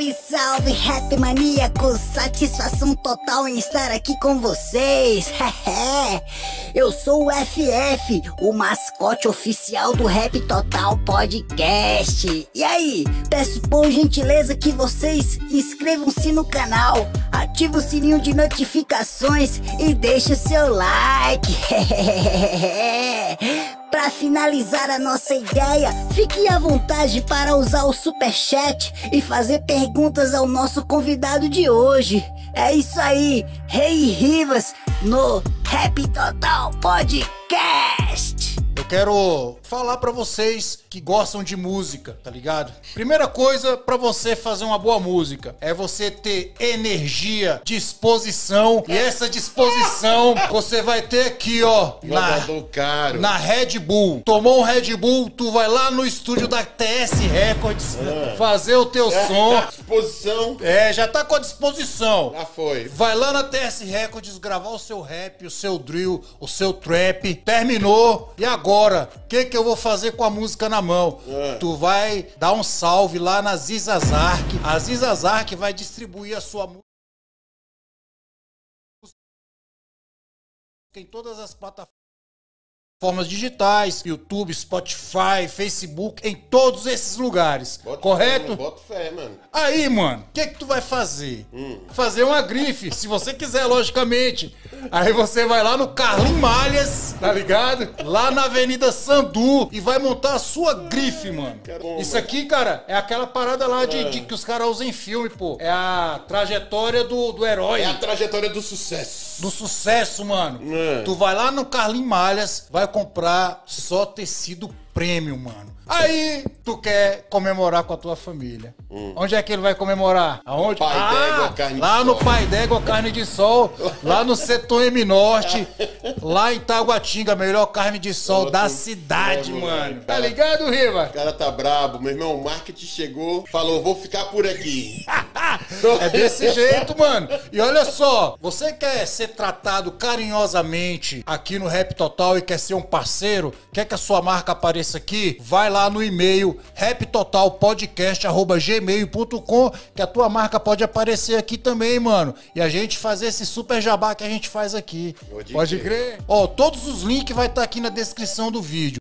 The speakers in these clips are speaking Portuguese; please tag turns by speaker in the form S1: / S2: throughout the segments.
S1: Salve, salve, rap maníaco! Satisfação total em estar aqui com vocês! Eu sou o FF, o mascote oficial do Rap Total Podcast. E aí, peço por gentileza que vocês inscrevam-se no canal, ativem o sininho de notificações e deixem seu like. Para finalizar a nossa ideia, fique à vontade para usar o super chat e fazer perguntas ao nosso convidado de hoje. É isso aí, Rei hey Rivas no Rap Total Podcast. Eu quero falar para vocês que gostam de música, tá ligado? Primeira coisa para você fazer uma boa música é você ter energia, disposição. E essa disposição você vai ter aqui, ó, na caro. na Red Bull. Tomou um Red Bull, tu vai lá no estúdio da TS Records Ah. fazer o teu é, som. Tá
S2: disposição. É,
S1: já tá com a disposição. Já foi. Vai lá na TS Records gravar o seu rap, o seu drill, o seu trap. Terminou. E agora agora? O que, que eu vou fazer com a música na mão? É. Tu vai dar um salve lá na Ziza Zark. A Ziza vai distribuir a sua música em todas as plataformas
S3: formas digitais, YouTube, Spotify, Facebook,
S1: em todos esses lugares. Bota correto? Fé, bota fé, mano. Aí, mano, o que, que tu vai
S3: fazer?
S2: Hum.
S1: Fazer uma grife, se você quiser, logicamente. Aí você vai lá no Carlin Malhas, tá ligado? Lá na Avenida Sandu e vai montar a sua grife, ah, mano. Caramba. É Isso aqui, cara, é aquela parada lá de, ah. de que os caras usam em filme, pô. É a trajetória do, do herói. É a trajetória do sucesso. Do sucesso, mano. É. Tu vai lá no Carlin Malhas, vai comprar só tecido premium, mano. Aí tu quer comemorar com a tua família. Hum. Onde é que ele vai comemorar? Aonde? Pai ah, carne lá no Pai d'Égua Carne de Sol, lá no Seton M Norte, lá em Taguatinga, melhor carne de sol Outro da cidade, é, mano. Tá cara, tá
S2: ligado, Riva? O cara tá brabo, meu irmão. O marketing chegou, falou, vou ficar por aqui. é desse jeito, mano. E olha só, você quer ser tratado carinhosamente
S1: aqui no Rap Total e quer ser um parceiro, quer que a sua marca apareça aqui? Vai lá lá no e-mail raptotalpodcast.gmail.com que a tua marca pode aparecer aqui também, mano. E a gente fazer esse super jabá que a gente faz aqui.
S2: Pode crer?
S1: Ó, todos os links vai estar tá aqui na descrição do vídeo.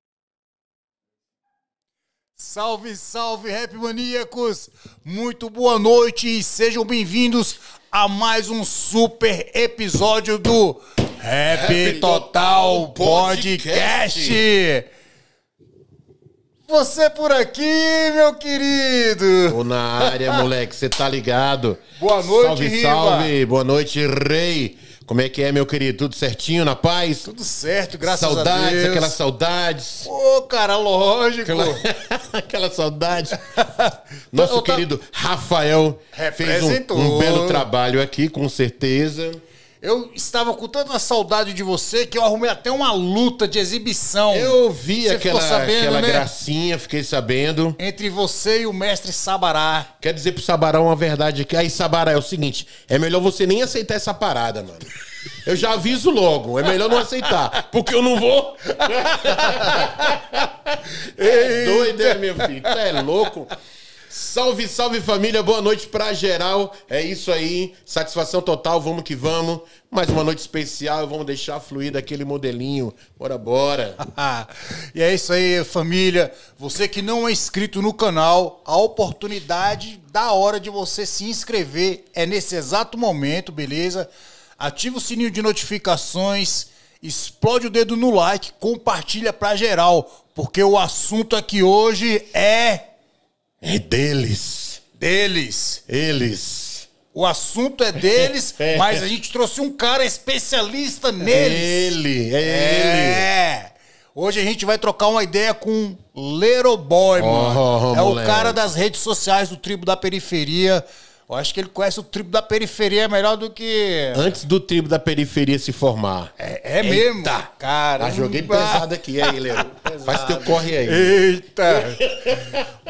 S1: Salve, salve, rap maníacos! Muito boa noite e sejam bem-vindos a mais um super episódio do Rap, Total Podcast.
S2: Você por aqui, meu querido! Tô na área, moleque, você tá ligado? Boa noite, Salve, Riva. salve! Boa noite, Rei! Como é que é, meu querido? Tudo certinho, na paz? Tudo
S1: certo, graças saudades, a Deus. Saudades, aquelas
S2: saudades.
S1: Pô, cara, lógico. Aquela, aquela saudade.
S2: Nosso tá, tá. querido Rafael
S1: fez um, um belo
S2: trabalho aqui, com certeza.
S1: Eu estava com tanta saudade de você que eu arrumei até uma luta de exibição. Eu vi você aquela, sabendo, aquela né?
S2: gracinha, fiquei sabendo. Entre você e o mestre Sabará. Quer dizer pro Sabará uma verdade aqui. Aí, Sabará, é o seguinte: é melhor você nem aceitar essa parada, mano. Eu já aviso logo, é melhor não aceitar, porque eu não vou. é doido, é, meu filho? Tu é louco? Salve, salve família, boa noite pra geral. É isso aí, satisfação total, vamos que vamos. Mais uma noite especial, vamos deixar fluir daquele modelinho. Bora, bora. e é isso aí, família. Você que
S1: não é inscrito no canal, a oportunidade da hora de você se inscrever é nesse exato momento, beleza? Ativa o sininho de notificações, explode o dedo no like, compartilha pra geral, porque o assunto aqui hoje é é deles. Deles. Eles. O assunto é deles, é. mas a gente trouxe um cara especialista neles. É ele, é, é. Hoje a gente vai trocar uma ideia com Little Boy, mano. Oh, é moleque. o cara das redes sociais do Tribo da Periferia. Eu acho que ele conhece o tribo da periferia melhor do que.
S2: Antes do tribo da periferia se formar.
S1: É, é mesmo? Tá. Cara. Ah, joguei pesado aqui aí, Leo. Faz teu corre aí. Eita!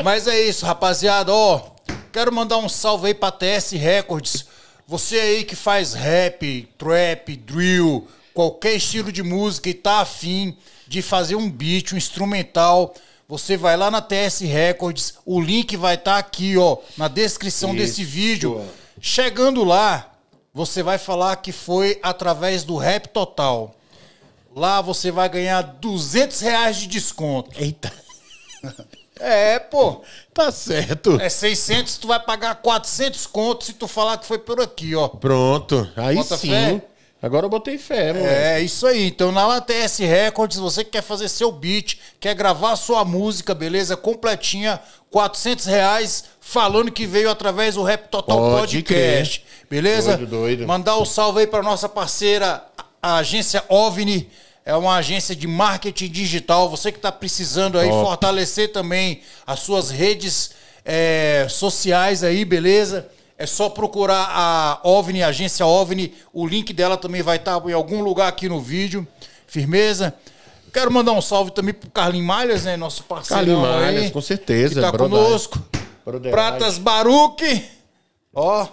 S1: Mas é isso, rapaziada. Ó, oh, quero mandar um salve aí pra TS Records. Você aí que faz rap, trap, drill, qualquer estilo de música e tá afim de fazer um beat, um instrumental você vai lá na TS Records, o link vai estar tá aqui, ó, na descrição Isso. desse vídeo. Chegando lá, você vai falar que foi através do Rap Total. Lá você vai ganhar 200 reais de desconto. Eita. É, pô. Tá certo. É 600, tu vai pagar 400 contos se tu falar que foi por aqui, ó.
S2: Pronto, aí Bota sim. Fé? Agora eu botei
S1: fé, mano. É, isso aí. Então, na LATS Records, você que quer fazer seu beat, quer gravar sua música, beleza? Completinha, 400 reais, falando que veio através do Rap Total Pode Podcast, crer. beleza? Doido, doido. Mandar um salve aí pra nossa parceira, a agência OVNI. É uma agência de marketing digital. Você que tá precisando aí Top. fortalecer também as suas redes é, sociais aí, beleza? É só procurar a OVNI, a agência OVNI. O link dela também vai estar em algum lugar aqui no vídeo. Firmeza? Quero mandar um salve também pro Carlinhos Malhas, né? Nosso parceiro. Carlinhos Malhas, aí, com
S2: certeza. Que tá conosco. Pratas
S1: Baruque. Ó,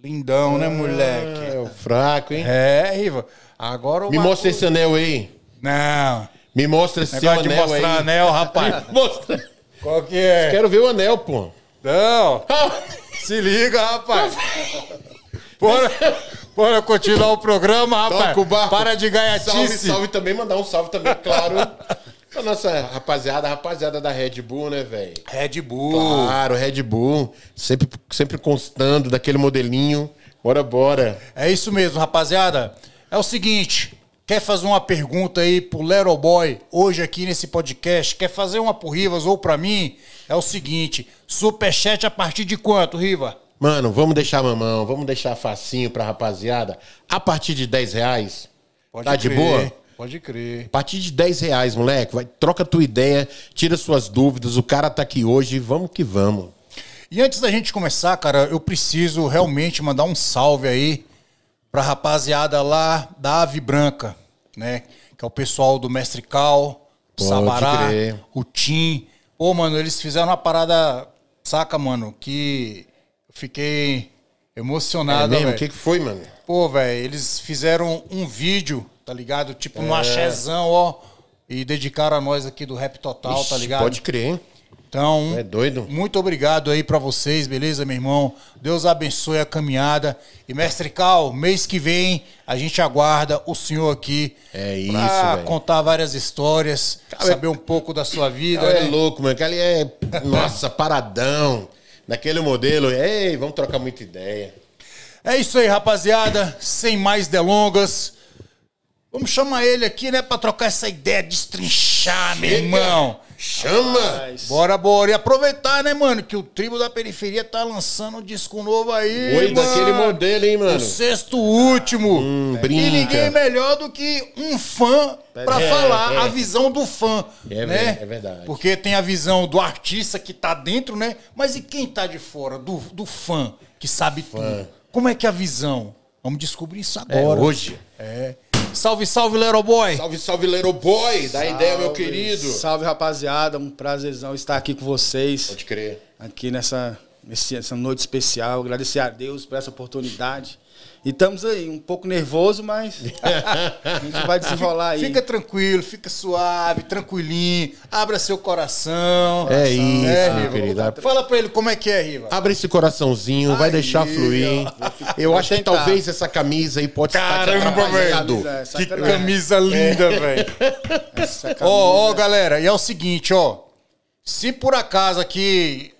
S2: lindão, né, ah, moleque? É o fraco, hein? É, Riva. Agora o Me mostra esse anel aí. Não. Me mostra esse anel de mostrar anel, rapaz. mostra. Qual que é? quero ver o anel, pô. Não. Ah. Se liga, rapaz. Bora, bora continuar o programa, rapaz. Toca o barco. Para de gaiatice. Salve, salve também, mandar um salve também, claro. A nossa rapaziada, rapaziada da Red Bull, né, velho? Red Bull. Claro, Red Bull. Sempre, sempre constando daquele modelinho. Bora, bora.
S1: É isso mesmo, rapaziada. É o seguinte, Quer fazer uma pergunta aí pro Little Boy hoje aqui nesse podcast? Quer fazer uma pro Rivas ou pra mim? É o seguinte, superchat a partir de quanto, Riva?
S2: Mano, vamos deixar mamão, vamos deixar facinho pra rapaziada. A partir de 10 reais, Pode tá crer. de boa?
S1: Pode crer. A
S2: partir de 10 reais, moleque, vai, troca tua ideia, tira suas dúvidas, o cara tá aqui hoje, vamos que vamos. E antes da gente começar, cara, eu preciso realmente
S1: mandar um salve aí para a rapaziada lá da Ave Branca, né? Que é o pessoal do Mestre Cal,
S2: do Sabará, crer.
S1: o Tim. Pô, mano, eles fizeram uma parada, saca, mano, que eu fiquei emocionado, é mesmo? O que, que foi, mano? Pô, velho, eles fizeram um vídeo, tá ligado? Tipo, é. um axézão, ó. E dedicaram a nós aqui do Rap Total, tá Ixi, tá ligado? Pode crer, hein? Então, é doido. Muito obrigado aí para vocês, beleza, meu irmão? Deus abençoe a caminhada. E mestre Cal, mês que vem a gente aguarda o senhor aqui. É
S2: isso, pra véio. contar várias histórias, é saber um pouco da sua vida. ele é né? É louco, mano. Que ali é nossa, paradão. Naquele modelo, ei, vamos trocar muita ideia. É isso aí, rapaziada. Sem mais delongas. Vamos chamar
S1: ele aqui, né, pra trocar essa ideia, destrinchar, Chega. meu irmão. Chama! Rapaz. Bora, bora. E aproveitar, né, mano, que o Tribo da Periferia tá lançando um disco novo aí. Oi, mano. daquele modelo,
S2: hein, mano? O sexto último. Hum, brinca. E ninguém é
S1: melhor do que um fã para é, falar é. a visão do fã. É, né? é verdade. Porque tem a visão do artista que tá dentro, né? Mas e quem tá de fora? Do, do fã, que sabe fã. tudo. Como é que é a visão? Vamos descobrir isso é agora. É, hoje.
S3: É. Salve, salve, Little
S2: Boy. Salve, salve, Little Boy. Dá salve. ideia, meu querido.
S3: Salve, rapaziada. Um prazerzão estar aqui com vocês. Pode crer. Aqui nessa, nessa noite especial. Agradecer a Deus por essa oportunidade. E estamos aí, um pouco nervoso, mas
S2: a gente vai desenrolar aí.
S3: Fica tranquilo, fica suave, tranquilinho. Abra seu coração. É
S2: isso, é, Riva Fala pra ele como é que é, Riva. Abre esse coraçãozinho, aí, vai deixar fluir. Eu acho que talvez essa camisa aí pode Caramba, estar te velho. É, que camisa é. linda, é. velho. Ó, ó,
S1: galera, e é o seguinte, ó. Se por acaso aqui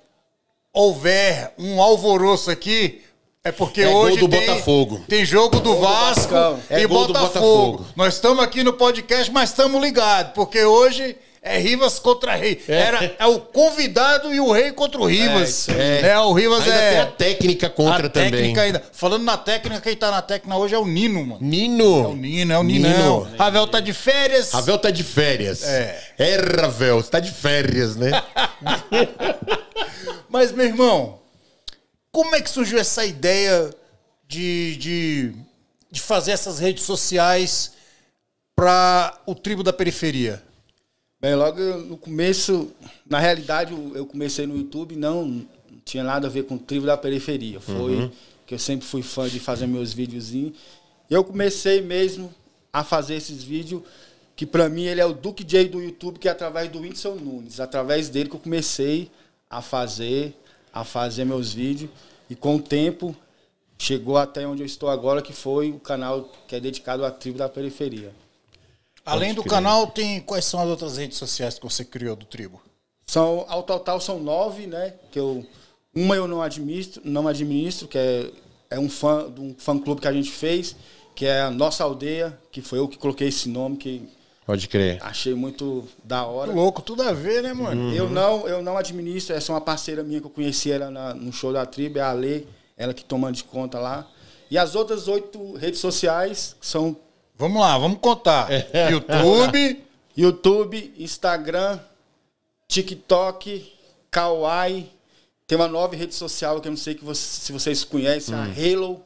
S1: houver um alvoroço aqui, é porque é hoje do tem, Botafogo. tem jogo do gol Vasco é do é e Botafogo. Botafogo. Nós estamos aqui no podcast, mas estamos ligados, porque hoje é Rivas contra Rei. É. Era, é o convidado e o Rei contra o é, Rivas. É, é. é o Rivas ainda é. Tem a
S2: técnica contra a também. Técnica ainda.
S1: Falando na técnica, quem tá na técnica hoje é o Nino, mano. Nino. É o Nino, é o Nino. Nino. Ravel tá de férias. Ravel
S2: tá de férias. É. É, Ravel, você tá de férias, né?
S1: Mas, meu irmão, como é que surgiu essa ideia de, de, de fazer essas redes sociais
S3: para o tribo da periferia? Bem, logo no começo, na realidade, eu comecei no YouTube, não, tinha nada a ver com o tribo da periferia. Foi uhum. que eu sempre fui fã de fazer meus videozinhos. Eu comecei mesmo a fazer esses vídeos, que para mim ele é o Duke J do YouTube, que é através do Whindersson Nunes. Através dele que eu comecei a fazer a fazer meus vídeos. E com o tempo, chegou até onde eu estou agora, que foi o canal que é dedicado à tribo da periferia. Além do canal, tem quais são as outras redes sociais que você criou do tribo? São, ao total são nove, né? Que eu, uma eu não administro, não administro, que é, é um fã de um fã clube que a gente fez, que é a Nossa Aldeia, que foi eu que coloquei esse nome, que Pode crer. Achei muito da hora. Louco, tudo a ver, né, mano? Uhum. Eu não, eu não administro, essa é uma parceira minha que eu conheci ela na, no show da tribo, é a Lê, ela que toma de conta lá. E as outras oito redes sociais são. Vamos lá, vamos contar. YouTube. YouTube, Instagram, TikTok, Kawaii. Tem uma nova rede social que eu não sei que você, se vocês conhecem, hum. a Halo.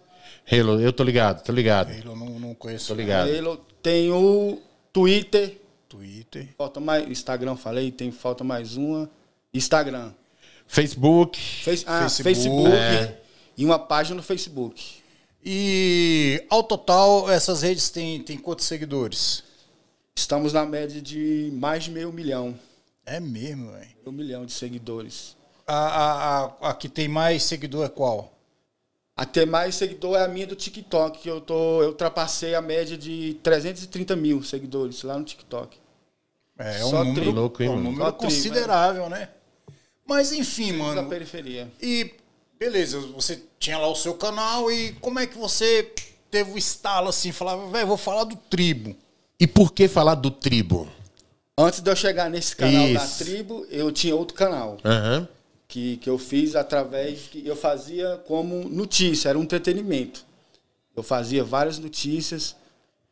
S2: Halo, eu tô ligado, tô ligado. Halo, não, não conheço. Tô ligado. Halo,
S3: tem o Twitter. Twitter. Falta mais. Instagram, falei, tem falta mais uma. Instagram.
S2: Facebook.
S3: Face, ah, Facebook. Facebook é. E uma página no Facebook.
S1: E ao total, essas redes têm, têm quantos seguidores?
S3: Estamos na média de mais de meio milhão. É mesmo, velho? Um milhão de seguidores. A, a, a, a que tem mais seguidor é qual? Até mais seguidor é a minha do TikTok, que eu tô. Eu ultrapassei a média de 330 mil seguidores lá no TikTok.
S2: É, é um número tri... louco, hein, é Um número
S3: tri, é.
S1: considerável, mas... né? Mas enfim, mano. Da periferia. E beleza, você tinha lá o seu canal e como é que você teve o estalo assim, falava, velho, vou falar do tribo. E por
S2: que falar do tribo?
S3: Antes de eu chegar nesse canal Isso. da tribo, eu tinha outro canal. Aham. Uhum que, que eu fiz através que eu fazia como notícia, era um entretenimento. Eu fazia várias notícias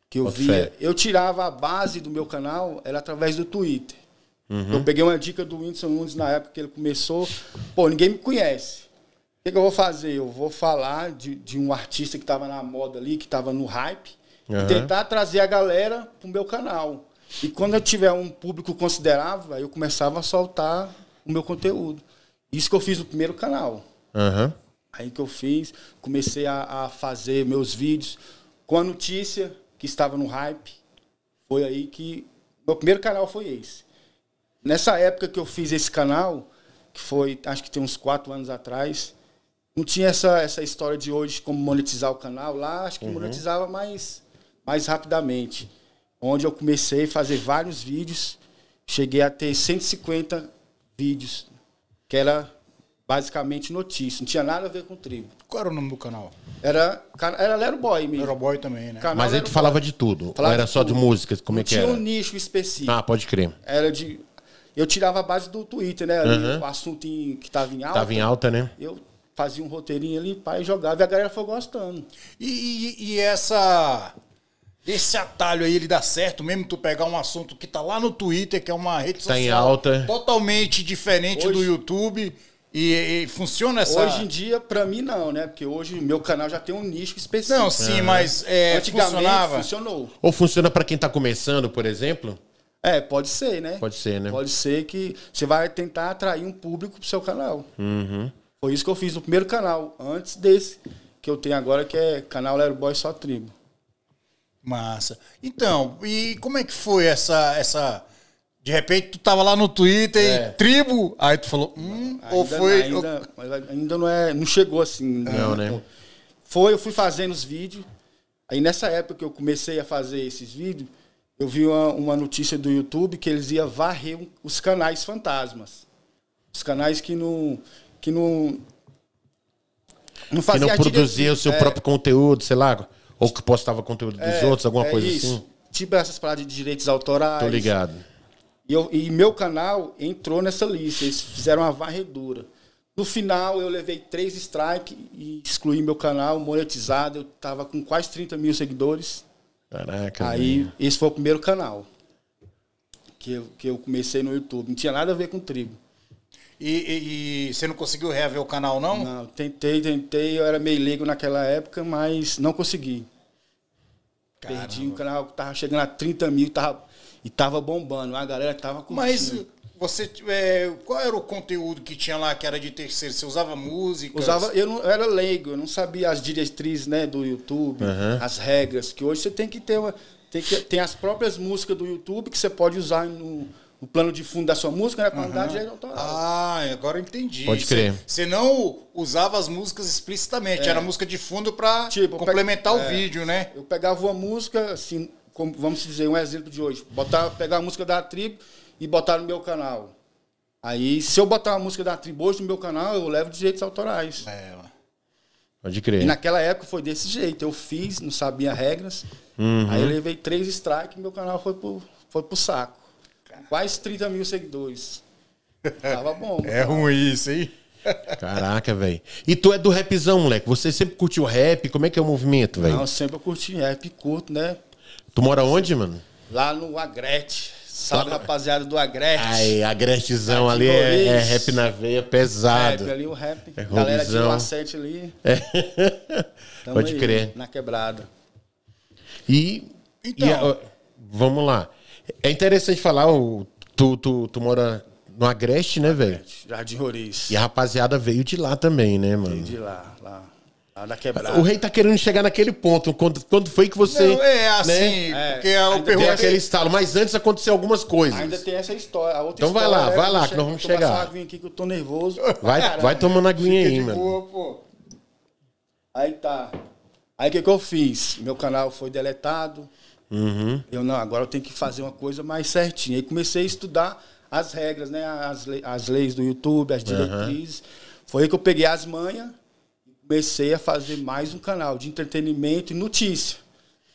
S3: que eu Pode via. Eu tirava a base do meu canal, era através do Twitter. Uhum. Eu peguei uma dica do Whindersson Nunes na época que ele começou. Pô, ninguém me conhece. O que, que eu vou fazer? Eu vou falar de, de um artista que estava na moda ali, que estava no hype, uhum. e tentar trazer a galera pro meu canal. E quando eu tiver um público considerável, aí eu começava a soltar o meu conteúdo. Isso que eu fiz no primeiro canal. Uhum. Aí que eu fiz, comecei a, a, fazer meus vídeos com a notícia que estava no hype. Foi aí que. Meu primeiro canal foi esse. Nessa época que eu fiz esse canal, que foi, acho que tem uns quatro anos atrás, não tinha essa, essa história de hoje como monetizar o canal. Lá acho que uhum. monetizava mais, mais rapidamente. Onde eu comecei a fazer vários vídeos. Cheguei a ter 150 vídeos que era basicamente notícia, não tinha nada a ver com tribo. Qual era o nome do canal? Era, era Lero Boy mesmo. Lero Boy também, né? Canal Mas ele falava
S2: Boy. de tudo? Falava ou era só de músicas? Como é que tinha era? Tinha um nicho específico. Ah, pode crer.
S3: Era de... Eu tirava a base do Twitter, né? Uhum. O assunto em, que estava em alta. Tava em alta, né? Eu fazia um roteirinho ali, pai, jogava e a galera foi gostando. e, e, e essa esse atalho aí, ele dá certo mesmo
S1: tu pegar um assunto que tá lá no Twitter, que é uma rede tá social em alta. totalmente diferente hoje, do YouTube. E, e, funciona essa. Hoje
S3: em dia, para mim, não, né? Porque hoje meu canal já tem um nicho específico. Não, sim,
S2: é.
S1: mas é, antigamente funcionava. funcionou.
S2: Ou funciona para quem tá começando, por exemplo?
S3: É, pode ser, né? Pode ser, né? Pode ser que você vai tentar atrair um público pro seu canal. Uhum. Foi isso que eu fiz no primeiro canal, antes desse que eu tenho agora, que é canal Lero Boy Só Tribo. Massa. Então, e como
S1: é que foi essa essa de repente tu tava lá no Twitter é. e tribo, aí tu falou,
S2: hum, ainda, ou foi ainda,
S3: ou... ainda não é, não chegou assim, né? não, né? né? Foi, eu fui fazendo os vídeos. Aí nessa época que eu comecei a fazer esses vídeos, eu vi uma, uma notícia do YouTube que eles iam varrer os canais fantasmas. Os canais que não que não
S2: não fazia que não produzia direito, o seu é, próprio conteúdo, sei lá. Ou que postava conteúdo dos é, outros, alguma é coisa isso. assim?
S3: Tipo essas paradas de direitos autorais. Tô ligado. E, eu, e meu canal entrou nessa lista. Eles fizeram uma varredura. No final, eu levei três strikes e excluí meu canal monetizado. Eu tava com quase 30 mil seguidores.
S2: Caraca. Aí,
S3: esse foi o primeiro canal que eu, que eu comecei no YouTube. Não tinha nada a ver com tribo. E, e, e, você não conseguiu reaver o canal, não? Não, tentei, tentei. Eu era meio leigo naquela época, mas não consegui. Caramba. Perdi um canal, tava chegando a 30 mil tava, e tava bombando. A galera tava com. Mas você, é, qual era o conteúdo
S1: que tinha lá que era de terceiro? Você usava música? Usava, eu,
S3: não, eu era leigo, eu não sabia as diretrizes né, do YouTube, uhum. as regras, que hoje você tem que ter uma, tem, que, tem as próprias músicas do YouTube que você pode usar no o plano de fundo da sua música era né, qualidade uhum. É e autoral. Ah,
S1: agora eu entendi. Pode crer. Você não usava as músicas explicitamente, é. era música de fundo para
S3: tipo, complementar pe... o é. vídeo, né? Eu pegava uma música, assim, como, vamos dizer, um exemplo de hoje. Botar, pegar a música da tribo e botar no meu canal. Aí, se eu botar a música da tribo hoje no meu canal, eu levo direitos autorais. É, Pode crer. E naquela época foi desse jeito. Eu fiz, não sabia regras. Uhum. Aí eu levei três strikes e meu canal foi pro, foi pro saco. Quase 30 mil seguidores. Tava bom. é
S2: ruim isso, hein? Caraca, velho. E tu é do rapzão, moleque? Você sempre curtiu rap? Como é que é o movimento, velho? Não,
S3: sempre eu curti rap, curto, né?
S2: Tu mora onde, mano? Lá
S3: no Agreste. Salve, Lá... Tá rapaziada do Agreste. Aí, Agrestezão ali é, é, rap
S2: na veia, pesado. Rap ali, o rap. É Galera de Lacete ali. É. Pode aí, crer.
S3: Na quebrada.
S2: E... Então... E Vamos lá. É interessante falar, o, tu, tu, tu mora no Agreste, né, velho?
S3: Jardim Roriz. E
S2: a rapaziada veio de lá também, né, mano? Veio
S3: de lá, lá. lá da quebrada. O rei
S2: tá querendo chegar naquele ponto. Quando, quando foi que você. Não, é né? assim, né? porque é, o perro Tem aquele estalo, mas antes aconteceu algumas coisas. Ainda tem
S3: essa história. A outra então vai lá, é, vai lá, que nós vamos chegar. Vou aqui que eu tô nervoso. Vai, Caramba, vai tomando aguinha aí, mano. Boa, pô. Aí tá. Aí o que, que eu fiz? Meu canal foi deletado. Uhum. Eu não, agora eu tenho que fazer uma coisa mais certinha. Aí comecei a estudar as regras, né? As, as leis do YouTube, as diretrizes. Uhum. Foi aí que eu peguei as manhas e comecei a fazer mais um canal de entretenimento e notícia.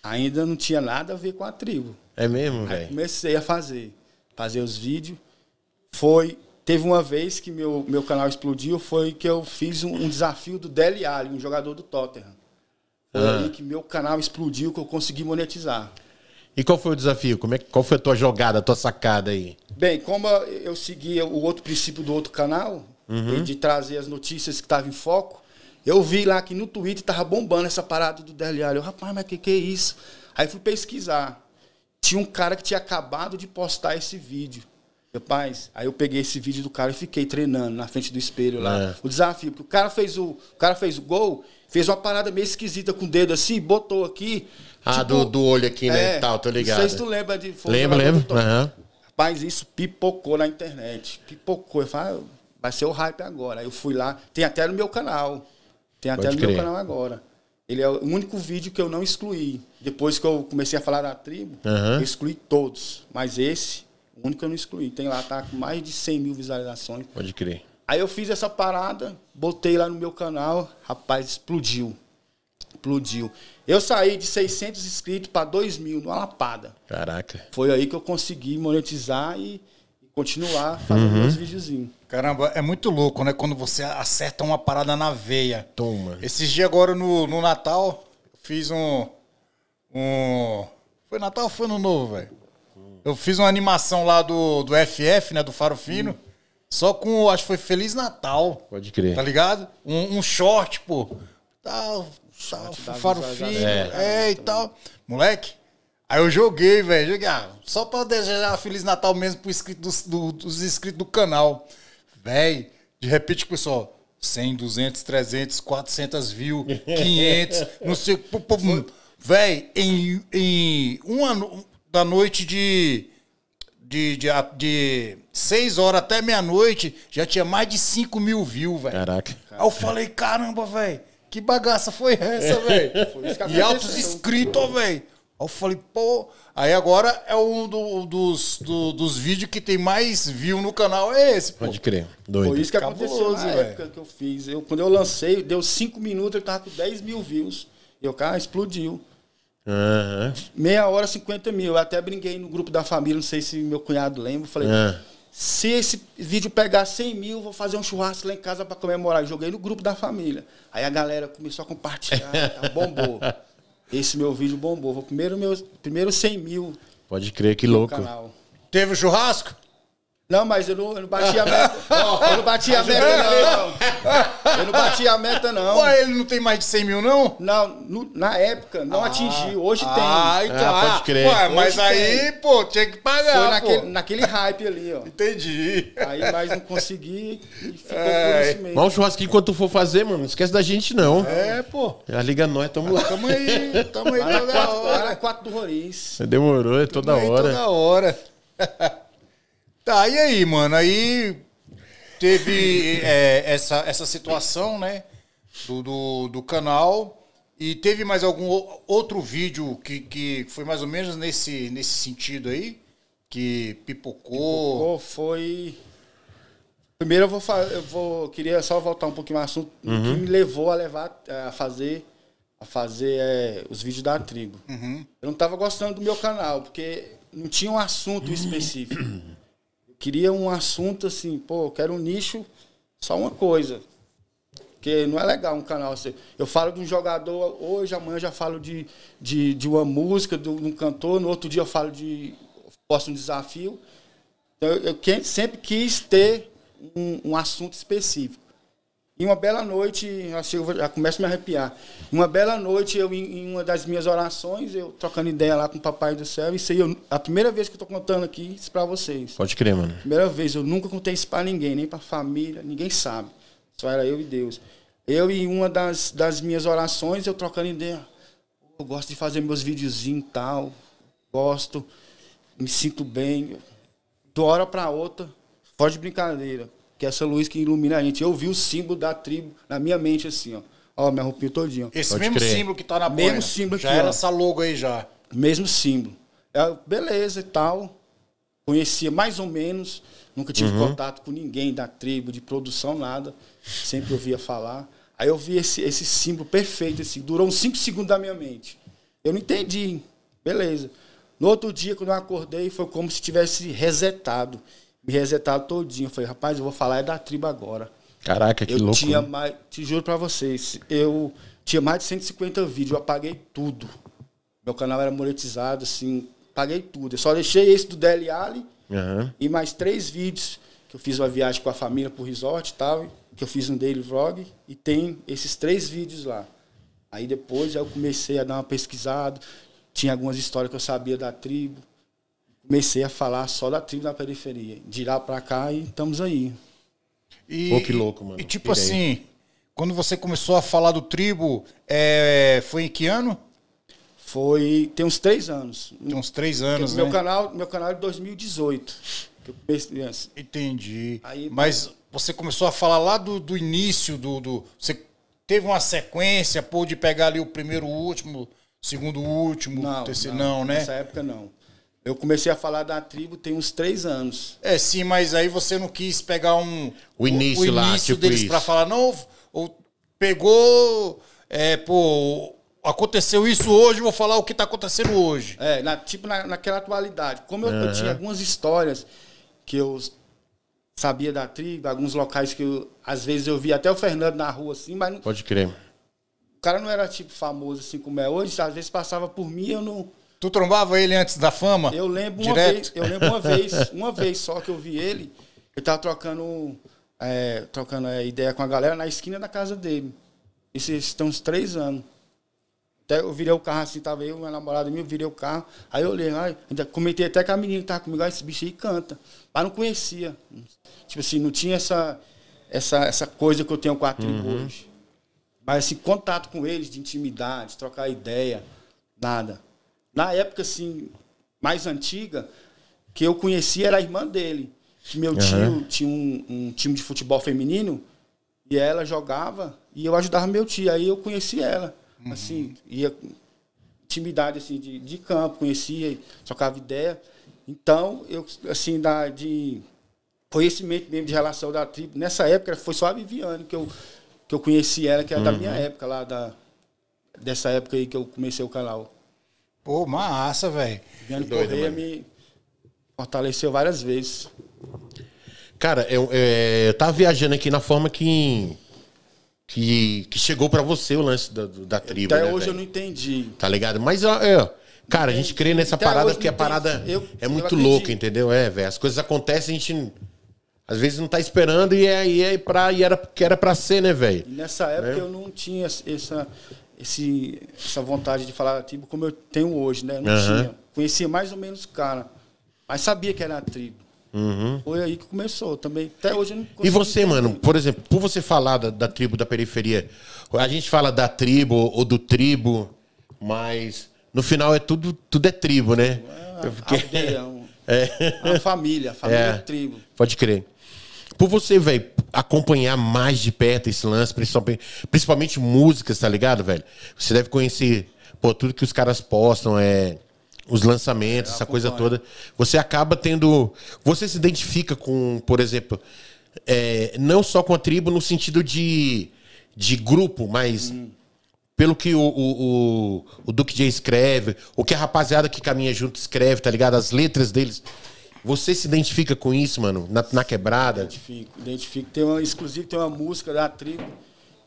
S3: Ainda não tinha nada a ver com a tribo.
S2: É mesmo, velho?
S3: Comecei a fazer. Fazer os vídeos. Foi. Teve uma vez que meu, meu canal explodiu, foi que eu fiz um, um desafio do Deli Ali, um jogador do Tottenham. Foi uhum. Ah. ali que meu canal explodiu, que eu consegui monetizar.
S2: E qual foi o desafio? Como é, qual foi a tua jogada, a tua sacada aí?
S3: Bem, como eu seguia o outro princípio do outro canal, uhum. de trazer as notícias que estavam em foco, eu vi lá que no Twitter tava bombando essa parada do Deliário. Eu, rapaz, mas que que é isso? Aí fui pesquisar. Tinha um cara que tinha acabado de postar esse vídeo. Rapaz, aí eu peguei esse vídeo do cara e fiquei treinando na frente do espelho lá. É. O desafio, porque o cara fez o, o cara fez o gol, fez uma parada meio esquisita com o dedo assim, botou aqui. Ah, tipo, do, do olho aqui, né? É, tal, tô ligado. Não sei se tu lembra de. Lembra, lembra. Uhum. Rapaz, isso pipocou na internet. Pipocou. Eu falei, ah, vai ser o hype agora. Aí eu fui lá, tem até no meu canal. Tem até Pode no crer. meu canal agora. Ele é o único vídeo que eu não excluí. Depois que eu comecei a falar da tribo, uhum. eu excluí todos. Mas esse o único que eu não excluí. Tem lá, tá com mais de 100 mil visualizações. Pode crer. Aí eu fiz essa parada, botei lá no meu canal, rapaz, explodiu. Explodiu. Eu saí de 600 inscritos para 2 mil, numa lapada. Caraca. Foi aí que eu consegui monetizar e continuar fazendo uhum. meus videozinhos. Caramba, é
S1: muito louco, né? Quando você acerta uma parada na veia. Toma. Esses dias agora no, no Natal, fiz um. Um. Foi Natal ou foi no Novo, velho? Eu fiz uma animação lá do, do FF, né? Do Faro Fino. Hum. Só com, acho que foi Feliz Natal. Pode crer. Tá ligado? Um, um short, pô. Tal, tá, tal, tá, Faro Fino. É, é e tal. Moleque, Aí eu joguei, velho. Joguei, ah, só pra desejar Feliz Natal mesmo pro inscrito dos, do, dos inscritos do canal. Velho, de repente, pessoal. 100, 200, 300, 400 views, 500, não sei. velho, véi, em, em um ano, da noite de, de, de, de 6 horas até meia-noite, já tinha mais de 5 mil views, velho. Caraca. Aí eu falei, caramba, velho, que bagaça foi essa, é. velho? e altos inscritos, velho. Aí eu falei, pô. Aí agora é um do, dos, do, dos vídeos que tem mais view no canal, é esse,
S3: pô. Pode crer.
S2: Doido.
S1: Foi isso que Cabuloso,
S3: aconteceu na véio. época que eu fiz. Eu, quando eu lancei, deu 5 minutos, eu tava com 10 mil views. E o cara explodiu.
S2: Uhum.
S3: Meia hora, 50 mil. Eu até brinquei no grupo da família, não sei se meu cunhado lembra. Falei, uhum. se esse vídeo pegar 100 mil, vou fazer um churrasco lá em casa para comemorar. Eu joguei no grupo da família. Aí a galera começou a compartilhar, tá, bombou. Esse meu vídeo bombou. primeiro, meu, primeiro 100 mil. Pode crer, que louco. Canal. Teve um churrasco? Não, mas eu não, eu não bati a meta. eu não bati a meta, não.
S1: Eu não bati a meta, não. Ué, ele não tem mais de 100 mil, não? Não,
S3: no, na época não ah, atingiu. Hoje ah, tem. Ah, então. É, ah, pode crer. Ué, mas aí, pô, tinha que pagar. Foi naquele, naquele, hype ali, ó. Entendi. Aí, mas não consegui e ficou é. por isso mesmo.
S2: churrasquinho, tu for fazer, mano, não esquece da gente, não. É, pô. A liga nós, tamo lá. Tamo aí, tamo aí toda
S3: hora. Era quatro do Roriz.
S2: Demorou, é toda tamo hora. toda
S1: hora. Tá, e aí, mano? Aí teve é, essa, essa situação, né? Do, do, do, canal. E teve mais algum outro vídeo que, que foi mais ou menos nesse, nesse sentido aí? Que pipocou? Pipocou,
S3: foi. Primeiro eu vou, eu vou queria só voltar um pouquinho no assunto uhum. que me levou a levar a fazer a fazer é, os vídeos da tribo. Uhum. Eu não estava gostando do meu canal porque não tinha um assunto específico queria um assunto assim, pô, eu quero um nicho, só uma coisa. Porque não é legal um canal assim. Eu falo de um jogador hoje, amanhã eu já falo de, de, de uma música, de um cantor, no outro dia eu falo de. posto um desafio. Então, eu, eu sempre quis ter um, um assunto específico. E uma bela noite, assim, eu já começo a me arrepiar. Uma bela noite, eu em uma das minhas orações, eu trocando ideia lá com o Papai do Céu, isso aí, eu, a primeira vez que eu tô contando aqui, isso para vocês. Pode crer, mano. Primeira vez, eu nunca contei isso para ninguém, nem para família, ninguém sabe. Só era eu e Deus. Eu em uma das, das minhas orações, eu trocando ideia. Eu gosto de fazer meus videozinhos e tal, gosto, me sinto bem. De uma hora para outra, fora de brincadeira que é essa luz que ilumina a gente. Eu vi o símbolo da tribo na minha mente, assim, ó. Ó, minha roupinha todinha. Esse mesmo crer. símbolo que tá na boca. Mesmo símbolo já aqui, era ó. essa logo aí já. Mesmo símbolo. Eu, é, beleza e tal. Conhecia mais ou menos. Nunca tive uhum. contato com ninguém da tribo, de produção, nada. Sempre ouvia falar. Aí eu vi esse, esse símbolo perfeito, assim. Durou uns 5 segundos da minha mente. Eu não entendi. Beleza. No outro dia, quando eu acordei, foi como se tivesse resetado me resetaram todinho. Eu falei, rapaz, eu vou falar é da tribo agora.
S2: Caraca, que eu louco. Eu tinha né?
S3: mais, te juro pra vocês, eu tinha mais de 150 vídeos, eu apaguei tudo. Meu canal era monetizado, assim, apaguei tudo. Eu só deixei esse do DL Ali uhum. e mais três vídeos que eu fiz uma viagem com a família pro resort e tal, que eu fiz um daily vlog, e tem esses três vídeos lá. Aí depois eu comecei a dar uma pesquisada, tinha algumas histórias que eu sabia da tribo comecei a falar só da tribo da periferia. De lá pra cá e estamos aí. E,
S1: Pô, que louco,
S2: mano. E tipo Pirei. assim,
S3: quando você começou a falar do tribo, é,
S1: foi em que ano? Foi. Tem uns três anos. Tem uns três anos, né? Meu
S3: canal, meu canal é de 2018. Que eu comecei, assim. Entendi. Aí, Mas você começou
S1: a falar lá do, do início, do, do. Você teve uma sequência, pôde pegar ali o primeiro, o último, segundo, o último, não, terceiro. Não, não, né? Nessa
S3: época não. Eu comecei a
S1: falar da tribo tem uns três anos. É, sim, mas aí você não quis pegar um. O início, o, o início lá, tipo deles para falar, não, ou pegou. É, pô,
S3: aconteceu isso hoje, vou falar o que tá acontecendo hoje. É, na, tipo na, naquela atualidade. Como eu, uhum. eu tinha algumas histórias que eu sabia da tribo, alguns locais que eu, às vezes eu via até o Fernando na rua assim, mas. Não,
S2: Pode crer. O
S3: cara não era tipo famoso assim como é hoje, às vezes passava por mim eu não Tu trombava ele antes da fama? Eu lembro direto? uma vez, eu lembro uma vez, uma vez só que eu vi ele, eu tava trocando, é, trocando é, ideia com a galera na esquina da casa dele. Isso estão uns três anos. Até eu virei o carro assim, tava eu, minha namorada minha, eu virei o carro. Aí eu olhei, ainda comentei até com a menina que tava comigo, ah, esse bicho aí canta. Mas não conhecia. Tipo assim, não tinha essa, essa, essa coisa que eu tenho com a tribo uhum. hoje. Mas esse assim, contato com eles, de intimidade, trocar ideia, nada. Na época, assim, mais antiga, que eu conheci era a irmã dele. Que meu uhum. tio tinha um, um, time de futebol feminino e ela jogava e eu ajudava meu tio. Aí eu conheci ela. Uhum. Assim, ia intimidade assim, de, de campo, conhecia, trocava ideia. Então, eu, assim, da, de conhecimento mesmo de relação da tribo, nessa época foi só a Viviane que eu, que eu conheci ela, que era uhum. da minha época, lá da, dessa época aí que eu comecei o canal. Pô, massa, velho. Viane Correia me fortaleceu várias vezes.
S2: Cara, eu, eu, é, eu tava viajando aqui na forma que que, que chegou para você o lance da, da tribo. Até né, hoje véio? eu não entendi. Tá ligado? Mas, é, cara, a gente crê nessa Até parada porque a parada eu, é muito louca, entendeu? É, velho. As coisas acontecem, a gente às vezes não tá esperando e, é, e, é pra, e era que era para ser, né, velho?
S3: Nessa época né? eu não tinha essa, esse, essa vontade de falar tribo como eu tenho hoje, né? Não uhum. tinha. Conhecia mais ou menos o cara, mas sabia que era a tribo. Uhum. Foi aí que começou também. Até hoje eu não E você, mano,
S2: por exemplo, por você falar da, da, tribo da periferia, a gente fala da tribo ou do tribo, mas no final é tudo, tudo é tribo, né? É, Porque... é. é a família, a família é, é tribo. Pode crer. Por você, velho, acompanhar mais de perto esse lance, principalmente, principalmente músicas, tá ligado, velho? Você deve conhecer, pô, tudo que os caras postam, é os lançamentos, é, essa coisa toda. Você acaba tendo. Você se identifica com, por exemplo, é, não só com a tribo no sentido de, de grupo, mas. Hum. Pelo que o, o, o, o Duke J escreve, o que a rapaziada que caminha junto escreve, tá ligado? As letras deles você se identifica com isso, mano? Na, na quebrada?
S3: Identifico, identifico. Tem uma, inclusive tem uma música da tribo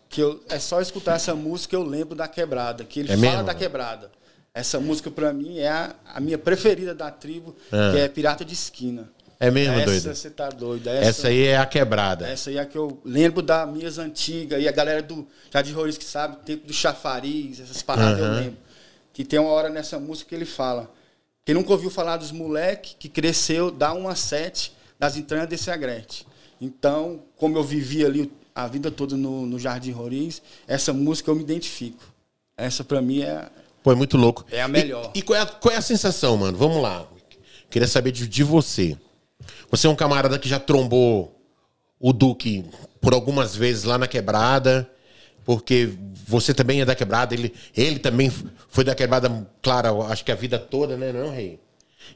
S3: que eu, é só escutar essa música eu lembro da quebrada, que ele é fala mesmo, da quebrada. Essa música para mim é a, a, minha preferida da tribo, ah. que é Pirata de Esquina.
S2: É mesmo, essa, doido? Você
S3: tá doido. Essa, essa, aí é
S2: a quebrada.
S3: Essa aí é a que eu lembro das minhas antigas. E a galera do Jardim Roriz que sabe, tempo do chafariz, essas paradas eu lembro. Que tem uma hora nessa música que ele fala quem nunca ouviu falar dos moleque que cresceu da 1 a 7 das entranhas desse agreste. Então, como eu vivi ali a vida toda no, no Jardim Roriz, essa música eu me identifico. Essa para
S2: mim é. Pô, é muito louco. É a melhor. E, e qual, é a, qual é a sensação, mano? Vamos lá. Queria saber de, de você. Você é um camarada que já trombou o Duque por algumas vezes lá na quebrada porque você também é da quebrada, ele, ele também foi da quebrada, claro, acho que a vida toda, né, não, Rei?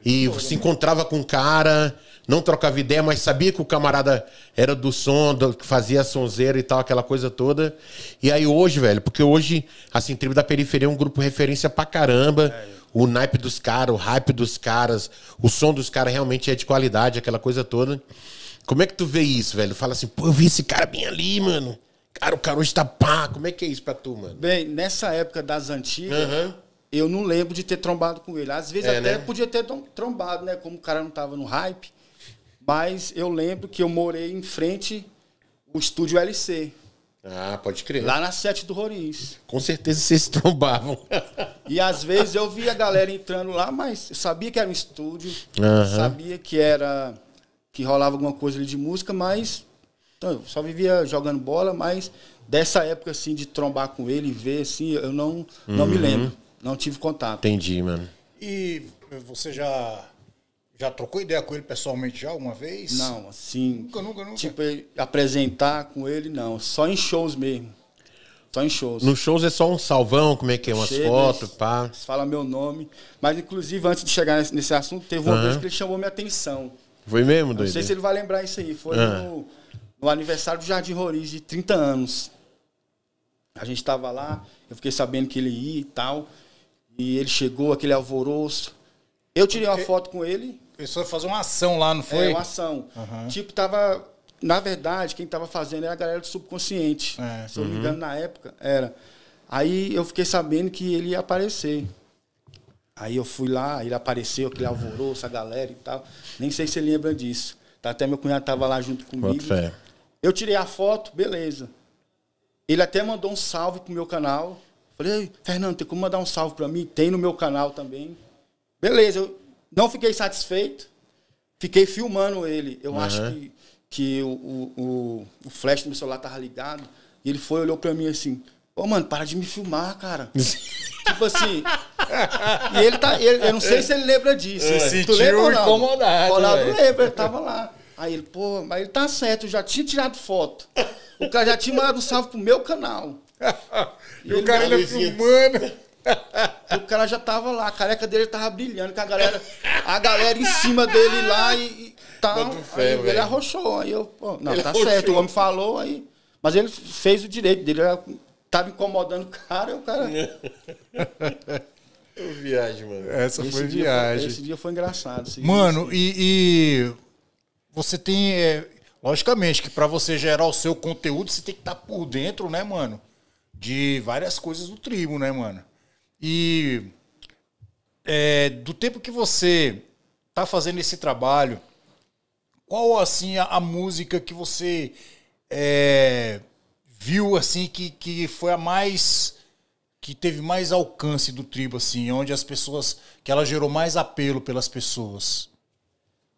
S2: E Pô, se encontrava com o cara, não trocava ideia, mas sabia que o camarada era do som, do, fazia sonzeiro e tal, aquela coisa toda. E aí hoje, velho, porque hoje, assim, Tribo da Periferia é um grupo referência pra caramba. É. O naipe dos caras, o hype dos caras, o som dos caras realmente é de qualidade, aquela coisa toda. Como é que tu vê isso, velho? Fala assim, pô, eu vi esse cara bem ali, mano. Cara, o cara hoje tá pá. Como é que é isso pra tu, mano?
S3: Bem, nessa época das antigas, uhum. eu não lembro de ter trombado com ele. Às vezes é, até né? podia ter trombado, né? Como o cara não tava no hype. Mas eu lembro que eu morei em frente o estúdio LC. Ah, pode crer. Lá na sete do Rorins.
S2: Com certeza vocês trombavam.
S3: E às vezes eu via a galera entrando lá, mas eu sabia que era um estúdio, uhum. sabia que era que rolava alguma coisa ali de música, mas então eu só vivia jogando bola, mas dessa época assim de trombar com ele e ver assim, eu não
S2: não me uhum. lembro,
S3: não tive contato.
S2: Entendi, mano.
S3: E você já já trocou ideia com ele pessoalmente já alguma vez? Não, assim. Nunca, nunca, nunca. Tipo, apresentar com ele não, só em shows mesmo. Só em shows. Nos
S2: shows é só um salvão, como é que é? Umas Chega, fotos, pá.
S3: Fala meu nome. Mas, inclusive, antes de chegar nesse, assunto, teve uma uhum. vez que ele chamou minha atenção.
S2: Foi mesmo, doido? Não sei se ele vai
S3: lembrar isso aí. Foi uhum. no no aniversário do Jardim Roriz de 30 anos. A gente estava lá, eu fiquei sabendo que ele ia e tal. E ele chegou, aquele alvoroço. Eu tirei uma foto com ele. Pessoa fazer uma ação lá, não foi? É, uma ação. Uhum. Tipo, tava. Na verdade, quem tava fazendo era a galera do subconsciente. É. Se eu uhum. me engano, na época, era. Aí eu fiquei sabendo que ele ia aparecer. Aí eu fui lá, ele apareceu, aquele alvoroço, a galera e tal. Nem sei se ele lembra disso. Tá, até meu cunhado tava lá junto comigo. Eu tirei a foto, beleza. Ele até mandou um salve pro meu canal. Falei, Fernando, tem como mandar um salve para mim? Tem no meu canal também. Beleza, eu não fiquei satisfeito. Fiquei filmando ele. Eu uhum. acho que, que o, o, o, flash do meu celular tava ligado. E ele foi, olhou para mim assim, ô oh, mano, para de me filmar, cara. tipo assim. E ele tá. Ele, eu não sei se ele lembra disso. É, se sentiu lembra ou não? Ronaldo lembra, ele tava lá. Aí ele, pô, mas ele tá certo, eu já tinha tirado foto. O cara já tinha mandado um salve pro meu canal. e, e o cara ainda filmando. O cara já tava lá, a careca dele tava brilhando, com a galera, a galera em cima dele lá e, e tal. Fé, ele arrochou. Aí eu, pô, não, ele tá arrochou. certo, o homem falou aí. Mas ele fez o direito dele, tava incomodando o cara, e o cara. Eu viagem, mano. Essa esse foi viagem. esse dia foi engraçado. mano, dia,
S1: e, e você tem. É, logicamente que para você gerar o seu conteúdo, você tem que estar tá por dentro, né, mano? De várias coisas do tribo, né, mano? E é, do tempo que você tá fazendo esse trabalho, qual assim a, a música que você é, viu assim que, que foi a mais que teve mais alcance do tribo assim, onde as pessoas que ela gerou mais apelo pelas pessoas?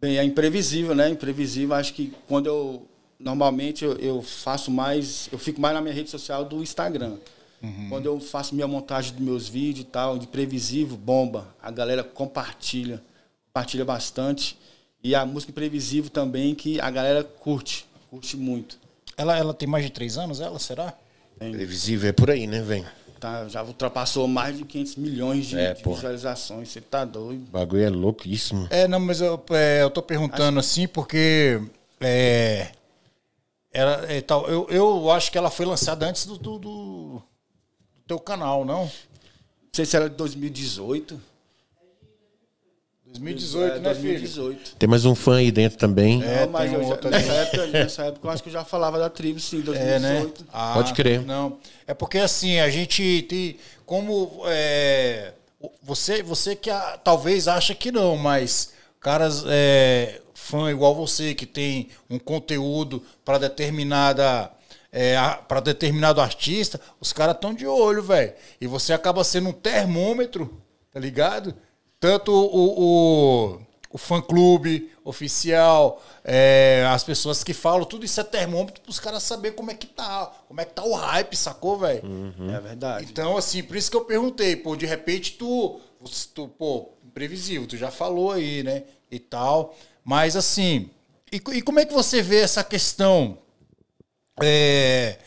S3: Bem, é imprevisível, né? Imprevisível. Acho que quando eu. Normalmente eu, faço mais. Eu fico mais na minha rede social do Instagram. Uhum. Quando eu faço minha montagem dos meus vídeos e tal, de previsível, bomba. A galera compartilha. Compartilha bastante. E a música imprevisível também, que a galera curte. Curte muito. Ela, ela tem mais de três anos, ela, será?
S2: Tem. Previsível é por aí, né, vem?
S3: tá, já ultrapassou mais de 500 milhões de, é, de visualizações. Você tá doido. O
S2: bagulho é louquíssimo.
S3: É, não, mas eu,
S1: é, eu tô perguntando acho... assim porque. É, é, tal, eu, eu acho que ela foi lançada antes do, do, do teu canal, não? Não
S3: sei se era de 2018. 2018, é, né, 2018.
S2: filho? Tem mais um fã aí dentro também. É,
S3: não, mas um eu, outro nessa, época, nessa época eu acho que eu já falava da tribo,
S1: sim, 2018. É, né? ah, Pode crer. Não. É porque assim, a gente tem. Como. É, você, você que a, talvez acha que não, mas caras é, fã igual você, que tem um conteúdo para determinada. É, para determinado artista, os caras estão de olho, velho. E você acaba sendo um termômetro, tá ligado? Tanto o, o, o fã-clube oficial, é, as pessoas que falam, tudo isso é termômetro para os caras saber como é que tá, como é que tá o hype, sacou, velho? Uhum. É verdade. Então, assim, por isso que eu perguntei, pô, de repente tu, tu pô, imprevisível, tu já falou aí, né, e tal, mas assim, e, e como é que você vê essa questão é,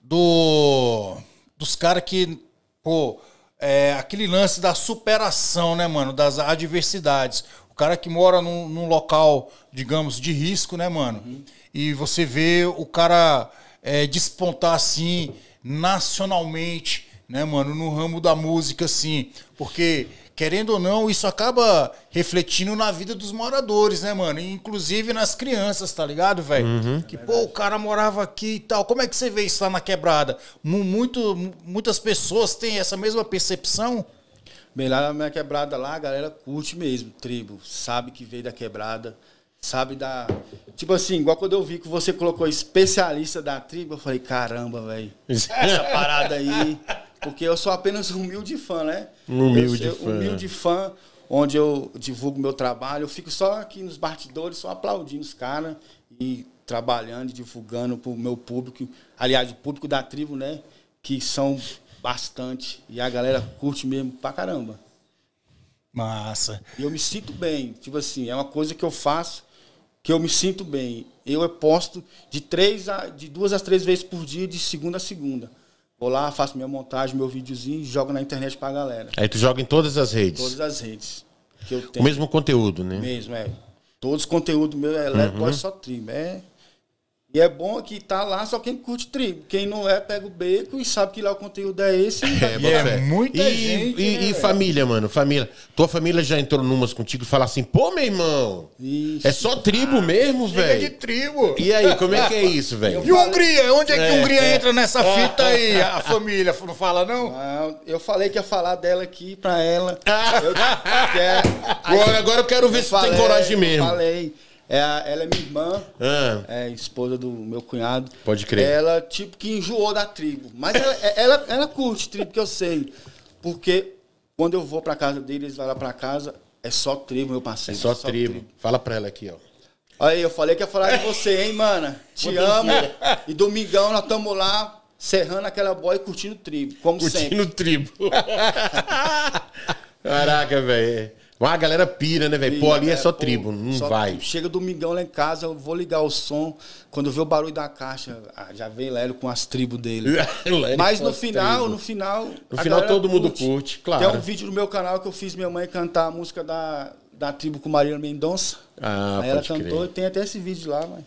S1: do dos caras que, pô, é, aquele lance da superação, né, mano? Das adversidades. O cara que mora num, num local, digamos, de risco, né, mano? Uhum. E você vê o cara é, despontar assim, nacionalmente, né, mano? No ramo da música, assim. Porque querendo ou não, isso acaba refletindo na vida dos moradores, né, mano? Inclusive nas crianças, tá ligado, velho? Uhum. Que, pô, o cara morava aqui e tal. Como é que você vê isso lá na quebrada? Muito, muitas pessoas têm essa mesma
S3: percepção? Bem, lá na minha quebrada, lá a galera curte mesmo, tribo. Sabe que veio da quebrada, sabe da... Tipo assim, igual quando eu vi que você colocou especialista da tribo, eu falei, caramba, velho, essa parada aí porque eu sou apenas um humilde fã, né? Humilde eu, fã. Humilde fã, onde eu divulgo meu trabalho. Eu fico só aqui nos bastidores, só aplaudindo os caras e trabalhando e divulgando para o meu público. Aliás, o público da tribo, né? Que são bastante. E a galera curte mesmo pra caramba. Massa. E eu me sinto bem. Tipo assim, é uma coisa que eu faço que eu me sinto bem. Eu posto de, três a, de duas a três vezes por dia, de segunda a segunda. Vou lá, faço minha montagem, meu videozinho, jogo na internet pra galera.
S2: Aí tu joga em todas as redes?
S3: Todas as redes. Que eu tenho. O mesmo conteúdo, né? Mesmo, é. Todos os conteúdos meus é Electroboy uhum. só trim. É e é bom que tá lá só quem curte tribo. Quem não é, pega o beco e sabe que lá o conteúdo é esse. É, e é, muita e, gente. E, né? e,
S2: família, mano, família. Tua família já entrou numas contigo e fala assim, pô, meu irmão, isso. é só tribo ah, mesmo, velho? de tribo. E aí, como é que é isso, velho? E
S3: Hungria? Onde é que é, Hungria é. entra nessa é. fita aí? A família não fala, não? não? Eu falei que ia falar dela aqui pra ela. Eu, é. agora, agora eu quero ver eu se falei, tem coragem mesmo. Eu falei. É a, ela é minha irmã, ah. é, é esposa do meu cunhado. Pode crer. Ela, tipo, que enjoou da tribo. Mas ela, é, ela, ela curte tribo, que eu sei. Porque quando eu vou pra casa deles, eles vão lá pra casa, é só tribo, meu parceiro. É só, é só tribo. tribo.
S2: Fala pra ela aqui, ó.
S3: Aí, eu falei que ia falar de você, hein, mana? Te amo. E domingão nós tamo lá, serrando aquela boia e curtindo tribo, como curtindo sempre. Curtindo tribo.
S2: Caraca, velho. Lá a galera pira, né, velho? Pô, ali é, é só pô, tribo, não só vai.
S3: Chega domingão lá em casa, eu vou ligar o som. Quando eu ver o barulho da caixa, ah, já vem Lélio com as tribos dele. Mas no final, no final, no final. todo mundo curte,
S2: claro. Tem um vídeo no
S3: meu canal que eu fiz minha mãe cantar a música da, da tribo com Maria Mendonça.
S2: Ah, Aí ela cantou crer.
S3: tem até esse vídeo lá, mãe.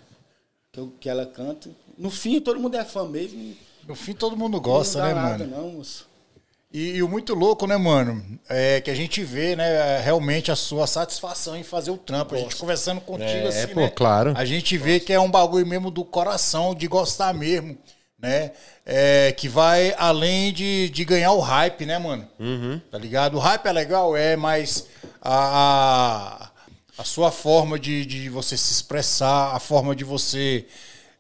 S3: Que, eu, que ela canta. No fim, todo mundo é fã mesmo. No fim, todo mundo gosta, não dá né, nada, mano? Não, moço. E, e, o muito louco,
S1: né, mano? É que a gente vê, né, realmente a sua satisfação em fazer o trampo. Nossa. A gente conversando contigo é, assim. É, pô, né? claro. A gente vê Nossa. que é um bagulho mesmo do coração, de gostar mesmo, né? É, que vai além de, de ganhar o hype, né, mano? Uhum. Tá ligado? O hype é legal, é, mas a, a, sua forma de, de você se expressar, a forma de você.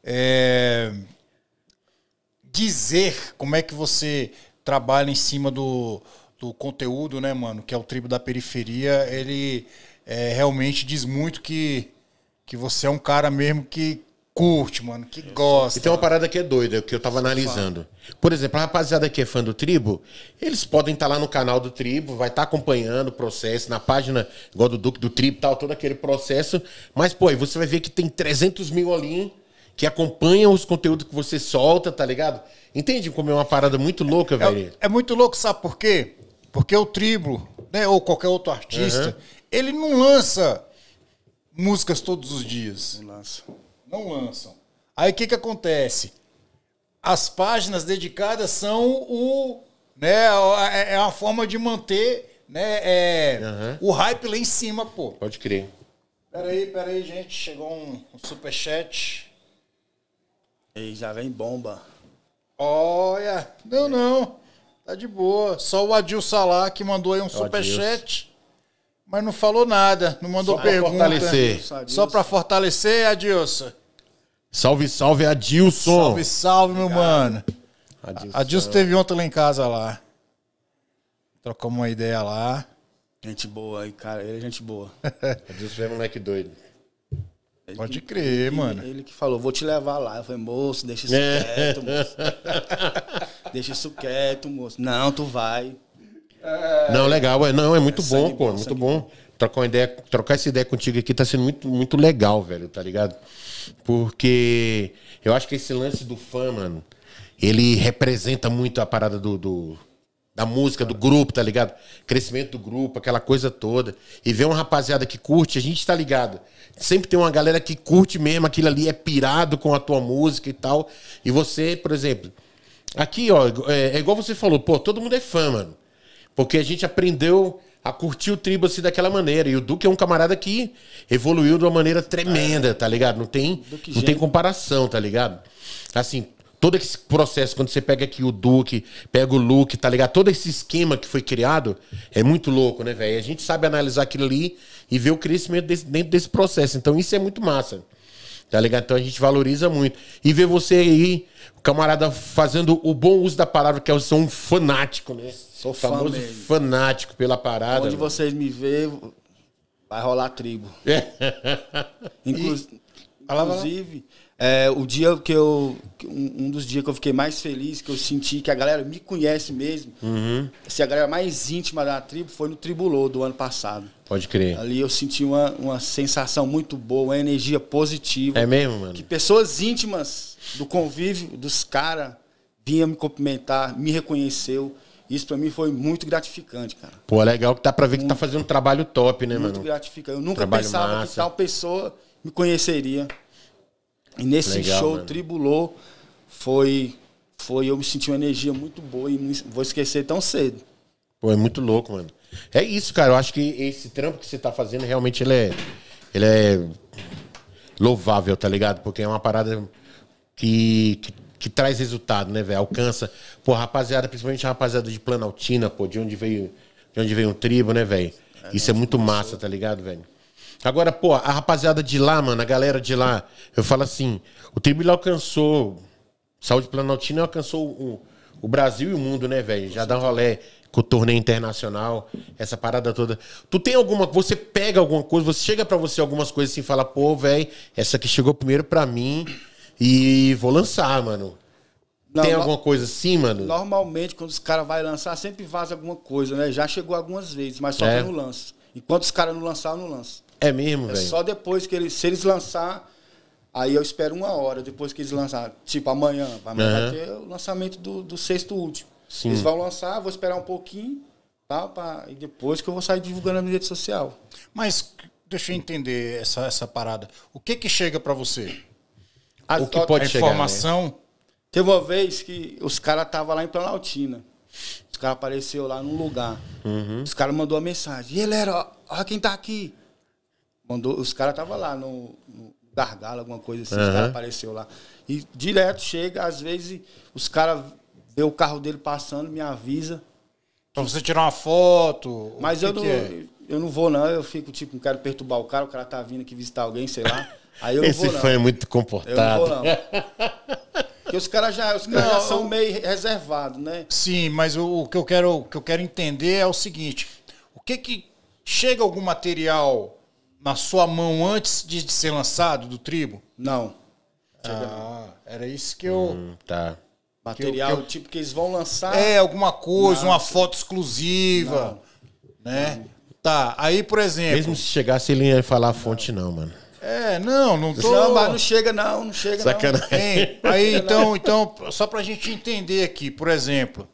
S1: É, dizer como é que você trabalha em cima do, do conteúdo, né, mano? Que é o tribo da periferia, ele é, realmente diz muito que, que você é um cara mesmo que curte, mano, que
S2: gosta. E tem uma parada que é doida, que eu tava analisando. Por exemplo, a rapaziada que é fã do Tribo, eles podem estar tá lá no canal do Tribo, vai estar tá acompanhando o processo, na página, igual do Duque do Tribo tal, todo aquele processo. Mas, pô, aí você vai ver que tem 300 mil ali, hein? que acompanham os conteúdos que você solta, tá ligado? Entende como é uma parada muito louca, é, velho? É, é, muito louco, sabe por quê?
S1: Porque o Tribo, né, ou qualquer outro artista, uhum. ele não lança músicas todos os dias. Não lança. Não lançam. Aí o que que acontece? As páginas dedicadas são o, né, é, é a forma de manter, né, é, uhum. o hype lá em cima, pô. Pode crer. Peraí, peraí, gente. Chegou um, um superchat. E já vem bomba. Olha! Não, não. Tá de boa. Só o Adil Salá que mandou aí um é superchat, mas não falou nada, não mandou Só pra fortalecer. Só pra fortalecer, Adilson.
S2: Salve, salve, Adilson. Salve,
S1: salve, meu mano.
S2: Adilson. Adilson teve
S1: ontem lá em casa lá. Trocamos uma ideia lá.
S3: Gente boa aí, cara. Ele é gente boa. Adilson é moleque doido. Ele Pode que, crer, ele, mano. Ele que falou, vou te levar lá. Eu falei, moço, deixa isso é. quieto, moço. deixa isso quieto, moço. Não, tu vai.
S2: É... Não, legal, é, não, é muito é, bom, pô, bom, é muito bom. bom. Trocar, ideia, trocar essa ideia contigo aqui tá sendo muito, muito legal, velho, tá ligado? Porque eu acho que esse lance do fã, mano, ele representa muito a parada do, do da música, do grupo, tá ligado? Crescimento do grupo, aquela coisa toda. E ver uma rapaziada que curte, a gente tá ligado sempre tem uma galera que curte mesmo aquilo ali, é pirado com a tua música e tal. E você, por exemplo, aqui, ó, é, é igual você falou, pô, todo mundo é fã, mano. Porque a gente aprendeu a curtir o tribo assim daquela maneira. E o Duque é um camarada que evoluiu de uma maneira tremenda, é. tá ligado? Não tem, não tem comparação, tá ligado? Assim, todo esse processo, quando você pega aqui o Duque, pega o Luke, tá ligado? Todo esse esquema que foi criado é muito louco, né, velho? A gente sabe analisar aquilo ali e ver o crescimento desse, dentro desse processo. Então isso é muito massa. Tá ligado? Então a gente valoriza muito. E ver você aí, camarada, fazendo o bom uso da palavra, que eu é sou um fanático, né? Sou famoso Fã fanático pela parada. Onde mano.
S3: vocês me veem, vai rolar tribo. É. Inclusive. Inclusive,
S2: é, o dia que eu. Um
S3: dos dias que eu fiquei mais feliz, que eu senti que a galera me conhece mesmo, uhum. se assim, a galera mais íntima da tribo foi no Tribulô do ano passado. Pode crer. Ali eu senti uma, uma sensação muito boa, uma energia positiva. É mesmo, mano? Que pessoas íntimas do convívio dos caras vinham me cumprimentar, me reconheceu. Isso para mim foi muito gratificante, cara.
S2: Pô, é legal que dá pra ver muito, que tá fazendo um trabalho top, né, muito mano? Muito
S3: gratificante. Eu nunca trabalho pensava massa. que tal pessoa me conheceria. E nesse Legal, show mano. foi foi eu me senti uma energia muito boa e vou esquecer tão cedo.
S2: Pô, é muito louco, mano. É isso, cara. Eu acho que esse trampo que você tá fazendo realmente ele é ele é louvável, tá ligado? Porque é uma parada que, que, que traz resultado, né, velho? Alcança. Pô, rapaziada, principalmente a rapaziada de Planaltina, pô, de onde veio, de onde veio o tribo, né, velho? É, isso é muito massa, tá ligado, velho? Agora, pô, a rapaziada de lá, mano, a galera de lá, eu falo assim, o Tribulho alcançou, Saúde Planaltina alcançou o, o Brasil e o mundo, né, velho? Já dá um rolé com o torneio internacional, essa parada toda. Tu tem alguma, você pega alguma coisa, você chega para você algumas coisas assim, fala, pô, velho, essa aqui chegou primeiro para mim e vou lançar, mano. Não, tem alguma coisa assim, mano?
S3: Normalmente, quando os caras vai lançar, sempre vaza alguma coisa, né? Já chegou algumas vezes, mas só é. que não lança. Enquanto os caras não lançaram, não lança.
S2: É mesmo, é velho? É só
S3: depois que eles. Se eles lançar, aí eu espero uma hora depois que eles lançar. Tipo, amanhã. Amanhã uhum. vai ter o lançamento do, do sexto último. Sim. Eles vão lançar, vou esperar um pouquinho. Tá, e depois que eu vou sair divulgando na minha rede social. Mas deixa eu entender essa, essa parada. O que que chega para você?
S1: A, o que a, pode a chegar, né? informação.
S3: Né? Teve uma vez que os caras estavam lá em Planaltina. Os caras apareceu lá num lugar. Uhum. Os caras mandou uma mensagem. E galera, olha quem tá aqui. Mandou, os caras estavam lá no, no gargalo, alguma coisa assim, uhum. os caras apareceu lá. E direto chega, às vezes os caras vê o carro dele passando, me avisa. Pra você tirar uma foto. Mas eu, não, é? eu não vou, não. Eu fico, tipo, não quero perturbar o cara, o cara tá vindo aqui visitar alguém, sei lá. Aí eu Esse vou, não.
S1: fã é muito comportado. Eu não vou,
S3: não. Porque os caras já, os caras já são meio reservados, né?
S1: Sim, mas o, o, que eu quero, o que eu quero entender é o seguinte: o que que. Chega algum material na sua mão antes de, de ser lançado do tribo? Não. Ah, ah, era isso que eu. Hum, tá. Material, que eu, que eu... tipo que eles vão lançar. É, alguma coisa, uma foto exclusiva. Não. Né? Não. Tá, aí, por exemplo. Mesmo
S2: se chegasse, ele ia falar a fonte, não, mano.
S1: É, não, não tô. Não, mas não chega, não, não chega, Sacanagem. não. Sacanagem. Aí, então, então, só pra gente entender aqui, por exemplo.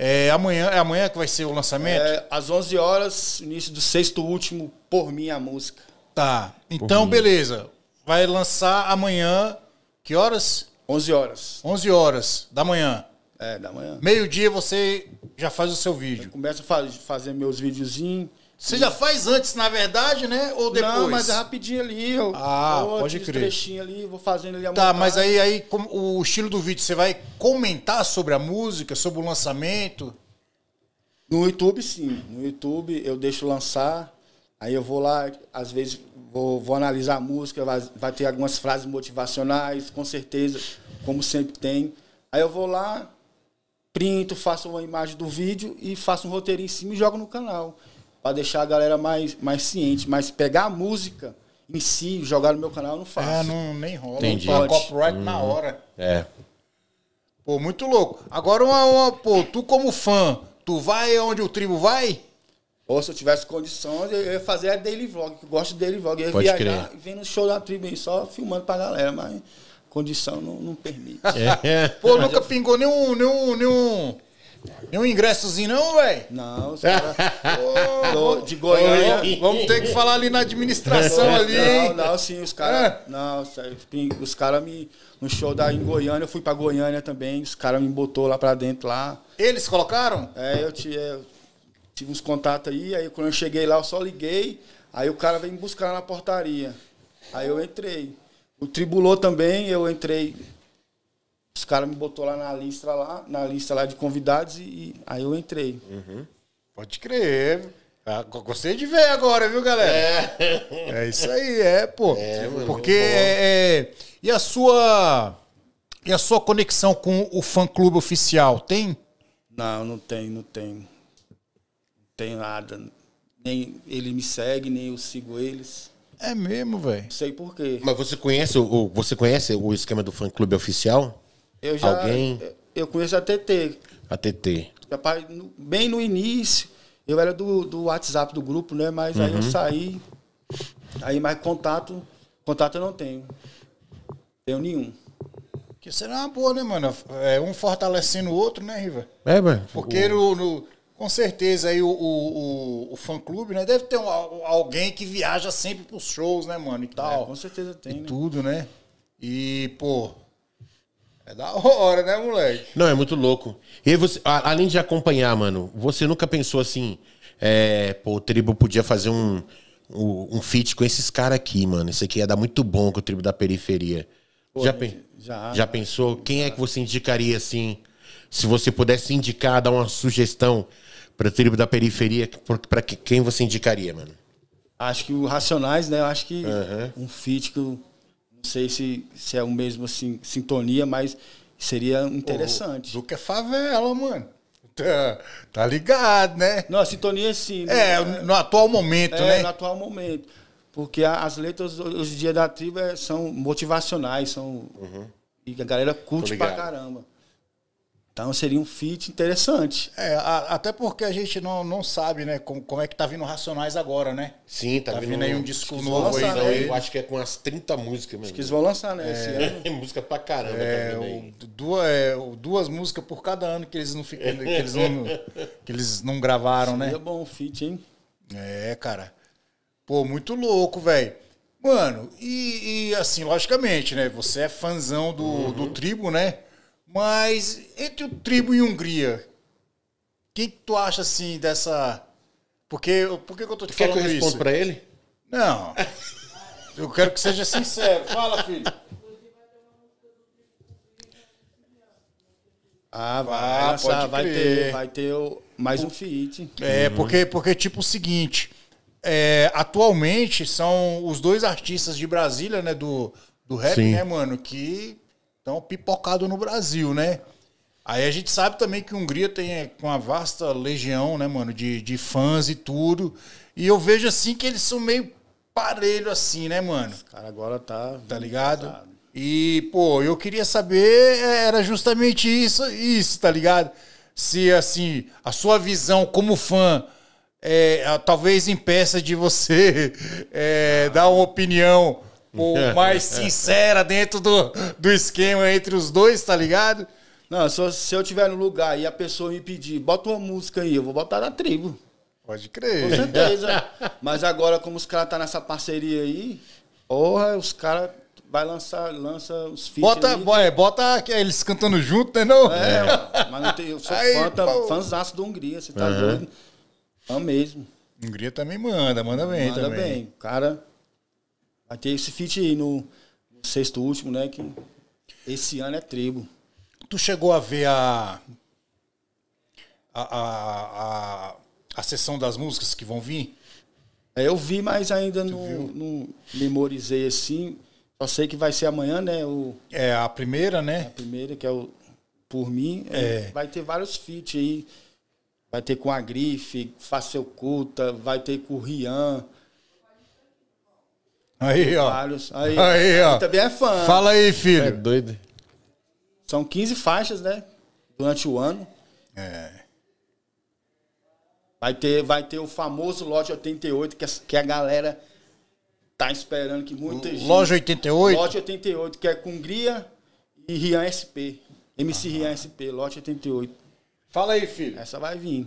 S1: É, amanhã, é amanhã que vai ser o lançamento?
S3: É, às 11 horas, início do sexto último, por minha música. Tá. Então, beleza. Vai lançar amanhã, que horas? 11 horas.
S1: 11 horas da manhã. É, da manhã. Meio-dia você já faz o seu vídeo. Começa começo a fazer meus videozinhos você já faz antes, na verdade, né? Ou depois? Não, mas é
S2: rapidinho
S3: ali. Eu, ah, eu pode crer. trechinho ali, vou fazendo ali a Tá, montagem. mas aí, aí o estilo do vídeo,
S1: você vai comentar sobre a música, sobre o lançamento? No YouTube,
S3: sim. No YouTube eu deixo lançar, aí eu vou lá, às vezes vou, vou analisar a música, vai, vai ter algumas frases motivacionais, com certeza, como sempre tem. Aí eu vou lá, printo, faço uma imagem do vídeo e faço um roteirinho em cima e jogo no canal para deixar a galera mais, mais ciente. Mas pegar a música em si, jogar no meu canal, eu não faço. É, não, nem rola. Entendi. Não copyright na hum. hora.
S2: É.
S1: Pô, muito louco. Agora, uma, uma, pô, tu como fã, tu vai onde o tribo
S3: vai? Ou se eu tivesse condições, eu ia fazer a daily vlog, que eu gosto de daily vlog. Eu ia Pode viajar crer. vendo show da tribo aí, só filmando pra galera, mas condição não, não permite.
S2: É. Pô, mas nunca eu...
S3: pingou nenhum, nenhum, nenhum e é um ingressozinho não, velho? Não, os caras.
S2: oh, de Goiânia. Vamos ter que falar ali na
S1: administração ali. Não, não,
S3: sim, os caras. É. Não, os caras me. No show da em Goiânia, eu fui pra Goiânia também, os caras me botou lá pra dentro lá. Eles colocaram? É, eu, eu é, tive uns contatos aí, aí quando eu cheguei lá, eu só liguei, aí o cara veio me buscar na portaria. Aí eu entrei. O tribulou também, eu entrei os caras me botou lá na lista lá, na lista lá de convidados e, e aí eu entrei. Uhum. Pode crer. Ah, gostei de ver agora, viu, galera?
S2: É, é isso aí, é,
S1: pô. É, mano, Porque é, é, e a sua e a sua conexão com o fã clube oficial tem?
S3: Não, não tem, não tem. Não tem nada. Nem ele me segue, nem eu sigo eles. É mesmo, velho. Sei por quê.
S2: Mas você conhece o você conhece o esquema do fã clube oficial?
S3: Eu já, Alguém? Eu conheço a TT.
S2: A TT.
S3: Rapaz, bem no início, eu era do, do WhatsApp do grupo, né? Mas uhum. aí eu uhum. saí. Aí mais contato, contato eu não tenho. Tenho nenhum. Que será uma boa, né,
S1: mano? É um fortalecendo o outro, né, Riva?
S2: É, mano. Porque o...
S1: no, no com certeza aí o, o, o, o fã-clube, né? Deve ter um, alguém que viaja sempre pros shows, né, mano? E é, tal. É, com certeza tem, e né? Tudo, né? E, pô, é da hora, né, moleque?
S2: Não, é muito louco. E você, a, além de acompanhar, mano, você nunca pensou assim, é, pô, o tribo podia fazer um, um, um feat com esses caras aqui, mano. Isso aqui ia dar muito bom com o tribo da periferia. Pô, já, gente, já, já pensou? Quem é que você indicaria assim? Se você pudesse indicar, dar uma sugestão para tribo da periferia, para que, quem você indicaria, mano?
S3: Acho que o Racionais, né? Eu acho que uhum. um feat que eu não sei se, se é o mesmo assim, sintonia, mas seria interessante. O, do que é favela, mano. Tá, tá ligado, né? Não, a sintonia sim. Né? É, né? no atual momento, é, né? no atual momento. Porque as letras hoje em dia da tribo é, são motivacionais, são. Uhum. E a galera curte pra caramba. Então seria um fit interessante. É, a, até porque a gente não, não
S1: sabe, né, como, como é que tá vindo Racionais agora, né?
S3: Sim,
S2: tá, tá vindo, vindo aí um disco novo lançar, aí, né? Eu acho que é com as 30 músicas mesmo. Acho que eles vão lançar, né? É, é música pra caramba. É, tá o,
S1: duas, é, duas músicas por cada ano que eles não ficam, que eles não,
S2: que eles não gravaram,
S1: né? Seria bom o fit, hein? É, cara. Pô, muito louco, velho. Mano, e, e, assim, logicamente, né? Você é fãzão do, uhum. do tribo, né? Mas entre o tribo e Hungria, quem que tu acha assim dessa. Porque, por que, eu tô te falando falando quer que eu responda pra ele? Não. eu quero que seja sincero. Fala, filho.
S3: Ah, vai, ah, lançar, vai ter, vai ter mais um feat. É, uhum. porque,
S1: porque tipo o seguinte, é, atualmente são os dois artistas de Brasília, né, do, do rap, Sim. né, mano, que então pipocado no Brasil, né? Aí a gente sabe também que a Hungria tem uma é, vasta legião, né, mano, de, de fãs e tudo. E eu vejo assim que eles são meio parelho assim, né, mano? Os cara agora tá. Tá ligado? Pesado. E, pô, eu queria saber, é, era justamente isso, isso, tá ligado? Se, assim, a sua visão como fã é, talvez impeça de você é, ah. dar uma opinião
S3: ou mais sincera dentro do, do esquema entre os dois, tá ligado? Não, se eu, se eu tiver no lugar e a pessoa me pedir, bota uma música aí, eu vou botar na tribo. Pode crer. Com certeza. Mas agora, como os caras tá nessa parceria aí, porra, os caras vai lançar, lança os filhos. Bota,
S1: Boy, bota eles cantando junto, né não? É,
S3: é. mas não tem, eu sou aí, fã, tá, fãzaço da Hungria, você tá uhum. doido? Fã mesmo. Hungria também manda, manda bem manda também. Manda bem, cara... Vai ter esse feat aí no, no sexto último, né? Que esse ano é tribo. Tu chegou a ver a. A, a, a, a sessão das músicas que vão vir? É, eu vi, mas ainda não, não, memorizei assim. Só sei que vai ser amanhã, né? O, é a primeira, né? A primeira, que é o Por Mim. É. Vai ter vários feats aí. Vai ter com a Grife, Faceu Oculta, vai ter com o Rian. Aí, ó. Vários. Aí, aí ó. também é fã. Né? Fala aí, filho. É doido. São 15 faixas, né? Durante o ano. É. Vai ter, vai ter o famoso Lote 88, que, que a galera tá esperando que muita gente. Loja 88? Lote 88, que é com Gria e Rian SP. MC ah. Rian SP, Lote 88. Fala aí, filho. Essa vai vir.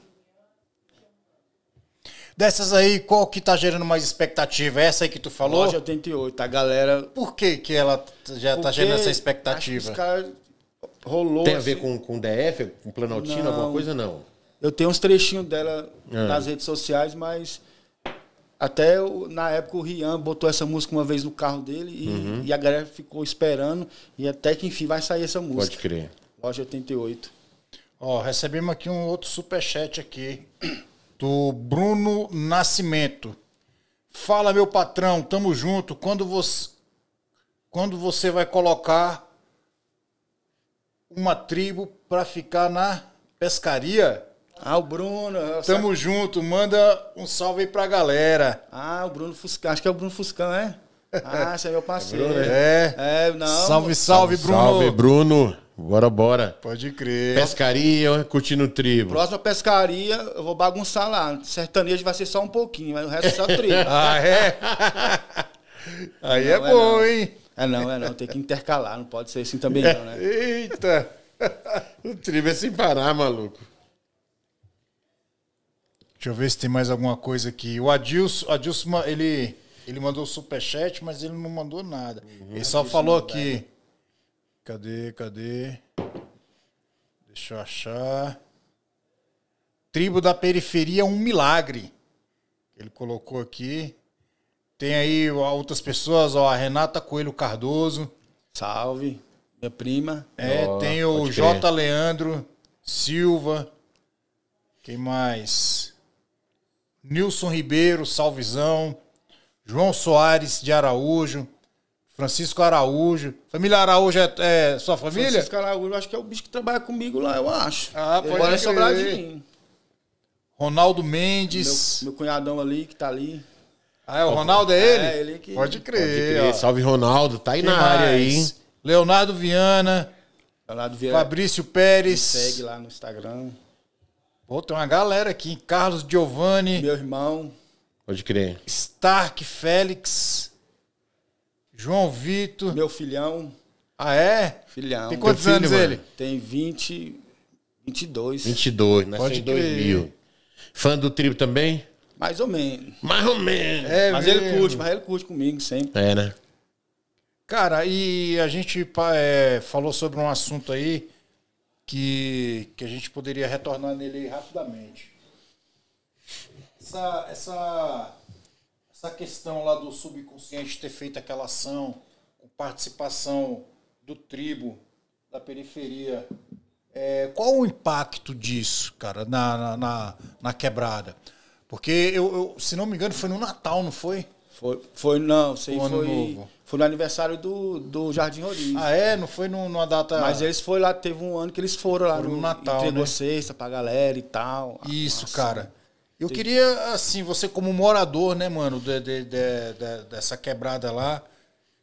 S3: Dessas
S1: aí, qual que tá gerando mais expectativa? É essa aí que tu falou? Loja
S3: 88, a galera. Por que,
S2: que ela já tá Porque tá gerando essa expectativa?
S3: Acho que rolou. Tem a ver assim...
S2: com, com DF, com Planaltina, não. alguma coisa? Não.
S3: Eu tenho uns trechinhos dela ah. nas redes sociais, mas. Até na época o Rian botou essa música uma vez no carro dele e, uhum. e, a galera ficou esperando. E até que enfim vai sair essa música. Pode crer. Loja 88. Ó,
S1: recebemos aqui um outro
S3: superchat aqui
S1: do Bruno Nascimento. Fala, meu patrão, tamo junto. Quando você, quando você vai colocar uma tribo para ficar na pescaria? Ah, o Bruno. Tamo junto. Manda um salve
S3: aí pra galera. Ah, o Bruno Fuscão. Acho que é o Bruno Fuscão, né? Ah, você é meu é parceiro. É. é não. Salve, salve, salve Bruno. Salve,
S2: Bruno. Bora, bora.
S3: Pode crer.
S2: Pescaria, curtindo o tribo.
S3: Próxima pescaria, eu vou bagunçar lá. Sertanejo vai ser só um pouquinho, mas o resto é só tribo. ah, é?
S2: Aí é não, é, é bom, não. hein?
S3: É não, é não. Tem que intercalar, não pode ser assim também não, né? Eita!
S2: O tribo é
S3: sem parar, maluco.
S1: Deixa eu ver se tem mais alguma coisa aqui. O Adilson, Adilson ele, ele mandou superchat, mas ele não mandou nada. Uhum, ele só Adilson falou que... Cadê, cadê? Deixa eu achar. Tribo da Periferia, um milagre. Ele colocou aqui. Tem aí outras pessoas, ó, a Renata Coelho
S3: Cardoso. Salve, minha prima. É, oh, tem o J.
S1: Leandro Silva. Quem mais? Nilson Ribeiro, salvezão. João Soares de Araújo. Francisco Araújo. Família Araújo é, é sua família? Francisco
S3: Araújo, acho que é o bicho que trabalha comigo lá, eu acho. Ah, pode Agora é Sobradinho. Ronaldo Mendes. Meu, meu cunhadão ali, que tá ali. Ah, é,
S1: o Ronaldo é, é ele? É, ele que... Pode crer. Pode crer.
S2: Salve, Ronaldo. Tá aí Quem na mais? área aí, hein?
S1: Leonardo Viana. Leonardo Viana. Fabrício Pérez. Me
S3: segue lá no Instagram.
S1: Pô, tem uma galera aqui. Carlos Giovanni. Meu irmão.
S2: Pode crer.
S3: Stark Félix. João Vitor. Meu filhão. Ah, é? Filhão. Tem quantos filho, anos mano? ele? Tem 20, 22. 22, nasceu Pode dois 2000.
S2: Fã do tribo também? Mais ou
S3: menos. Mais ou menos. É mas mesmo. ele curte, mas ele curte comigo sempre.
S2: É, né?
S1: Cara, e a gente é, falou sobre um assunto aí que, que a gente poderia retornar nele rapidamente. Essa, essa essa questão lá do subconsciente ter feito aquela ação com participação do tribo, da periferia. É, qual o impacto disso, cara, na, na, na quebrada? Porque eu, eu,
S3: se não me engano, foi no Natal, não foi? Foi, foi não, sei foi, novo. foi no aniversário do, do Jardim Origem Ah, é? Não foi no, numa data. Mas eles foram lá, teve um ano que eles foram lá foram no, no Natal. Entregou né? cesta pra galera e tal. Isso, cara. Eu Sim. queria, assim, você
S1: como morador, né, mano, de, de, de, dessa quebrada lá,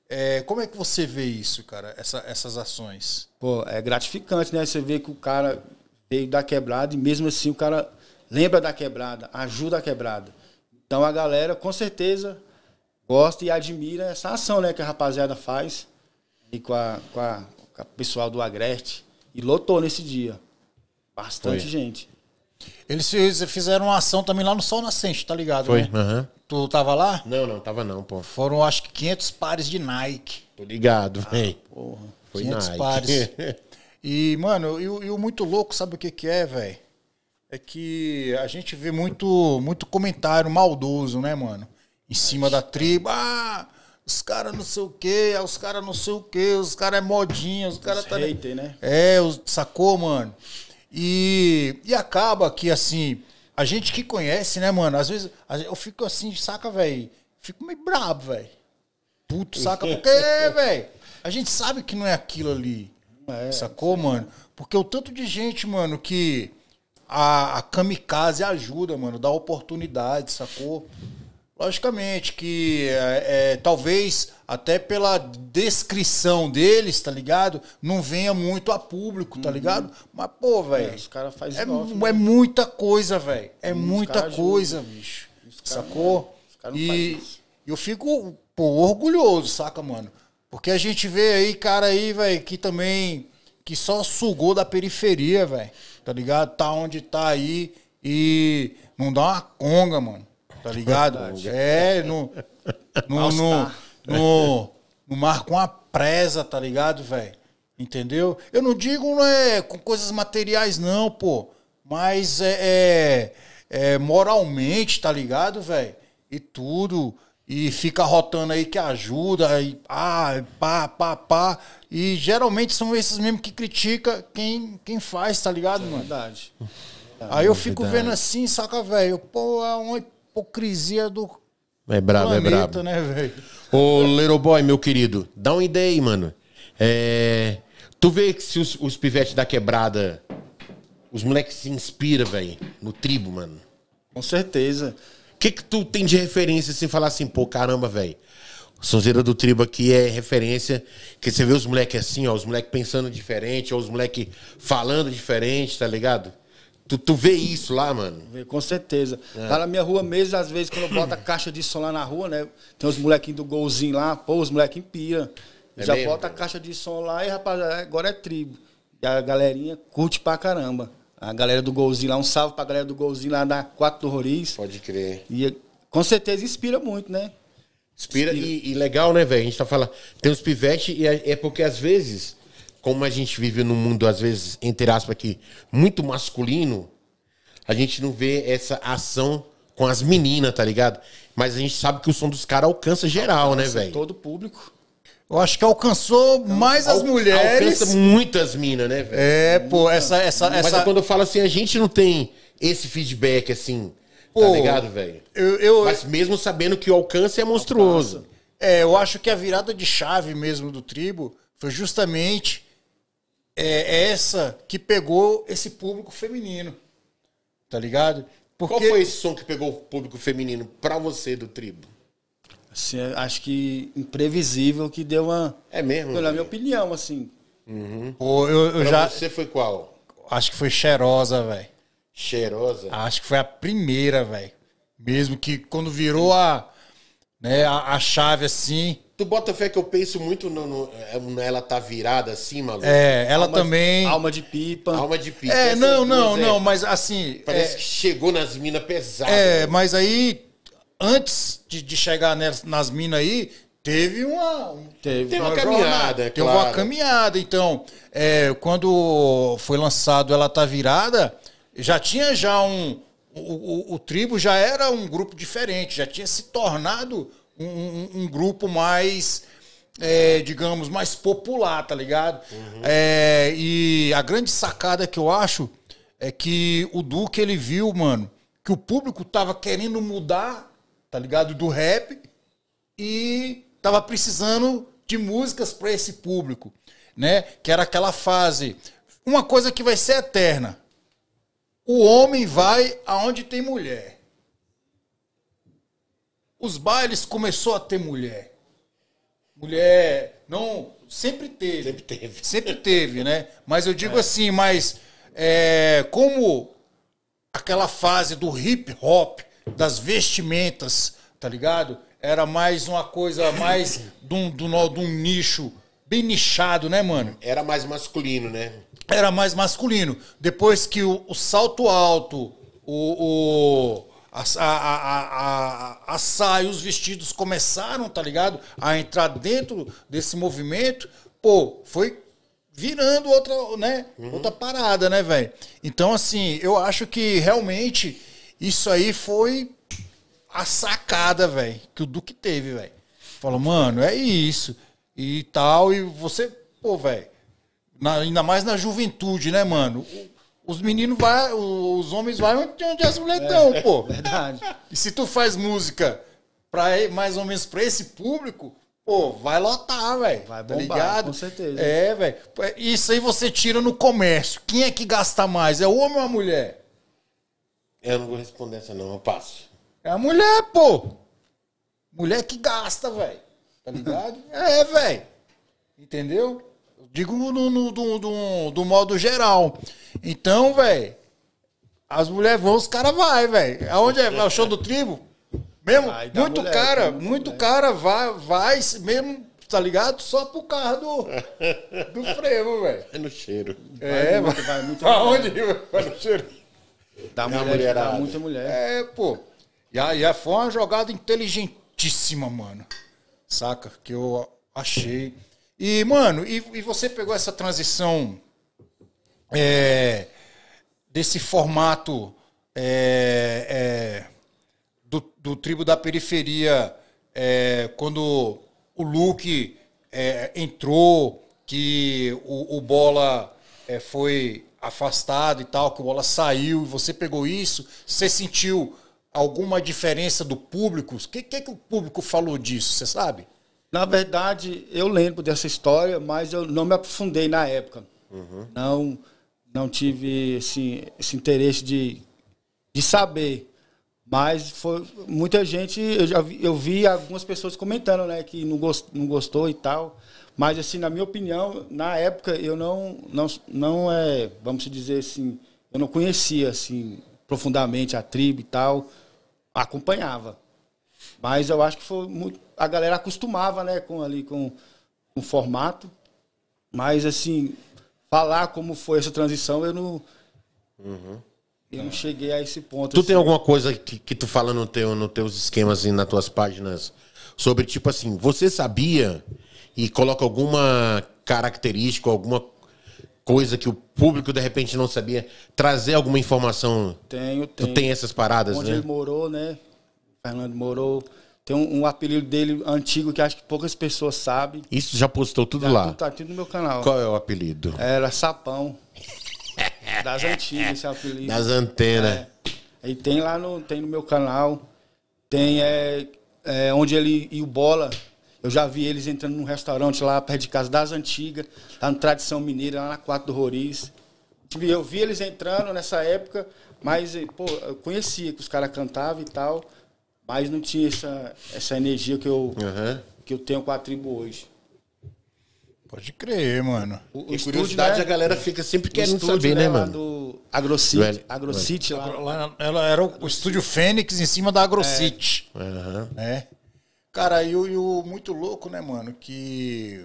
S1: é, como é que você vê isso, cara, essa, essas ações?
S3: Pô, é gratificante, né? Você vê que o cara veio da quebrada e mesmo assim o cara lembra da quebrada, ajuda a quebrada. Então a galera, com certeza, gosta e admira essa ação, né, que a rapaziada faz e com a, com a, com pessoal do Agreste. E lotou nesse dia. Bastante Foi. gente. Eles fizeram uma ação também lá no Sol Nascente, tá ligado? Foi.
S2: Né? Uhum.
S1: Tu tava lá? Não, não, tava não, pô. Foram acho que 500 pares de Nike.
S2: Tô ligado, ah, velho. Porra. Foi 500 Nike. pares.
S1: e, mano, e, e o muito louco, sabe o que que é, velho? É que a gente vê muito, muito comentário maldoso, né, mano? Em cima da tribo. Ah, os caras ah, não sei o quê, os caras não sei o quê, os caras é modinha, os caras tá. Hater, né? É, sacou, mano? E, e acaba que, assim, a gente que conhece, né, mano? Às vezes eu fico assim, saca, velho? Fico meio brabo, velho. Puto, saca? Porque, velho, a gente sabe que não é aquilo ali. É, sacou, sim. mano? Porque o tanto de gente, mano, que a, a kamikaze ajuda, mano, dá oportunidade, sacou? Logicamente que é, é, talvez até pela descrição deles, tá ligado? Não venha muito a público, tá uhum. ligado? Mas, pô, velho. É,
S3: os
S1: é, é muita coisa, velho. É os muita coisa, ajudam. bicho. Cara, sacou? e eu fico, pô, orgulhoso, saca, mano? Porque a gente vê aí, cara aí, velho, que também. que só sugou da periferia, velho. Tá ligado? Tá onde tá aí. E não dá uma conga, mano Tá ligado? É, no.
S2: No. No, no,
S1: no mar com a presa, tá ligado, velho? Entendeu? Eu não digo né, com coisas materiais, não, pô. Mas é, é, é moralmente, tá ligado, velho? E tudo. E fica rotando aí que ajuda, e ah, pá, pá, pá. E geralmente são esses mesmo que critica quem, quem faz, tá ligado, é mano? Verdade.
S2: Aí eu fico vendo
S1: assim, saca, velho? Pô, é aonde hipocrisia do
S2: é brabo, é planeta, é brabo. né, velho? Ô, Little Boy, meu querido, dá uma ideia aí, mano. É... Tu vê que se os, os pivetes da quebrada, os moleques se inspiram, velho, no tribo, mano. Com certeza. O que que tu tem de referência se assim, falar assim, pô, caramba, velho? Sonzeira do Tribo aqui é referência, que você vê os moleques assim, ó, os moleques pensando diferente, ou os moleques falando diferente, tá ligado? Tu, tu vê isso lá, mano? Com certeza. É. Lá na
S3: minha rua mesmo, às vezes, quando eu boto a caixa de som lá na rua, né? Tem os molequinhos do golzinho lá, pô, os molequinhos pia É já mesmo, bota a caixa de som lá e, rapaz, agora é tribo. E a galerinha curte pra caramba. A galera do golzinho lá, um salve pra galera do golzinho lá na Quatro do Roriz. Pode crer. E
S2: com certeza inspira muito, né? Inspira, inspira. E, e, legal, né, velho? A gente tá falando. Tem uns pivetes e é, é porque às vezes como a gente vive num mundo, às vezes, entre aspas, aqui, muito masculino, a gente não vê essa ação com as meninas, tá ligado? Mas a gente sabe que o som dos caras alcança geral, né, alcança né, velho? Todo público. Eu
S1: acho que alcançou mais as mulheres. Alcança
S2: muitas minas, né, velho? É, pô, essa, essa, Mas essa... É quando eu falo assim, a gente não tem esse feedback, assim, tá pô, tá ligado, velho?
S1: Eu, eu, Mas mesmo sabendo que o alcance é monstruoso. Alcança. É, eu acho que a virada de chave mesmo do tribo foi justamente é, é essa que pegou esse
S2: público feminino. Tá ligado? Porque... Qual foi esse som que pegou o público feminino para você do Tribo?
S3: Assim, é, acho que imprevisível que deu uma. É mesmo? Pela minha
S2: opinião, assim.
S3: Uhum. Pô, eu, eu já.
S2: Você foi qual?
S3: Acho que foi
S1: cheirosa, velho.
S3: Cheirosa? Acho
S1: que foi a primeira, velho. Mesmo que quando virou a, né, a, a chave assim,
S2: Tu bota fé que eu penso muito no, no é, ela tá virada assim, maluco. É, ela alma, também. Alma de pipa. Alma de pipa. É, não, não, é, não, mas assim. Parece é... que chegou nas minas pesadas. É,
S1: mas aí, antes de, de chegar nas, nas minas aí, teve uma. Um, teve uma, uma caminhada, é claro. Teve uma caminhada. Então, é, quando foi lançado Ela Tá Virada, já tinha já um. O, o, o, tribo já era um grupo diferente, já tinha se tornado um, um, grupo mais, é, digamos, mais popular, tá ligado? Uhum. É, e a grande sacada que eu acho é que o Duque, ele viu, mano, que o público tava querendo mudar, tá ligado? Do rap e tava precisando de músicas para esse público, né? Que era aquela fase. Uma coisa que vai ser eterna. O homem vai aonde tem mulher os bailes começou a ter mulher. Mulher, não, sempre teve. Sempre teve. Sempre teve, né? Mas eu digo é. assim, mas é, como aquela fase do hip hop, das vestimentas, tá ligado? Era mais uma coisa, mais de um, de um nicho bem nichado, né, mano? Era mais masculino, né? Era mais masculino. Depois que o, o salto alto, o, o a, a, a, a saia, os vestidos começaram, tá ligado? A entrar dentro desse movimento, pô, foi virando outra, né? Uhum. Outra parada, né, velho? Então, assim, eu acho que realmente isso aí foi a sacada, velho, que o Duque teve, velho. Falou, mano, é isso. E tal, e você, pô, velho. ainda mais na juventude, né, mano? os meninos vai, os homens vão onde as mulheres estão, é, pô. Verdade. E se tu faz música para mais ou menos para esse público, pô, vai lotar, velho. Vai tá bombar, tá ligado? com certeza. É, velho. Isso aí você tira no comércio. Quem é que gasta mais? É o homem ou a mulher?
S2: Eu não vou responder essa não, eu passo.
S1: É a mulher, pô. Mulher que gasta, velho. Tá ligado? é, velho. Entendeu? Digo no, no, do, do, do modo geral. Então, velho, as mulheres vão, os caras vai, velho. Aonde é? é? O show do tribo? Mesmo? Ai, muito mulher, cara, né? muito mulher. cara vai, vai, mesmo, tá ligado? Só pro carro do, do frevo, velho. É no
S2: cheiro. É, vai, muito, vai muito Aonde? Vai no cheiro. Da mulher, mulherada. Dá muita
S1: mulher. É, pô. E aí é, foi uma jogada inteligentíssima, mano. Saca? Que eu achei. E, mano, e, e você pegou essa transição é, desse formato é, é, do, do Tribo da Periferia, é, quando o Luke é, entrou, que o, o Bola é, foi afastado e tal, que o Bola saiu, e você pegou isso, você sentiu alguma diferença do
S3: público? O que, que, que o público falou disso, você sabe? Na verdade, eu lembro dessa história, mas eu não me aprofundei na época. Uhum. Não, não tive esse interesse de, de saber. Mas foi muita gente, eu, já vi, eu vi algumas pessoas comentando, né, que não, gost, não gostou e tal. Mas assim, na minha opinião, na época eu não não não é, vamos dizer assim, eu não conhecia assim profundamente a tribo e tal, acompanhava. Mas eu acho que foi muito. A galera acostumava, né, com ali com, o formato. Mas assim, falar como foi essa transição, eu não. Uhum. Eu não cheguei a esse ponto. Tu assim.
S2: tem alguma coisa que, que tu fala no teu, no teus esquemas assim, e nas tuas páginas sobre tipo assim, você sabia e coloca alguma característica, alguma coisa que o público de repente não sabia, trazer alguma informação. Tenho, tenho. Tu tem essas paradas, Onde né? Onde ele
S3: morou, né? Fernando morou. Tem um, um, apelido dele antigo que acho que poucas pessoas sabem.
S2: Isso já postou tudo já, lá? tá
S3: tudo no meu canal. Qual
S2: é o apelido?
S3: Era Sapão. das antigas esse apelido. Das antenas. É. E tem lá no, tem no meu canal. Tem é, é, onde ele e o Bola. Eu já vi eles entrando num restaurante lá perto de casa das antigas, lá no Tradição Mineira, lá na Quatro do Roriz. Tipo, eu vi eles entrando nessa época, mas pô, eu conhecia que os caras cantavam e tal. Mas não tinha essa, essa energia que eu, uhum. que eu tenho com a tribo hoje.
S1: Pode crer, mano. O,
S2: o e curiosidade, né? a galera fica
S3: sempre querendo estúdio, saber, né, né mano? Do
S1: Agrocity. Agrocity lá. lá. Ela era o, o estúdio Fênix em cima da Agrocity. É. Uhum. é. Cara, e o, muito louco, né, mano? Que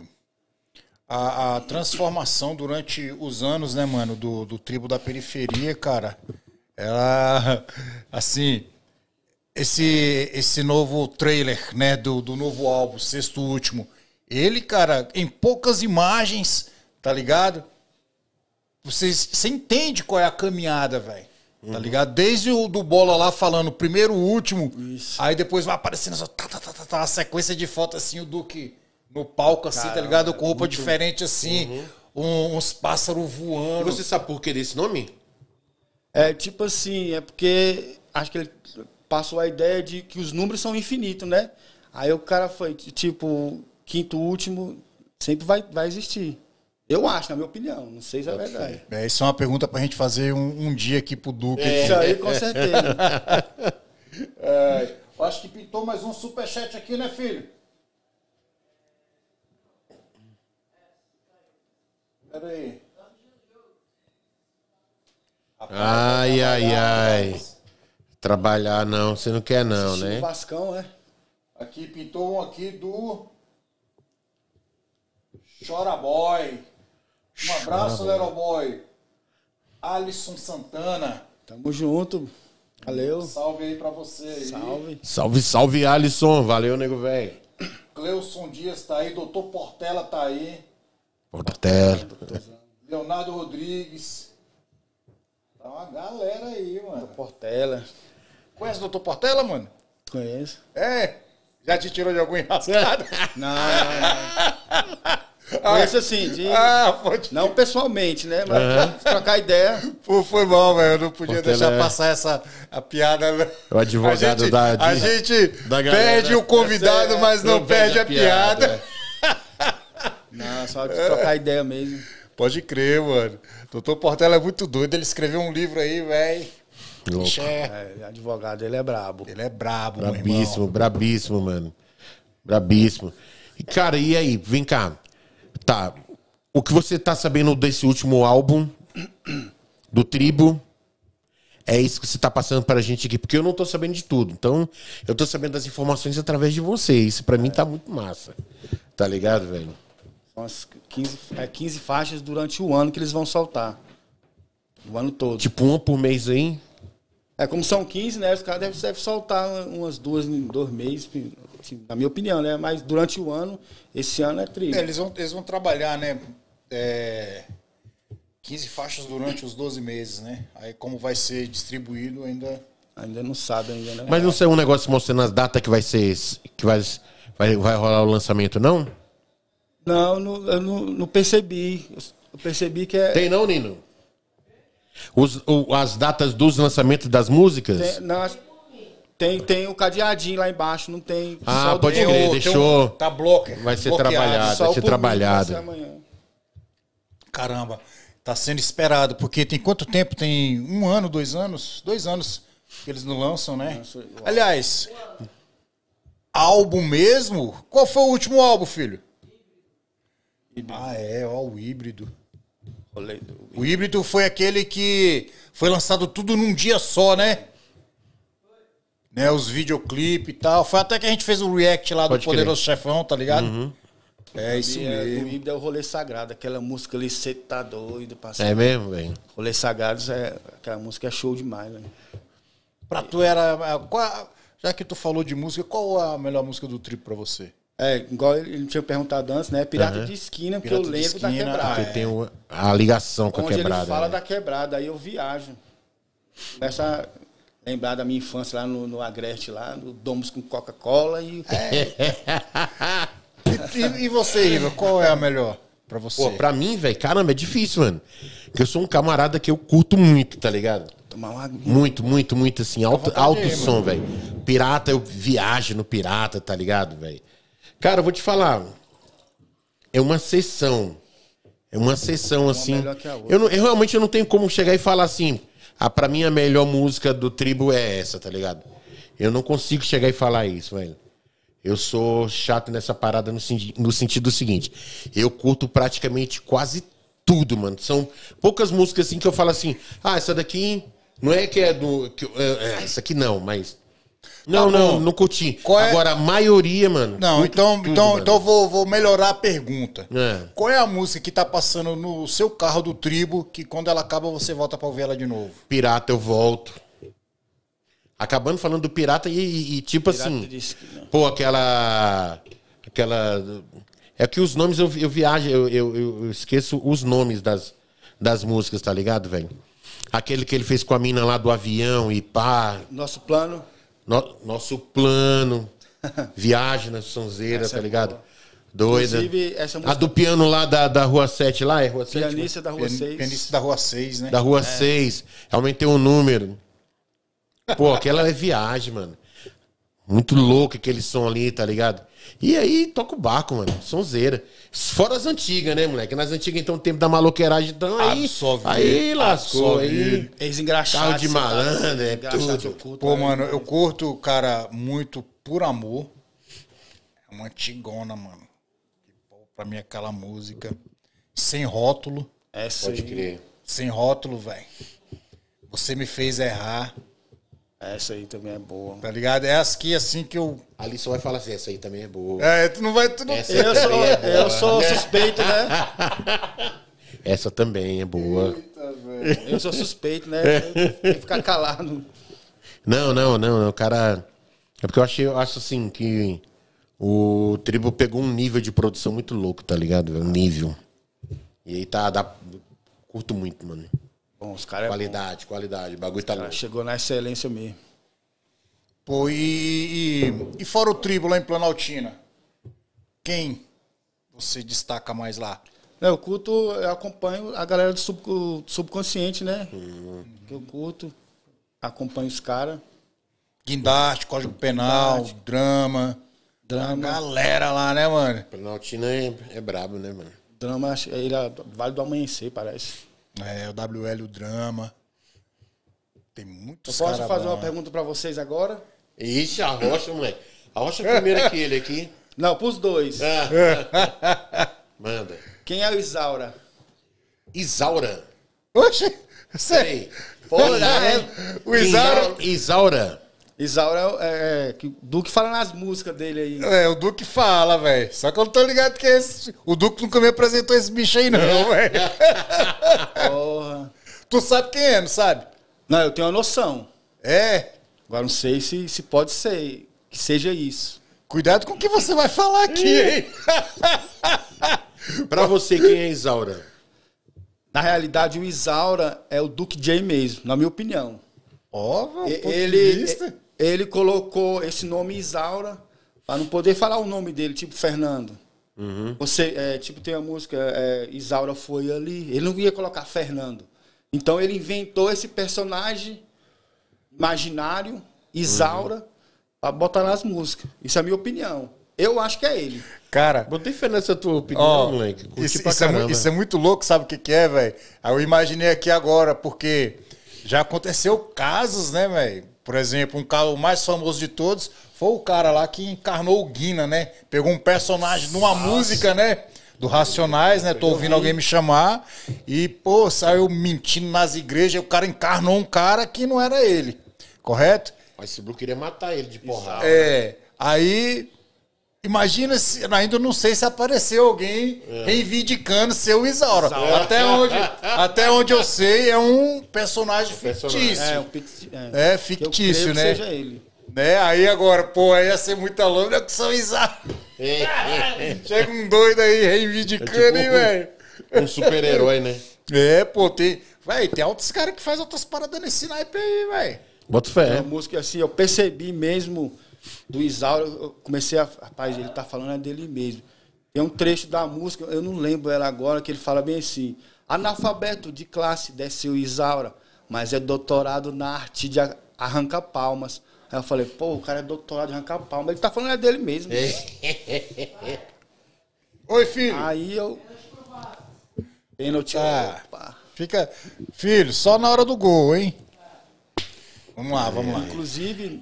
S1: a, a, transformação durante os anos, né, mano, do, do tribo da periferia, cara, ela. Assim, esse, esse novo trailer, né, do, do novo álbum, sexto último. Ele, cara, em poucas imagens, tá ligado? Você, você entende qual é a caminhada, velho. Tá uhum. ligado? Desde o do Bola lá falando primeiro, último. Isso. Aí depois
S2: vai aparecendo só, tá, tá,
S1: tá, tá, tá, a sequência de foto assim, o Duque no palco assim, Caramba, tá ligado? Com roupa muito... diferente assim,
S2: uhum. uns pássaros voando. E você sabe por que desse nome?
S3: É tipo assim, é porque acho que ele passou a ideia de que os números são infinitos, né? Aí o cara foi, tipo, quinto, último, sempre vai, vai existir. Eu acho, na minha opinião. Não sei se é verdade.
S1: É, isso é uma pergunta pra gente fazer um, um dia aqui pro Duque. É, isso aí, com certeza. é, acho que pintou mais um superchat aqui, né, filho? Pera aí.
S2: ai, tá ai, ai. Trabalhar não, você não quer não, né?
S1: Vascão, é. Aqui pintou um aqui do Chora Boy. Um abraço, Little Boy. Alisson Santana.
S3: Tamo junto. Valeu.
S1: Salve aí pra você. Salve.
S2: Salve, salve, Alisson. Valeu, nego velho.
S1: Cleuson Dias tá aí. Doutor Portela tá aí.
S2: Portela.
S1: Leonardo Rodrigues. Tá uma galera aí, mano. Doutor Portela. Conhece o doutor Portela, mano? Conheço.
S3: É? Já te tirou de algum enrascado? Não, não, não. Ah, Conheço assim, de... ah, pode... não pessoalmente, né? Mas uhum. trocar ideia. Pô, foi mal, velho. Eu não podia Portela deixar é... passar essa a piada. Né? O advogado a gente, da. A gente
S1: da perde o convidado, é, mas não, pede perde, a piada. piada. Não, só de trocar ideia mesmo. Pode crer, mano. Doutor Portela é muito doido. Ele escreveu um livro aí, velho. Louco. É. É, é, advogado, ele é brabo. Ele é brabo,
S2: Brabíssimo, brabíssimo, mano. Brabíssimo. E, cara, e aí? Vem cá. Tá. O que você tá sabendo desse último álbum do Tribo? É isso que você tá passando pra gente aqui, porque eu não tô sabendo de tudo. Então, eu tô sabendo das informações através de você. Isso pra mim tá muito massa. Tá ligado, velho? São
S3: as 15, é, 15 faixas durante o ano que eles vão soltar. O ano todo. Tipo uma por mês, hein? É, como são 15, né? Os caras devem deve soltar umas duas em dois meses, assim, na minha opinião, né? Mas durante o ano, esse ano é triste. É, eles, vão, eles vão
S1: trabalhar, né? É, 15 faixas durante os 12 meses, né? Aí como vai ser distribuído ainda. Ainda não sabe ainda, né? Mas não sei um
S2: negócio mostrando as datas que vai ser. que vai, vai, vai rolar o lançamento, não?
S3: Não, não eu não, não percebi. Eu percebi que é. Tem não, Nino?
S2: Os, o, as datas dos lançamentos das músicas?
S3: Tem, não, tem, tem o cadeadinho lá embaixo, não tem. Ah, pode crer, deixou. Um, tá bloqueado Vai ser trabalhado, vai ser
S2: trabalhado.
S1: Caramba, tá sendo esperado, porque tem quanto tempo? Tem um ano, dois anos? Dois anos que eles não lançam, né? Aliás, álbum mesmo? Qual foi o último álbum, filho? Híbrido. Ah, é, ó, o híbrido. O híbrido foi aquele que foi lançado tudo num dia só, né? Né, os videoclipes e tal.
S3: Foi até que a gente fez o react lá Pode do Poderoso querer. Chefão, tá ligado? Uhum. É
S2: isso é, mesmo. O
S3: híbrido é o rolê sagrado, aquela música ali, você tá doido, parceiro. É mesmo, velho. Rolê sagrado, é. Aquela música é show demais, velho. Pra tu era. É, qual, já que tu falou de música, qual a melhor música do trip pra você? É, igual ele tinha perguntado antes,
S2: né? Pirata uhum. de
S3: esquina, porque Pirata eu lembro esquina, da quebrada. Porque tem
S2: a ligação com Onde a quebrada. Ele fala né?
S3: da quebrada, aí eu viajo. Começa a lembrar da minha infância lá no, no Agreste, lá, no Domus com Coca-Cola e... É. e. e, você, Ivo, qual é a melhor?
S2: Pra você. Pô, pra mim, velho, caramba, é difícil, mano. Porque eu sou um camarada que eu curto muito, tá ligado? Muito, muito, muito, assim, alto, alto som, velho. Pirata, eu viajo no pirata, tá ligado, velho? Cara, eu vou te falar. É uma sessão. É uma sessão, assim. eu, não, eu realmente não tenho como chegar e falar assim. Ah, pra mim a melhor música do tribo é essa, tá ligado? Eu não consigo chegar e falar isso, velho. Eu sou chato nessa parada no, no sentido seguinte. Eu curto praticamente quase tudo, mano. São poucas músicas assim que eu falo assim, ah, essa daqui não é que é do. Que, é, é, essa aqui não, mas não, tá não, não curti. É... Agora, a maioria, mano. Não, então, tudo, então, mano. então vou, vou melhorar a pergunta. É.
S1: Qual é a música que tá passando no seu carro do tribo que quando ela acaba você volta pra ouvir ela de novo?
S2: Pirata, eu volto. Acabando falando do pirata e, e, e tipo pirata assim. Pô, aquela. Aquela. É que os nomes eu, eu viajo, eu, eu, eu esqueço os nomes das, das músicas, tá ligado, velho? Aquele que ele fez com a mina lá do avião e pá. Nosso plano. No, nosso plano. Viagem na Sonzeira, tá é ligado? Boa. Doida. Inclusive,
S3: essa música... A do piano
S2: lá da, da Rua 7, lá é Rua 7? Pianista né? da Rua 6. Pianista
S1: da Rua 6, né? Da Rua é. 6.
S2: Aumentei o um número. Pô, aquela é viagem, mano. Muito louco aquele som ali, tá ligado? E aí toca o barco, mano. Sonzeira. Fora as antigas, né, moleque? Nas antigas, então, o tempo da maloqueiragem. Então, aí. Absolve, aí lascou. Aí,
S1: Ex-engraxado. de malandro, é tudo. Pô, aí, né? mano, eu curto, cara, muito por amor. É uma antigona, mano. Pra mim, aquela música. Sem rótulo. Essa é, Pode crer. Sem rótulo, velho. Você me fez errar.
S3: Essa aí também é
S1: boa. Tá ligado? É as que assim que eu.
S2: Ali só vai falar assim, essa aí também é boa. É, tu não vai. Tu não... Essa eu, sou, é boa. eu sou suspeito, né? Essa também é boa. Eita, velho. Eu sou suspeito, né? Tem que ficar
S3: calado.
S2: Não, não, não, não. O cara. É porque eu acho, eu acho assim que o Tribo pegou um nível de produção muito louco, tá ligado? Um nível. E aí tá. Dá... Curto muito, mano. Bom, os caras. É qualidade, é
S3: qualidade. O bagulho tá louco. Chegou na excelência mesmo. Pô, e, e,
S1: e fora o tribo lá em Planaltina? Quem você destaca mais lá?
S3: É, eu curto, eu acompanho a galera do sub, subconsciente, né? Uhum. Que eu curto, acompanho os caras. Guindaste, Código Penal, Guindaste.
S2: Drama. Drama. A galera lá, né, mano? Planaltina é, é brabo, né, mano?
S3: Drama, ele é Vale do Amanhecer, parece.
S1: É, o WL, o Drama.
S2: Tem muito. Eu posso fazer bom. uma
S3: pergunta para vocês agora?
S2: Ixi, a Rocha, moleque. A Rocha é primeiro que ele aqui. Não, pros dois. Ah. Manda.
S3: Quem é o Isaura?
S2: Isaura. Oxi! Sei. Olá, é. O Isaura.
S3: Isaura. Isaura é, é, é O Duque fala nas músicas dele aí.
S1: É, o Duque fala, velho. Só que eu não tô ligado que esse, o Duque nunca me apresentou
S3: esse bicho aí, não, velho. Porra. Tu sabe quem é, não sabe? Não, eu tenho uma noção. É? Agora não sei se, se pode ser que seja isso. Cuidado com o que você vai falar aqui, hein? pra você, quem é Isaura? Na realidade, o Isaura é o Duque J mesmo, na minha opinião. Ó, oh, Ele ele colocou esse nome Isaura para não poder falar o nome dele, tipo Fernando. Uhum. Você, é, tipo, tem a música é, Isaura foi ali. Ele não ia colocar Fernando. Então ele inventou esse personagem imaginário, Isaura, uhum. para botar nas músicas. Isso é a minha opinião. Eu acho que é ele. Cara. Botei fé nessa tua opinião, ó, moleque.
S2: Isso, isso, é, isso, é,
S1: muito louco, sabe o que, que é, velho? eu imaginei aqui agora, porque já aconteceu casos, né, velho? Por exemplo, um cara, o mais famoso de todos foi o cara lá que encarnou o Guina, né? Pegou um personagem numa Nossa. música, né? Do Racionais, né? Tô ouvindo alguém me chamar. E, pô, saiu mentindo nas igrejas. O cara encarnou um cara que não era ele. Correto?
S2: Mas esse Blue queria matar ele de porrada. É. Né?
S1: Aí Imagina se. Ainda não sei se apareceu alguém é. reivindicando seu Isauro. Isaura. Até, onde, até onde eu sei, é um personagem, é personagem.
S3: fictício. É, é. é fictício, né? seja ele.
S1: Né? Aí agora, pô, aí ia ser muita lâmina com São Isauro. Chega um doido aí reivindicando, é tipo hein, um, velho? Um super-herói,
S3: né? É, pô, tem. Véi, tem outros
S1: caras que fazem outras paradas nesse naipe aí,
S3: velho. Bota fé. É uma música assim, eu percebi mesmo do Isauro, eu comecei a. Rapaz, ele tá falando é dele mesmo. Tem um trecho da música, eu não lembro ela agora, que ele fala bem assim. Analfabeto de classe, desceu Isaura, mas é doutorado na arte de arrancar palmas. Aí eu falei, pô, o cara é doutorado de arrancar palmas. Ele tá falando é dele mesmo. É. Oi, filho. Aí eu.
S1: Pênalti. Tá. Ah, opa. Fica. Filho, só na hora do gol, hein?
S3: Vamos lá, vamos lá. Inclusive,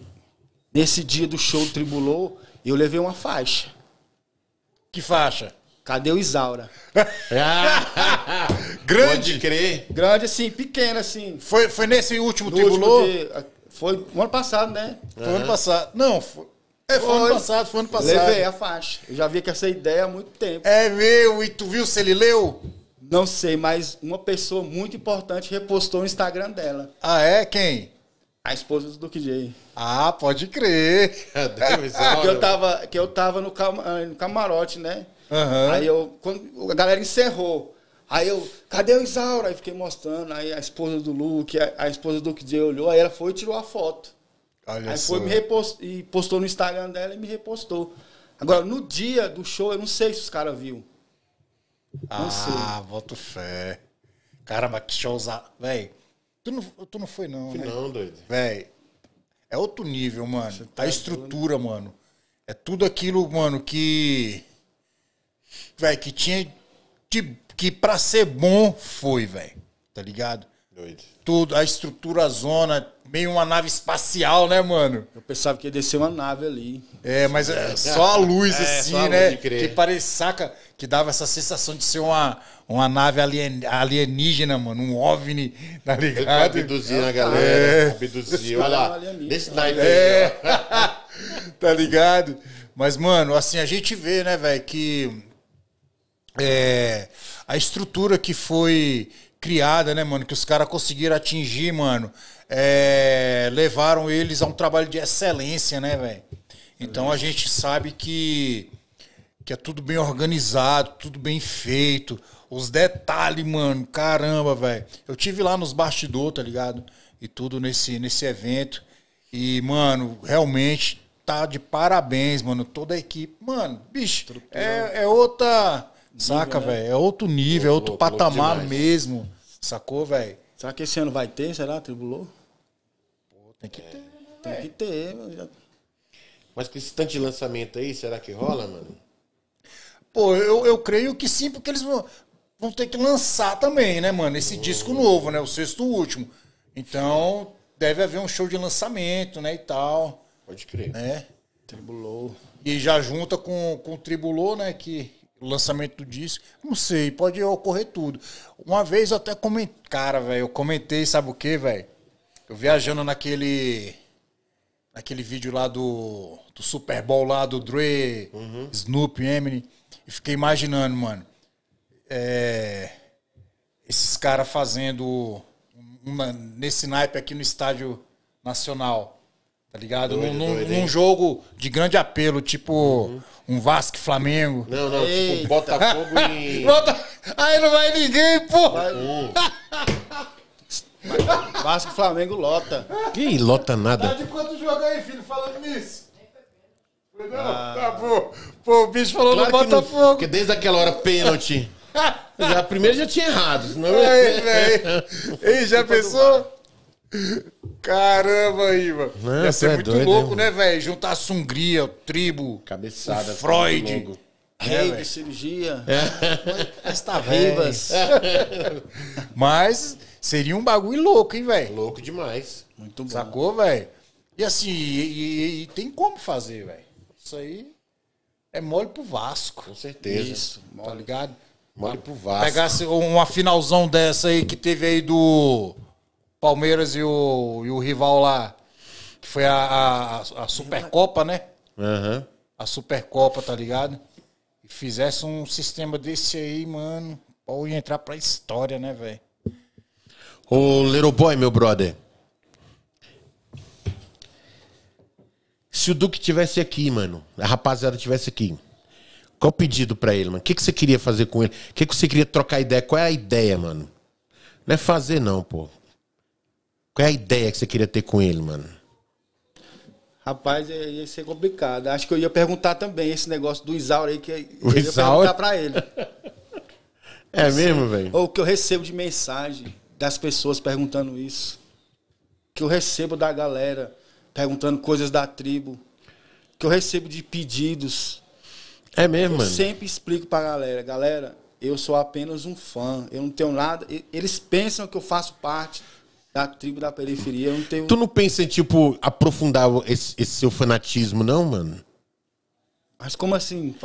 S3: Nesse dia do show do Tribulou, eu levei uma faixa. Que faixa? Cadê o Isaura? Ah. Grande? Pode crer. Grande, assim, pequena, assim. Foi, foi nesse último No Tribulou? último dia- foi no ano passado, né? Foi ano passado. Não, foi, é, foi, ano passado, foi ano passado. Levei a faixa. Eu já vi com essa ideia há muito tempo. É meu, e tu viu se ele leu? Não sei, mas uma pessoa muito importante repostou o Instagram dela. Ah, é? Quem? A esposa do Duque J. Ah, pode crer. que, eu tava, que eu tava no, eh, camarote, né? Uhum. Aí eu, quando a galera encerrou. Aí eu, cadê o Isaura? Aí fiquei mostrando. Aí a esposa do Luke, a, a esposa do Kid J olhou. Aí ela foi e tirou a foto. Olha aí só. foi me repostou, e postou no Instagram dela e me repostou. Agora, no dia do show, eu não sei se os caras viram.
S1: ah, sei. boto fé. Caramba, que showzão. Véi,
S3: Tu não, tu não
S1: foi, não. Fui né? não, doido. Véi, é outro nível, mano. Tá a estrutura, doido. mano. É tudo aquilo, mano, que. Véi, que tinha. De, que pra ser bom foi, velho. Tá ligado? Doido. Tudo, a estrutura, a zona, meio uma nave espacial, né, mano? Eu pensava que ia descer uma nave ali. É, mas é, só a luz, é, assim, né? Que parece, saca? que dava essa sensação de ser uma, uma nave alien, alienígena, mano, um OVNI, tá ligado? É. abduziu a galera, é. olha lá, desse night é. tá ligado? Mas, mano, assim, a gente vê, né, velho, que é, a estrutura que foi criada, né, mano, que os caras conseguiram atingir, mano, é, levaram eles a um trabalho de excelência, né, velho? Então a gente sabe que que é tudo bem organizado, tudo bem feito. Os detalhes, mano, caramba, velho. Eu tive lá nos bastidores, tá ligado? E tudo nesse, nesse evento. E, mano, realmente tá de parabéns, mano. Toda a equipe. Mano, bicho, é, é, outra. Nível, saca, né? velho? É outro nível, é outro louco, patamar louco mesmo.
S3: Sacou, velho? Será que esse ano vai ter, será, Tribulou?
S2: Pô, tem que é. ter. Tem que ter, mano. Já... Mas com esse tanto de lançamento aí, será que rola, mano?
S1: Pô, eu, eu creio que sim, porque eles vão, vão ter que lançar também, né, mano? Esse disco novo, né? O sexto último. Então, deve haver um show de lançamento, né? E tal. Pode crer. Né? Tribulou. E já junta com, com o Tribulou, né? Que o lançamento do disco. Não sei, pode ocorrer tudo. Uma vez eu até comentei. Cara, velho, eu comentei, sabe o que, velho? Eu viajando naquele. Naquele vídeo lá do, do Super Bowl lá do Dre, uhum. Snoop, Eminem e fiquei imaginando, mano, é, esses caras fazendo uma, nesse naipe aqui no estádio nacional, tá ligado? Doido, num, doido, num jogo de grande apelo, tipo uhum. um Vasco Flamengo. Não, não, Ei. tipo Botafogo e. Bota...
S2: Aí não vai ninguém, pô! Vasco Flamengo lota. quem lota nada. Tá
S1: de quanto jogo aí, filho, falando nisso?
S2: Não, ah. tá bom. Pô, o bicho falou claro no Botafogo. Não, porque desde aquela hora, pênalti. já, primeiro já tinha errado. Senão... Aí, velho. Ei, já pensou?
S1: Caramba, Iva. Não, Ia ser é muito doido, louco, né, velho? Juntar a sungria, tribo, cabeçada, Freud. É, Rei é, de cirurgia, é. Esta vivas. É. Mas seria um bagulho louco, hein, velho? Louco demais. Muito bom. Sacou, velho? E assim, e, e, e tem como fazer, velho. Isso aí é mole pro Vasco. Com certeza. Isso, tá mole. tá ligado? Mole pro Vasco. Pegasse uma finalzão dessa aí que teve aí do Palmeiras e o, e o rival lá, que foi a, a, a Supercopa, né? Uhum. A Supercopa, tá ligado? E fizesse um sistema desse aí, mano, ou ia entrar pra história, né, velho?
S2: Ô, Little Boy, meu brother, Se o Duque tivesse aqui, mano, a rapaziada tivesse aqui, qual o pedido para ele, mano? O que, que você queria fazer com ele? O que, que você queria trocar ideia? Qual é a ideia, mano? Não é fazer, não, pô. Qual é a ideia que você queria ter com ele, mano?
S3: Rapaz, é, ia ser complicado. Acho que eu ia perguntar também esse negócio do Isauro aí, que eu ia perguntar pra ele. é assim, mesmo, velho? Ou que eu recebo de mensagem das pessoas perguntando isso. Que eu recebo da galera perguntando coisas da tribo, que eu recebo de pedidos.
S2: É mesmo, eu mano? sempre
S3: explico pra galera, galera, eu sou apenas um fã, eu não tenho nada. Eles pensam que eu faço parte da tribo da periferia, eu não tenho. Tu
S2: não pensa em, tipo, aprofundar esse, esse seu fanatismo, não, mano?
S3: Mas como assim?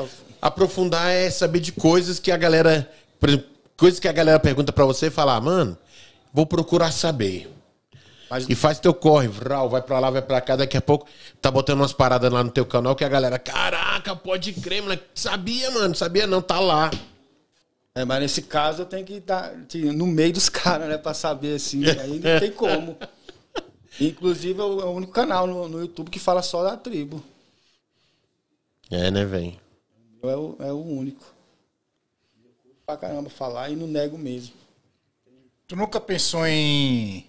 S2: Aprofundar é saber de coisas que a galera. Por exemplo, coisas que a galera pergunta para você e falar, ah, mano, vou procurar saber. Mas... E faz teu corre, vral, vai pra lá, vai pra cá, daqui a pouco tá botando umas paradas lá no teu canal que a galera, caraca, pode crer, moleque. Sabia, mano, sabia não, tá lá. É, mas
S3: nesse caso eu tenho que estar assim, no meio dos caras, né, pra saber assim, é. aí não tem como. Inclusive é, é o único canal no, no YouTube que fala só da tribo.
S2: É, né, velho?
S3: É o, é o único. Eu pra caramba falar e não nego mesmo.
S1: Tu nunca pensou em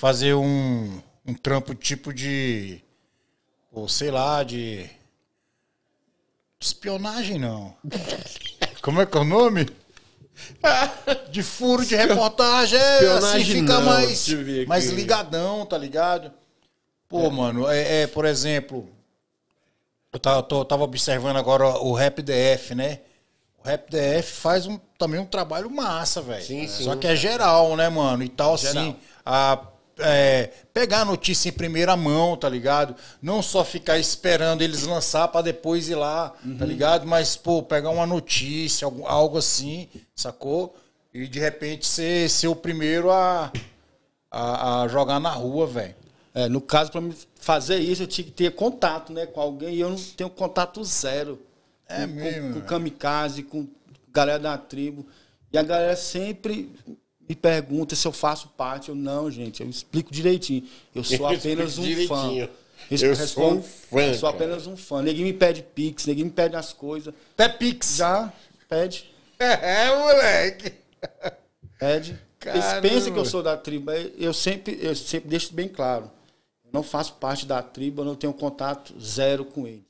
S1: fazer um, um trampo tipo de. Ou sei lá, de. Espionagem não. Como é que é o nome? De furo de reportagem, é assim fica não, mais, mais ligadão, tá ligado? Pô, é. mano, é, é, por exemplo, eu tava, tô, tava observando agora o Rap DF, né? O Rap DF faz um, também um trabalho massa, velho. É. Só que é geral, né, mano? E tal, assim, geral. assim. A é, pegar a notícia em primeira mão, tá ligado? Não só ficar esperando eles lançar para depois ir lá, tá uhum. tá ligado? Mas, pô, pegar uma notícia, algo assim, sacou? E de repente ser, ser o primeiro a, a, a jogar na
S3: rua, velho. É, no caso, para fazer isso, eu tinha que ter contato né, com alguém e eu não tenho contato zero. É com, mesmo. Com, com kamikaze, com galera da tribo. E a galera sempre me pergunta se eu faço parte ou não, gente. Eu explico direitinho. Eu sou apenas eu um direitinho. fã. Eu, eu sou um fã. Eu sou apenas um fã. Ninguém me pede pix, ninguém me pede as coisas. Até pix. Já? Pede. É, moleque. Pede. Caramba. Eles pensam que eu sou da tribo. Eu sempre, eu sempre deixo bem claro. Não faço parte da tribo, eu não tenho contato zero com eles.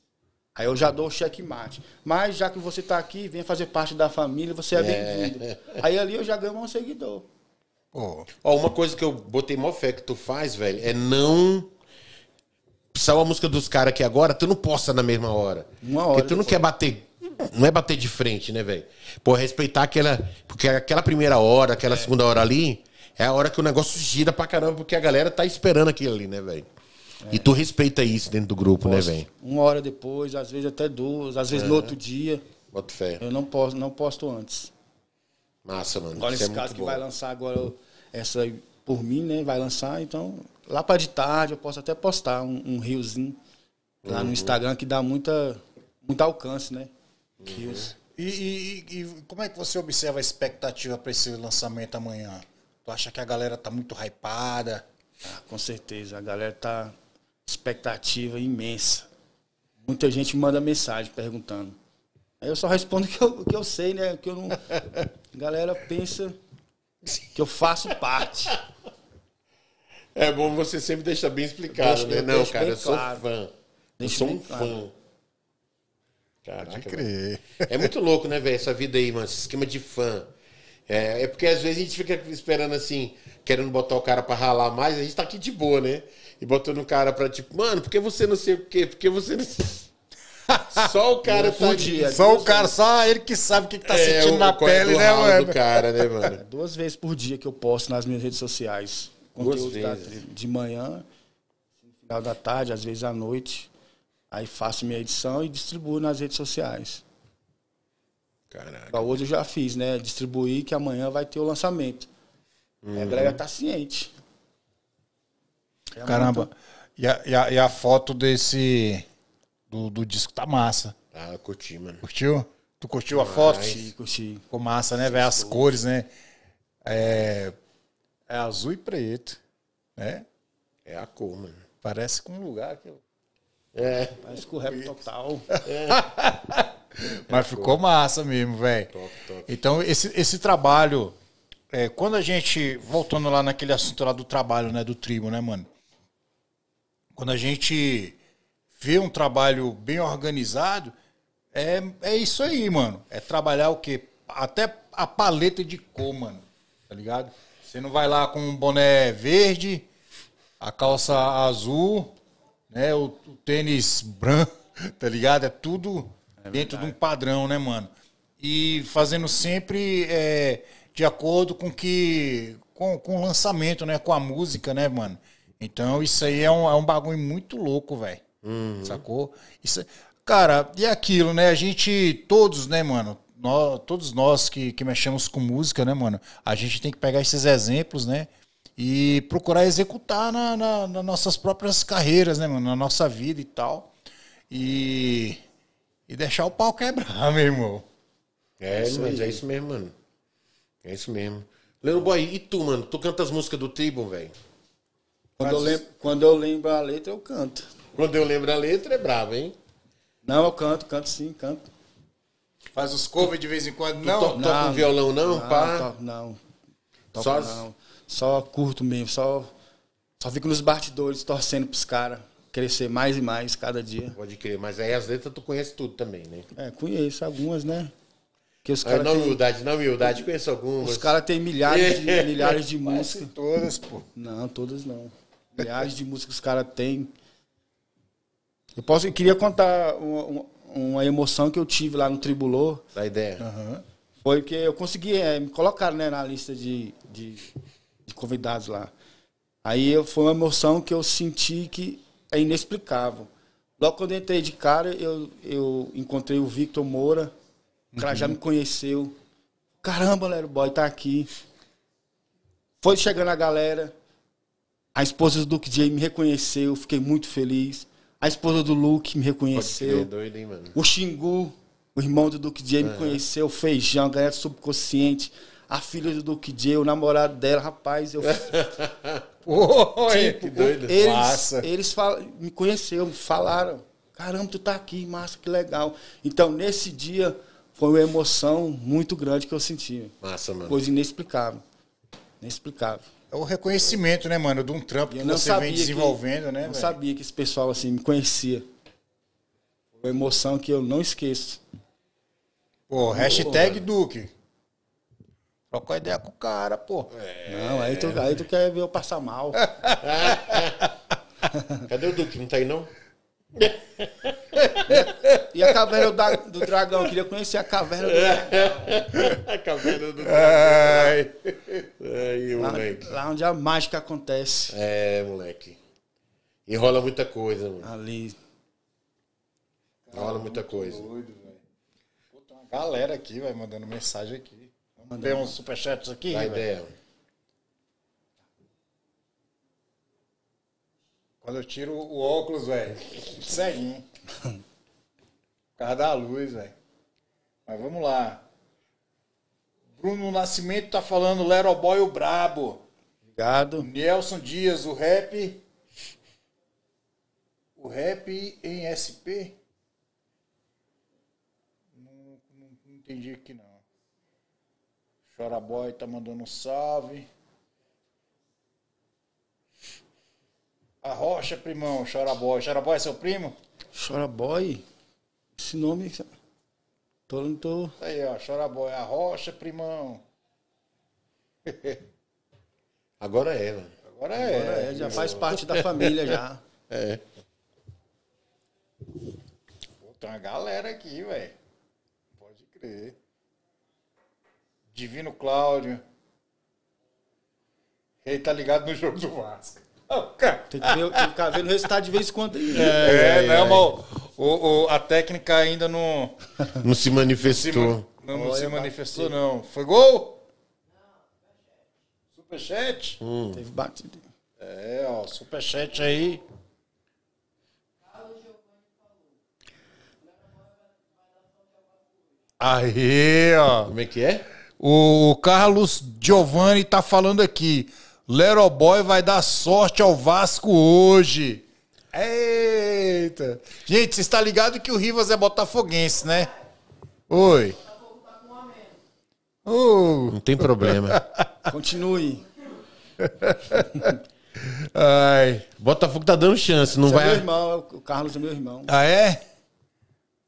S3: Aí eu já dou o checkmate. Mas já que você está aqui, vem fazer parte da família, você é, é. bem-vindo. Aí
S2: ali eu já ganho um seguidor. Oh. Ó, uma coisa que eu botei mó fé que tu faz, velho, é não. Saiu a música dos caras aqui agora, tu não posta na mesma hora. Uma hora. Porque tu não quer bater. Não é bater de frente, né, velho? Pô, respeitar aquela. Porque aquela primeira hora, aquela é. segunda hora ali, é a hora que o negócio gira pra caramba, porque a galera tá esperando aquilo ali, né, velho? É. E tu respeita isso dentro do grupo, né, velho? Uma hora depois, às
S3: vezes até duas, às vezes é. no outro dia. Bota fé. Eu não posto, não posto antes.
S2: Massa, mano. Agora esse é caso que bom. vai
S3: lançar agora, essa por mim, né? Vai lançar, então lá para de tarde eu posso até postar um, um riozinho
S2: lá uhum. no Instagram
S3: que dá muita, muito alcance, né?
S2: Uhum.
S1: E, e, e, como é que você observa a expectativa para esse lançamento amanhã? Tu acha que a galera tá muito hypada?
S3: Ah, com certeza, a galera tá expectativa imensa. Muita gente manda mensagem perguntando Aí eu só respondo o que eu, que eu sei, né? Que eu não. galera pensa que eu faço parte. É bom
S2: você sempre deixar bem explicado, né? Não, cara, eu sou claro. fã. eu sou um claro. fã. Caraca. Pode crer. É muito louco, né, velho? Essa vida aí, mano. Esse esquema de fã. É, é, porque às vezes a gente fica esperando assim, querendo botar o cara pra ralar mais, a gente tá aqui de boa, né? E botando o cara pra tipo, mano, por que você não sei o quê? Por que você não. Só o cara tá dia, Só o cara, é-
S1: só ele que sabe o que, que tá é, sentindo na é pele, é né, mano? Do
S3: cara, né, mano? Duas vezes por dia que eu posto nas minhas redes sociais. Duas vezes. Da, de manhã, assim, final da tarde, às vezes à noite. Aí faço minha edição e distribuo nas redes sociais. Caraca. Hoje eu já fiz, né? Distribuir que amanhã vai ter o lançamento. Uhum. A galera tá ciente. É Caramba.
S1: Muito... E, a, e, a, e a foto desse do, do disco tá massa. Ah, curti, mano. Curtiu? Tu curtiu a foto? Curti, curti. Ficou massa, né, velho? As cores, né? É, é azul e preto, né? É a cor, mano. Parece com um lugar que É. Parece com o rap total. É. Mas é ficou cor. massa mesmo, velho. Então, esse, esse trabalho... É, quando a gente... Voltando lá naquele assunto lá do trabalho, né? Do tribo, né, mano? Quando a gente ver um trabalho bem organizado, é, é isso aí, mano. É trabalhar o quê? Até a paleta de cor, mano. Tá ligado? Você não vai lá com um boné verde, a calça azul, né? O, o tênis branco, tá ligado? É tudo é dentro de um padrão, né, mano? E fazendo sempre é, de acordo com que. Com, com o lançamento, né? Com a música, né, mano? Então isso aí é um, é um bagulho muito louco, velho. Uhum. Sacou? Isso, é, cara, e é aquilo, né? A gente, todos, né, mano? Nós, todos nós que, que mexemos com música, né, mano? A gente tem que pegar esses exemplos, né? E procurar executar na, na, nas nossas próprias carreiras, né, mano? Na nossa vida e tal. E, e deixar o pau quebrar, meu irmão.
S2: É, é isso é isso mesmo, mano. É isso mesmo. Leandro Boy, e tu, mano? Tu canta as músicas do Tribun, velho? Quando, eu lembro,
S3: quando eu lembro a letra, eu canto. Quando eu lembro a letra, é brabo, hein? Não, eu canto, canto sim, canto. Faz os covers de vez em quando? Tu não, to não, toca um violão, não, não pá? não, toco, só... não. Só curto mesmo, só, só fico nos bastidores torcendo pros caras crescer mais e mais cada dia. Pode crer, mas aí as letras tu conhece tudo também, né? É, conheço algumas, né? Que os cara na humildade, tem... na humildade, conheço algumas. Os caras têm milhares de, milhares de músicas. todas, pô. Não, todas não. Milhares de músicas os caras têm. Eu, posso, eu queria contar uma, uma emoção que eu tive lá no Tribulô. Da ideia. Uhum. Foi que eu consegui, é, me colocar né, na lista de, de, de convidados lá. Aí eu, foi uma emoção que eu senti que é inexplicável. Logo quando eu entrei de cara, eu, eu encontrei o Victor Moura. O cara uhum. já me conheceu. Caramba, Lero Boy, tá aqui. Foi chegando a galera. A esposa do Duke J me reconheceu. Fiquei muito feliz. A esposa do Luke me reconheceu.
S2: Doido, hein, o
S3: Xingu, o irmão do Duke J, uhum. me conheceu. O Feijão, a galera subconsciente. A filha do Duke J, o namorado dela. Rapaz, eu.
S2: Oi, tipo, que
S3: doido. Eles, massa. eles me conheceram, falaram. Caramba, tu tá aqui, massa, que legal. Então, nesse dia, foi uma emoção muito grande que eu senti. Massa, mano. Coisa inexplicável. Inexplicável.
S1: É o reconhecimento, né, mano, de um trampo que você vem desenvolvendo, que, né? Eu não sabia
S3: que esse pessoal assim me conhecia. Foi uma emoção que eu não esqueço. Pô, hashtag Pô, Duque. Troca ideia com o cara, pô. É... Não, aí tu, aí tu quer ver eu passar mal. Cadê o Duque? Não tá aí, não? e a caverna do, do dragão? Eu queria conhecer a caverna do dragão. a
S2: caverna do dragão.
S3: Ai, Ai moleque. Lá, onde a mágica acontece. É, moleque.
S2: Enrola muita coisa, mano. Ali. Enrola muita coisa.
S1: Doido, velho. Galera aqui, vai mandando mensagem aqui. Vamos ver uns superchats aqui? Dá ideia, mano. Quando eu tiro o óculos, velho, ceguinho. Por causa da luz, velho. Mas vamos lá. Bruno Nascimento tá falando Leroboy o Brabo. Obrigado. Nelson Dias, o rap. O rap em SP? Não, não, não entendi aqui não. Choraboy tá mandando um salve. A Rocha, primão, Choraboy. Choraboy é seu primo?
S3: Choraboy? Esse nome. Tô, não tô.
S1: Tá aí, ó, Choraboy. A Rocha, primão.
S2: Agora é, mano. Né? Agora, é. Agora é, já faz parte da família já. É.
S1: Pô, tem uma galera aqui, velho. Pode crer. Divino Cláudio. Ele tá ligado no jogo do Vasco. Tem
S3: que, ver, ficar vendo o resultado de vez em quando. É, é,
S1: é não, né, é. mas
S3: o, o, a
S1: técnica ainda não.
S2: Não se manifestou.
S1: Não, não se manifestou, não. Foi gol?
S3: Superchat?
S2: Hum. hum. Teve batido.
S1: É, ó, superchat aí. Aí, ó. Como é que é? O Carlos Giovanni tá falando aqui. Little Boy vai dar sorte ao Vasco hoje. Eita! Gente, você está ligado que o Rivas é botafoguense, né?
S2: Oi. Uh. Não tem problema.
S3: Continue.
S2: Ai. Botafogo tá dando chance, não é vai. É meu
S3: irmão, o Carlos é meu irmão.
S2: Ah, é?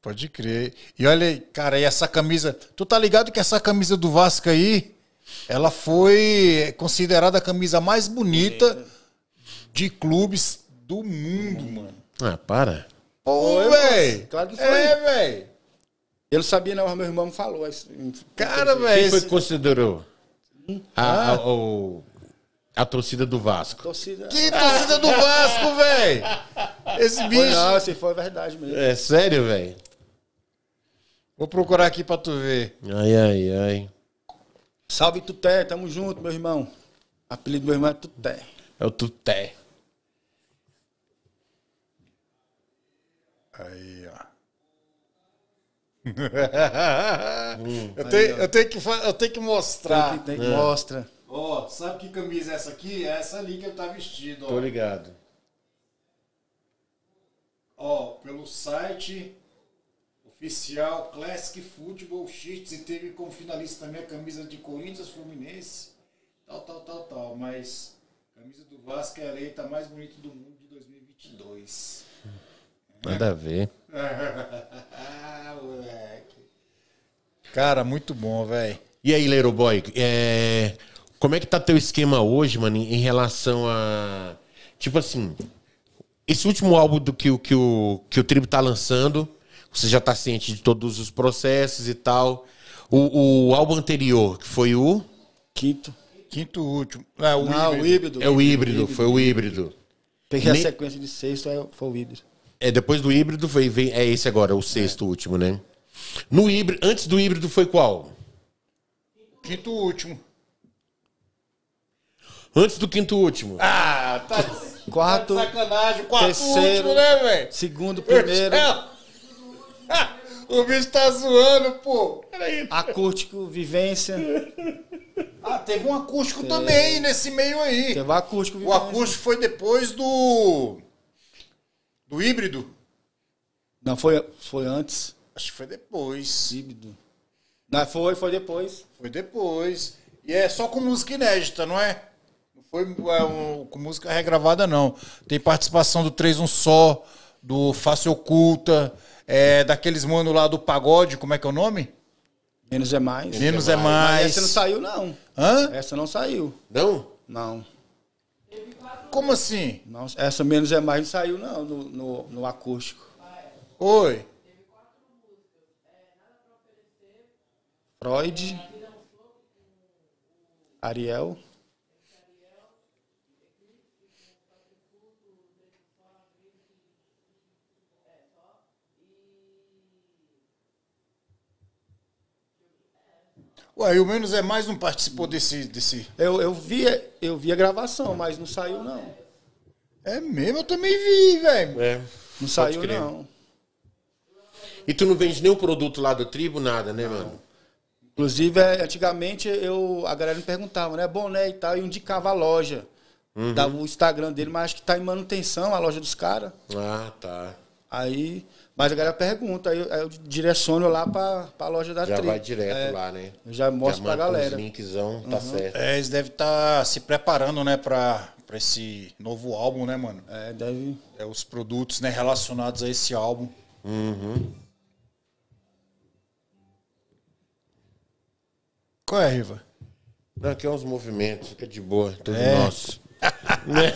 S1: Pode crer. E olha, cara, e essa camisa. Tu tá ligado que essa camisa do Vasco aí ela foi considerada a camisa mais bonita de
S2: clubes do mundo, mano. Ah, para. Pô, velho. Claro que é, foi. É,
S3: velho. Eu não sabia, não, mas meu irmão me falou. Cara, velho. Quem foi que
S2: considerou? Hum? A, a, ah. a torcida do Vasco.
S3: Torcida... Que torcida do Vasco, velho? Esse bicho. Foi, não, se assim, foi verdade mesmo. É sério,
S2: velho? Vou procurar aqui pra tu ver. Ai, ai, ai.
S3: Salve Tuté, tamo junto, meu irmão. apelido do meu irmão é Tuté.
S2: É o Tuté.
S3: Aí, ó.
S2: eu, tenho, eu, tenho
S1: que, eu tenho que mostrar. Tem
S2: que, tem que é. Mostra.
S1: Ó, oh, sabe que camisa é essa aqui? É essa ali que ele tá vestido. Ó. Tô ligado. Ó, pelo site especial Classic Football X e teve como finalista também a camisa de Corinthians Fluminense, tal, tal, tal, tal. Mas a camisa do Vasco é a eleita mais bonita
S3: do mundo de 2022.
S2: Nada a ver.
S3: moleque.
S2: Cara, muito bom, velho. E aí, Little Boy, é... como é que tá teu esquema hoje, mano, em relação a. Tipo assim, esse último álbum do que, que, o, que o Tribo tá lançando você já está ciente de todos os processos e tal. O, o álbum anterior, que foi o. Quinto. Quinto último.
S1: É o, Não, híbrido. o híbrido.
S2: É o híbrido, híbrido. foi o híbrido. Peguei a
S3: sequência de sexto, é foi o híbrido.
S2: É, depois do híbrido foi, vem, é esse agora, o sexto é. último, né? No híbrido, antes do híbrido foi qual?
S3: Quinto último.
S2: Antes do quinto último.
S1: Ah, tá. Quarto. Tá sacanagem, quarto terceiro, último, né, velho?
S2: Segundo, primeiro.
S3: o bicho tá zoando, pô. Peraí. Acústico, vivência.
S1: Ah, teve um acústico teve. também nesse meio aí. Teve acústico, vivência. O acústico foi depois do. Do híbrido?
S3: Não, foi, foi
S1: antes. Acho que foi depois. Híbrido. Não, foi, foi depois. Foi depois. E é só com música inédita, não é? Não foi é, um, com música regravada, não. Tem participação do 3 um Só, do Face Oculta. É, daqueles mano lá do pagode, como é que é o nome? Menos é mais. Menos, é Menos é mais. mais. essa não
S3: saiu, não. Hã? Essa não saiu. Não? Não. Como assim? Não, essa Menos é mais não saiu, não, no, no, no acústico. Oi. Freud. Ariel.
S1: Ué, e o Menos é Mais não participou desse. desse...
S3: Eu, eu, vi, eu vi a gravação, mas não saiu, não. É mesmo, eu também vi, velho.
S2: É, não saiu, crer. não. E tu não vende nenhum produto lá da tribo, nada, né, não. mano? Inclusive, é, antigamente eu,
S3: a galera me perguntava, né? Boné e tal, e indicava a loja. Uhum. Dava o Instagram dele, mas acho que tá em manutenção a loja dos caras. Ah, tá. Aí mas a galera pergunta, aí eu, aí eu direciono lá para a loja da Já vai direto é, lá, né? Eu já mostro para a galera. Os
S2: linkzão, tá uhum. certo. É,
S1: eles devem estar tá se preparando, né, para esse novo álbum, né, mano? É, deve. É os produtos, né, relacionados a esse álbum.
S3: Uhum.
S2: Qual é, Riva? Não, aqui é uns movimentos, fica de boa, tudo é. nosso. Né?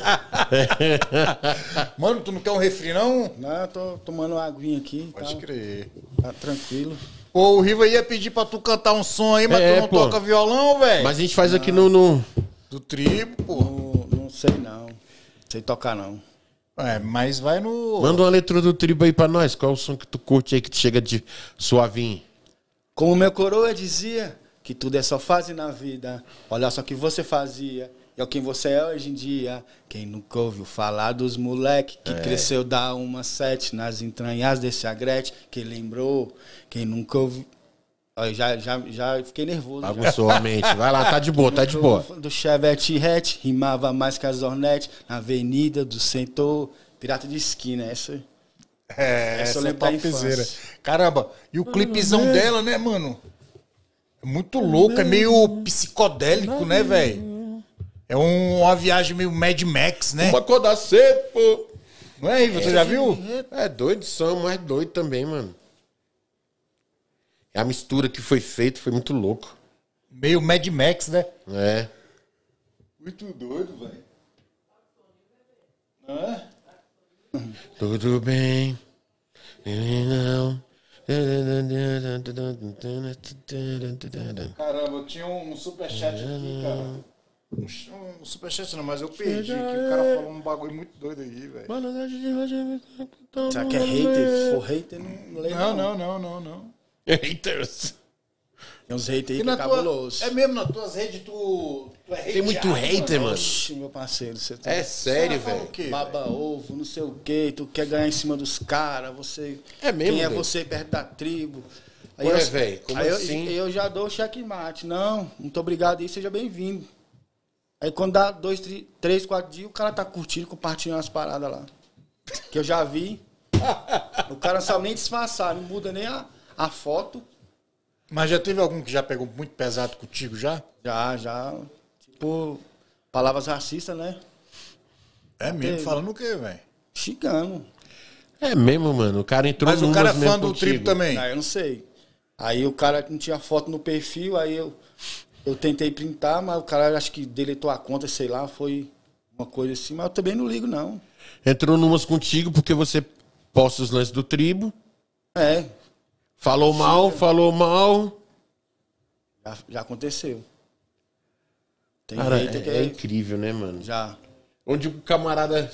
S1: Mano, tu não quer um refri, não? Não, tô tomando água aguinha aqui. Tá? Pode tal. crer. Tá tranquilo. Pô, o Riva ia pedir pra tu cantar um som aí, mas é, tu não pô. toca violão, velho. Mas a gente faz não. aqui no, no, Do tribo, pô. No,
S3: não sei não. Não
S1: sei tocar não.
S3: É, mas vai no. Manda uma
S2: letra do tribo aí pra nós. Qual é o som que tu curte aí que tu chega de suavinho?
S3: Como meu coroa dizia, que tudo é só fase na vida. Olha só o que você fazia é quem você é hoje em dia. Quem nunca ouviu falar dos moleque que é. cresceu da uma sete nas entranhas desse agrete, que lembrou. Quem nunca ouviu. Eu já, já, já fiquei nervoso. Bagunçou a mente. Vai lá, tá de boa, tá de boa. Do Chevette Hatch, rimava mais que a Zornete, na avenida do Centro. Pirata de esquina, essa. É, essa, essa é topzeira. Caramba, e o uhum. clipezão dela, né, mano? É
S1: muito louco, é uhum. meio psicodélico, né, uhum. velho? É um, uma viagem meio Mad Max, né? Uma acordar cedo,
S3: pô.
S2: Não é, Ivo? Você já é. viu? É, é doido, são mais doido também, mano. A mistura que foi feita foi muito louco. Meio Mad Max, né? É.
S3: Muito doido, velho. Hã?
S2: Tudo bem. Não.
S1: Caramba, eu tinha um superchat aqui, cara um, superchat, não, mas eu perdi. que o cara falou um bagulho muito doido aí, velho. Será que é hater? Se for hater, não Não, não, não, não, não.
S3: Haters. Tem uns haters aí que é cabuloso. É
S1: mesmo, nas tuas redes
S2: tu, tu é hater. Tem muito
S3: hater, mano. meu parceiro, você tá... É sério, tá velho. Baba ovo, não sei o quê, tu quer ganhar em cima dos caras, você... É mesmo, Quem é você perto da tribo.
S2: Aí Ué, velho, como aí assim?
S3: Eu, eu já dou checkmate. Não, muito obrigado aí, seja bem-vindo. Aí quando dá dois, três, quatro dias, o cara tá curtindo, compartilhando as paradas lá. Que eu já vi. o cara não sabe nem disfarçar, não muda nem a, a foto. Mas já teve algum que já pegou muito pesado contigo já? Já, já. Tipo, palavras racistas, né? É mesmo? Teve. Falando o quê, velho?
S2: Xingando. É mesmo, mano. O cara entrou Mas o cara é fã do triplo também.
S3: Ah, eu não sei. Aí o cara não tinha foto no perfil, aí eu. Eu tentei printar, mas o cara acho que deletou a conta, sei lá, foi uma coisa assim, mas eu também não ligo, não.
S2: Entrou numas contigo porque você posta os lances do tribo. É. Falou Sim, mal, falou mal. Já, já aconteceu. Tem cara, é, que... É, é incrível, né, mano? Já. Onde o camarada.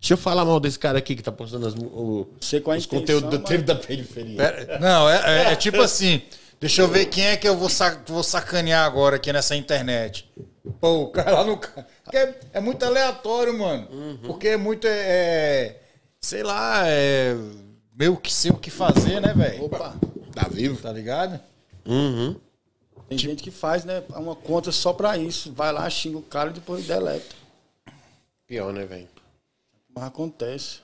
S2: Deixa eu falar mal desse cara aqui que tá postando as, o, Sei qual os conteúdos do mas... da periferia. Pera, não, é, é, é tipo assim. Deixa eu ver
S1: quem é que eu vou, sac vou sacanear agora aqui nessa internet. Pô, o cara lá no. É, é muito aleatório, mano. Uhum. Porque é muito. É, é sei lá, é. Meio que sei o que fazer, né, velho?
S3: Opa! Tá vivo? Tá ligado? Uhum. Tem tipo... gente que faz, né? Uma conta só pra isso. Vai lá, xinga o cara e depois deleta. Pior, né, velho? Mas acontece.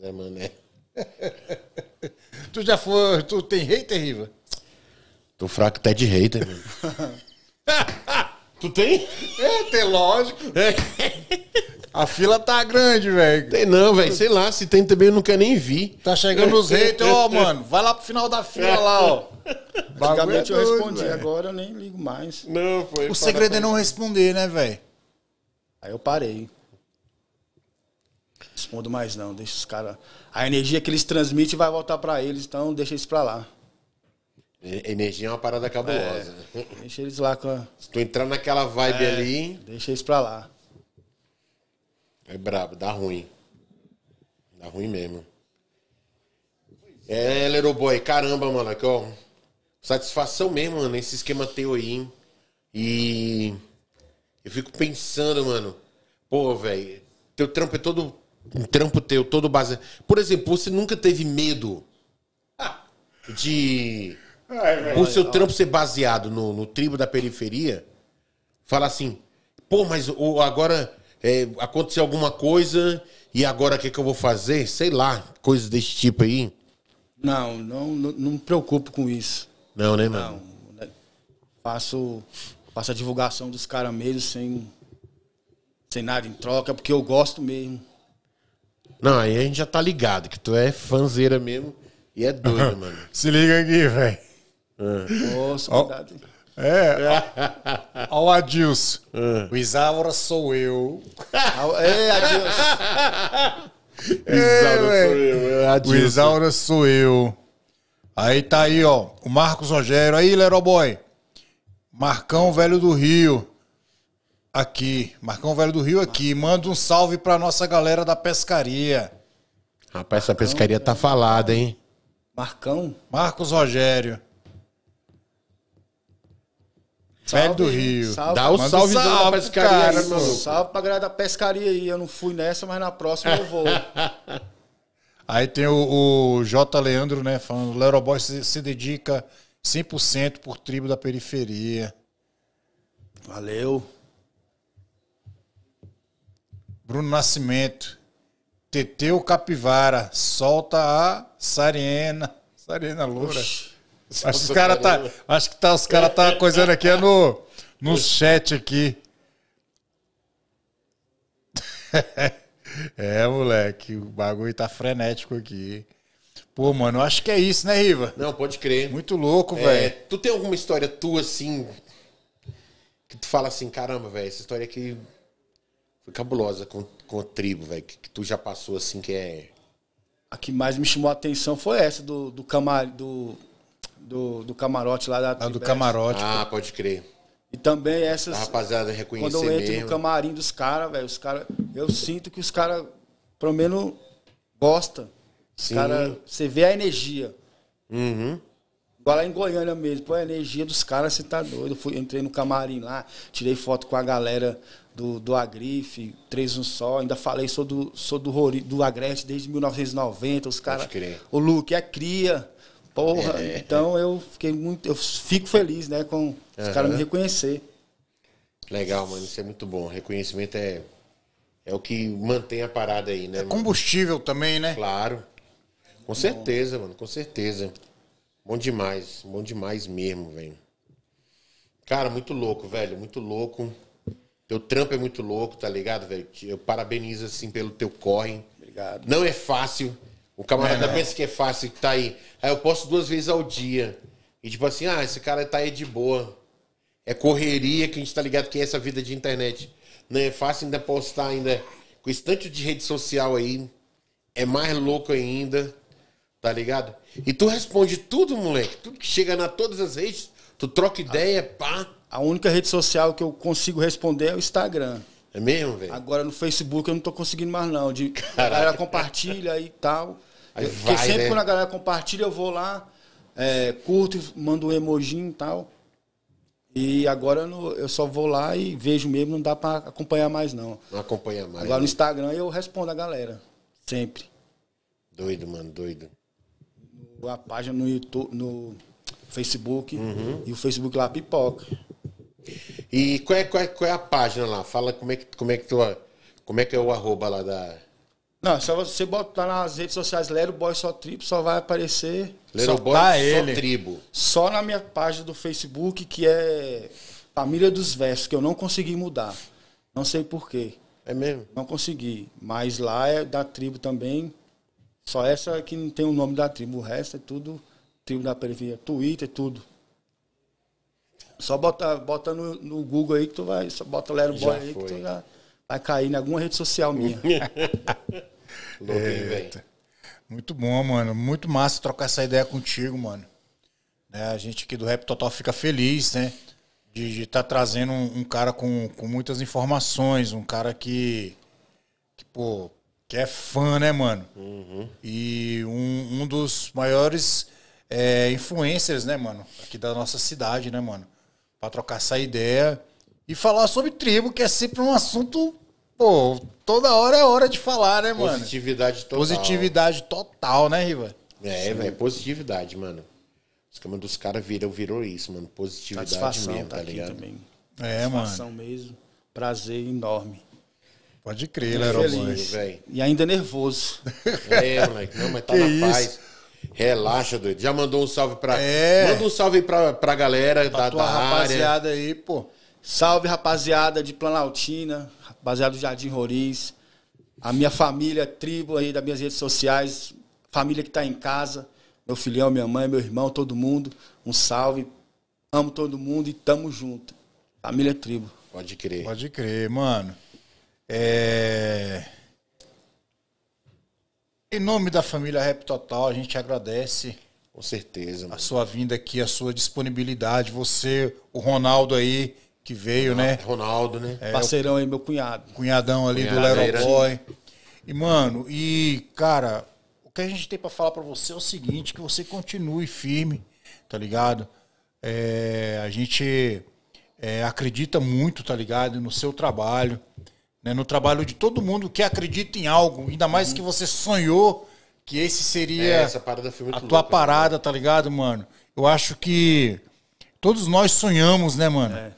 S3: Zé Mané. tu já foi.
S1: Tu tem rei, Riva?
S2: Tô fraco até de hater,
S1: velho.
S2: tu tem? É, tem lógico. É. A fila tá grande, velho. Tem não, velho. Sei lá, se tem também eu não quero nem vir. Tá chegando os é. haters, ô, mano.
S3: Vai lá pro final da fila lá, ó. Antigamente é doido, eu respondi, véio. agora eu nem ligo mais. Não, foi. O segredo é não responder, né, velho? Aí eu parei. Respondo mais não, deixa os caras. A energia que eles transmitem vai voltar para eles, então deixa isso pra
S2: lá. Energia é uma parada é, cabulosa. É, deixa eles lá com a... Se tu entrar naquela vibe é, ali. Deixa eles pra lá. É brabo, dá ruim. Dá ruim mesmo. É, leroboy caramba, mano, aqui, ó. Satisfação mesmo, mano, esse esquema teu aí, hein? E eu fico pensando, mano. Pô, velho, teu trampo é todo. Um trampo teu, todo baseado. Por exemplo, você nunca teve medo de o seu trampo ser baseado no, no tribo da periferia, falar assim, pô, mas o, agora é, aconteceu alguma coisa e agora o que, é que eu vou fazer? Sei lá, coisas desse tipo aí. Não, não, não, não
S3: me preocupo com isso.
S2: Não, né, mano?
S3: Não. Né? Faço, faço a divulgação dos caras mesmo sem, sem nada em troca, porque eu gosto mesmo.
S2: Não, aí a gente já tá ligado, que tu é fanzeira mesmo e é doido, mano. Se liga aqui, velho. Nossa, oh, É. Olha
S1: o Adilson. Ah. O Isaura sou eu. é, Adilson. É, Isaura sou eu. É, Adilson. O Isaura sou eu. Aí tá aí, ó. O Marcos Rogério. Aí, Leroboy. Marcão Velho do Rio. Aqui. Marcão Velho do Rio aqui. Manda um salve pra nossa galera da pescaria.
S2: Rapaz, essa pescaria tá falada, hein?
S1: Marcão? Marcos Rogério. Salve, do Rio. Salve. Dá o salve, salve
S2: da pescaria, cara, mano. Salve
S3: pra galera da pescaria aí. Eu não fui nessa, mas na próxima eu vou.
S1: aí tem o, o J. Leandro, né, falando: Little Boy se, se dedica 100% por tribo da periferia. Valeu. Bruno Nascimento. Teteu Capivara. Solta a Sariena. Sariena Loura. Oxi. Acho que, cara tá, acho que tá, os caras tá coisando aqui é no, no chat aqui. É, moleque, o bagulho tá frenético aqui. Pô, mano, acho que é isso, né, Riva? Não,
S2: pode crer. Muito louco, é, velho. Tu tem alguma história tua, assim, que tu fala assim, caramba, velho, essa história aqui foi cabulosa com, com a tribo, velho, que, que, tu já passou, assim, que é... A que mais me chamou a atenção foi essa, do, do camarim, do
S3: do, do camarote lá da. Ah, do camarote.
S2: Ah, pô. pode crer.
S3: E também essas. A rapaziada reconhecer Quando eu entro mesmo. no camarim dos caras, velho, os caras. Eu sinto que os caras, pelo menos, gostam. Os caras. Você vê a energia. Uhum. Igual lá em Goiânia mesmo. Pô, a energia dos caras, você tá doido. Eu fui, entrei no camarim lá, tirei foto com a galera do, do Agrife, Três Um Só. Ainda falei, sou do, sou do, do Agreste desde 1990. Os caras. O Luke é cria. Porra, é. então eu fiquei muito. Eu fico feliz, né? Com uhum. os caras me
S2: reconhecer. Legal, mano. Isso é muito bom. Reconhecimento é, é o que mantém a parada aí, né? É mano? combustível também, né? Claro. Com certeza, bom. mano. Com certeza. Bom demais. Bom demais mesmo, velho. Cara, muito louco, velho. Muito louco. Teu trampo é muito louco, tá ligado, velho? Eu parabenizo, assim, pelo teu corre. Obrigado. Não é fácil. O camarada é, né? pensa que é fácil, que tá aí. Aí eu posto duas vezes ao dia. E tipo assim, ah, esse cara tá aí de boa. É correria que a gente tá ligado que é essa vida de internet. Não é fácil ainda postar ainda. Com esse tanto de rede social aí, é mais louco ainda. Tá ligado? E tu responde tudo, moleque. Tudo que chega na todas as redes, tu troca ideia, pá. A única rede social que
S3: eu consigo responder é o Instagram. É mesmo, velho? Agora no Facebook eu não tô conseguindo mais, não. De, a galera compartilha e tal. Aí eu, vai, porque sempre né? quando a galera compartilha, eu vou lá, é, curto, mando um emoji e tal. E agora no, eu só vou lá e vejo mesmo, não dá para acompanhar mais, não.
S2: Não acompanha mais. Agora né? no
S3: Instagram eu respondo a galera.
S2: Sempre. Doido, mano, doido. A página no YouTube, no Facebook. Uhum. E o Facebook lá pipoca. E qual é, qual, é, qual é a página lá? Fala como é que, como é que tu. Como é que é o arroba lá da.
S3: Não, só você botar nas redes sociais Lero Boy Só Tribo, só vai aparecer. Lero Boy tá Só ele. Tribo. Só na minha página do Facebook, que é Família dos Versos, que eu não consegui mudar. Não sei porquê. É mesmo? Não consegui. Mas lá é da tribo também. Só essa que não tem o nome da tribo. O resto é tudo tribo da periferia. Twitter, é tudo. Só bota, bota no, no Google aí que tu vai. Só bota Lero Boy já aí foi. que tu já vai cair em alguma rede social minha.
S2: Louco,
S1: Muito bom, mano. Muito massa trocar essa ideia contigo, mano. É, a gente aqui do Rap Total fica feliz, né? De estar tá trazendo um, um, cara com, com muitas informações, um cara que, que pô, que é fã, né, mano? Uhum. E um, um dos maiores é, influencers, né, mano? Aqui da nossa cidade, né, mano? Pra trocar essa ideia e falar sobre tribo, que é sempre um assunto pô, toda hora é hora de falar, né, mano?
S2: Positividade total. Positividade
S1: total, né, Riva?
S2: É, velho, positividade, mano. Os camas dos caras viram, virou isso, mano. Positividade Satisfação mesmo, tá, tá ligado? Também. É, Satisfação mano. mesmo. Prazer enorme. Pode crer, né, e ainda nervoso. É, moleque. Não, mas tá que na isso? paz. Relaxa, doido. Já mandou um salve pra. É. Manda um salve aí pra, pra galera pra da, tua da rapaziada área. aí, pô. Salve,
S3: rapaziada de Planaltina, baseado no Jardim Roriz, a minha família, tribo aí das minhas redes sociais, família que está em casa, meu filhão, minha mãe, meu irmão, todo mundo, um salve. Amo todo mundo e tamo junto. Família Tribo. Pode crer. Pode crer, mano. É...
S1: Em nome da família Rap Total, a gente agradece. Com certeza. Mano. A sua vinda aqui, a sua disponibilidade. Você, o Ronaldo aí, que veio, né? Ronaldo, né? Ronaldo, né? É, Parceirão aí, meu cunhado. Cunhadão ali Cunhadeira. do Leroy. Né? E, mano, e, cara, o que a gente tem para falar para você é o seguinte, que você continue firme, tá ligado? É, a gente é, acredita muito, tá ligado, no seu trabalho, né? No trabalho de todo mundo que acredita em algo, ainda mais que você sonhou que esse seria é, essa
S2: parada foi muito a tua
S1: parada, né? tá ligado, mano? Eu acho que todos nós sonhamos, né, mano? É.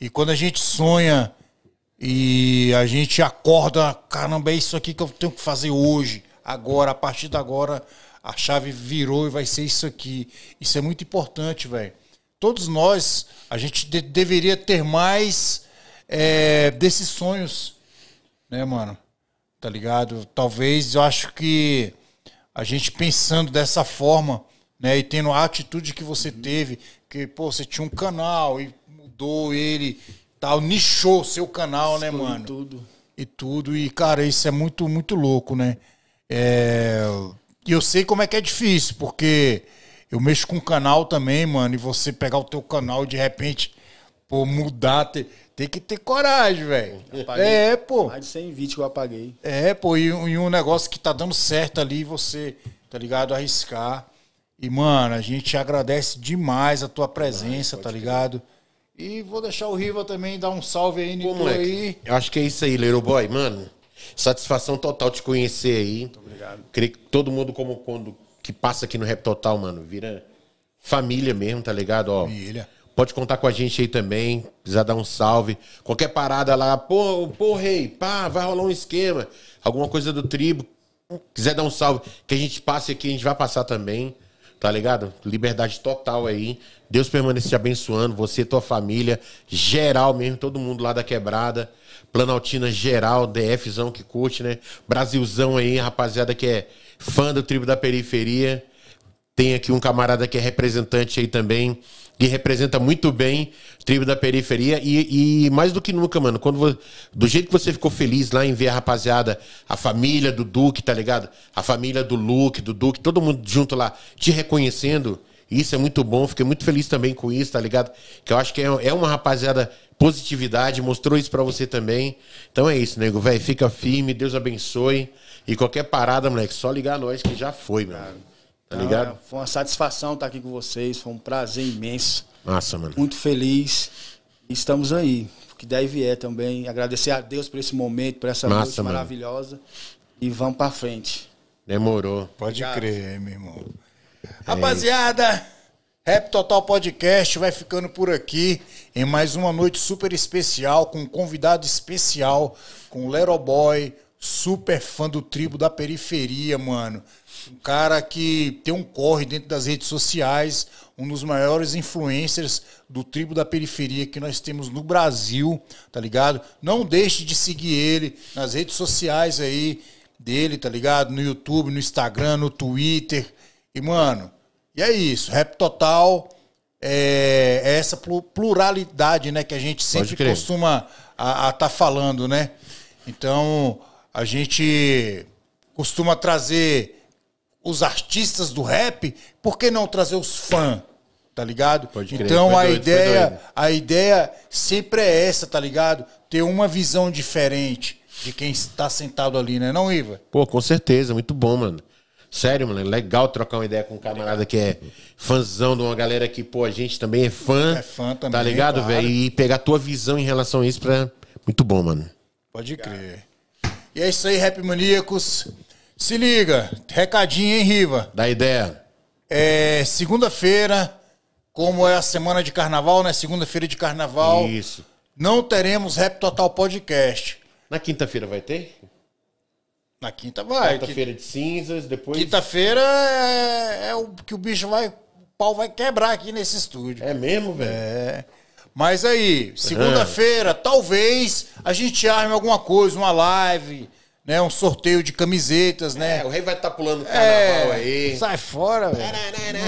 S1: E quando a gente sonha e a gente acorda, caramba, é isso aqui que eu tenho que fazer hoje, agora, a partir de agora, a chave virou e vai ser isso aqui. Isso é muito importante, velho. Todos nós, a gente de deveria ter mais é, desses sonhos, né, mano? Tá ligado? Talvez eu acho que a gente pensando dessa forma, né, e tendo a atitude que você teve, que, pô, você tinha um canal e ajudou ele, tal, nichou seu canal, né, Escolhi né, mano? E tudo. E tudo, e cara, isso é muito, muito louco, né? É... E eu sei como é que é difícil, porque eu mexo com canal também, mano, e você pegar o teu canal e de repente, pô, mudar, ter... tem que ter coragem, velho. É, pô.
S3: Mais de 100 vídeos eu apaguei.
S1: É, pô, e, e um negócio que tá dando certo ali, você, tá ligado, arriscar. E, mano, a gente agradece demais a tua presença, Ai, tá ligado? Ter. E vou deixar o Riva também dar um
S2: salve aí, Nico, Pô, moleque, aí. Eu acho que é isso aí, Little Boy. Mano, satisfação total te conhecer aí. Muito obrigado. Queria que todo mundo, como quando que passa aqui no Rap Total, mano, vira família mesmo, tá ligado? Ó, família. Pode contar com a gente aí também. Precisar dar um salve. Qualquer parada lá, pô, pô, rei, pá, vai rolar um esquema. Alguma coisa do tribo. Quiser dar um salve, que a gente passe aqui, a gente vai passar também tá ligado? Liberdade total aí. Deus permaneça te abençoando, você, tua família, geral mesmo, todo mundo lá da quebrada. Planaltina geral, DFzão que curte, né? Brasilzão aí, rapaziada que é fã do Tribo da Periferia. Tem aqui um camarada que é representante aí também que representa muito bem tribo da periferia. E, e, mais do que nunca, mano, quando você, do jeito que você ficou feliz lá em ver a rapaziada, a família do Duque, tá ligado? A família do Luke, do Duque, todo mundo junto lá, te reconhecendo. Isso é muito bom, fiquei muito feliz também com isso, tá ligado? Que eu acho que é, é uma rapaziada positividade, mostrou isso para você também. Então é isso, nego, velho, fica firme, Deus abençoe. E qualquer parada, moleque, só ligar a nós que já foi, mano. Tá ligado? Ah,
S3: foi uma satisfação estar aqui com vocês, foi um prazer imenso.
S2: Massa, mano. Muito feliz. Estamos aí.
S3: que der vier também. Agradecer a Deus por esse momento, por essa Massa, noite mano. maravilhosa. E vamos pra frente.
S1: Demorou. Pode Obrigado. crer, meu irmão. É Rapaziada, Rap Total Podcast vai ficando por aqui em mais uma noite super especial com um convidado especial, com o Leroy Boy, super fã do Tribo da Periferia, mano um cara que tem um corre dentro das redes sociais, um dos maiores influencers do tribo da periferia que nós temos no Brasil, tá ligado? Não deixe de seguir ele nas redes sociais aí dele, tá ligado? No YouTube, no Instagram, no Twitter. E, mano, e é isso. Rap Total é, é essa pluralidade, né? Que a gente sempre costuma a, a tá falando, né? Então, a gente costuma trazer os artistas do rap, por que não trazer os fãs? Tá ligado? Pode crer, então a doido, ideia, a ideia sempre é essa, tá ligado? Ter uma visão diferente de quem está sentado ali, né, não, Iva?
S2: Pô, com certeza, muito bom, mano. Sério, mano, legal trocar uma ideia com um camarada que é fãzão de uma galera que, pô, a gente também é fã. É fã tá também. Tá ligado, claro. velho? E pegar a tua visão em relação a isso pra. Muito bom, mano.
S1: Pode crer. E é isso aí, Rap
S2: Maníacos.
S1: Se liga, recadinho, hein, Riva? Da ideia. É, segunda-feira, como é a semana de carnaval, né? Segunda-feira de carnaval. Isso. Não teremos Rap Total Podcast. Na quinta-feira vai ter? Na quinta vai. Quinta-feira de cinzas, depois. Quinta-feira é, é, o que o bicho vai. O pau vai quebrar aqui nesse estúdio. É mesmo, velho? É. Mas aí, segunda-feira, talvez a gente arme alguma coisa, uma live né, um sorteio de camisetas, né? É, o rei vai estar tá pulando é. carnaval é, aí. Sai fora, velho.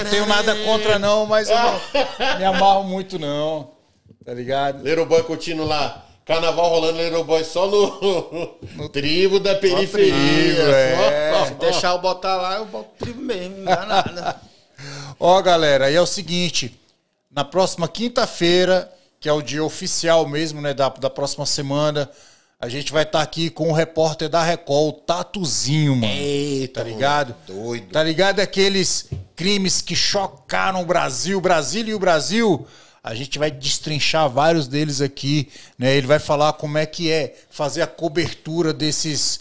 S1: Não tenho nada contra,
S2: não, mas eu não me amarro muito, não. Tá ligado? Little Boy curtindo lá. Carnaval rolando Little Boy só no, no tribo da periferia. Tribo, é. Se deixar eu botar lá, eu boto tribo mesmo, não dá nada. ó, galera,
S1: e é o seguinte. Na próxima quinta-feira, que é o dia oficial mesmo, né, da, da próxima semana, a gente vai estar tá aqui com o repórter da Record, o Tatuzinho, mano. Eita, tá ligado? Doido. Tá ligado aqueles crimes que chocaram o Brasil, Brasil e o Brasil? A gente vai destrinchar vários deles aqui, né? Ele vai falar como é que é fazer a cobertura desses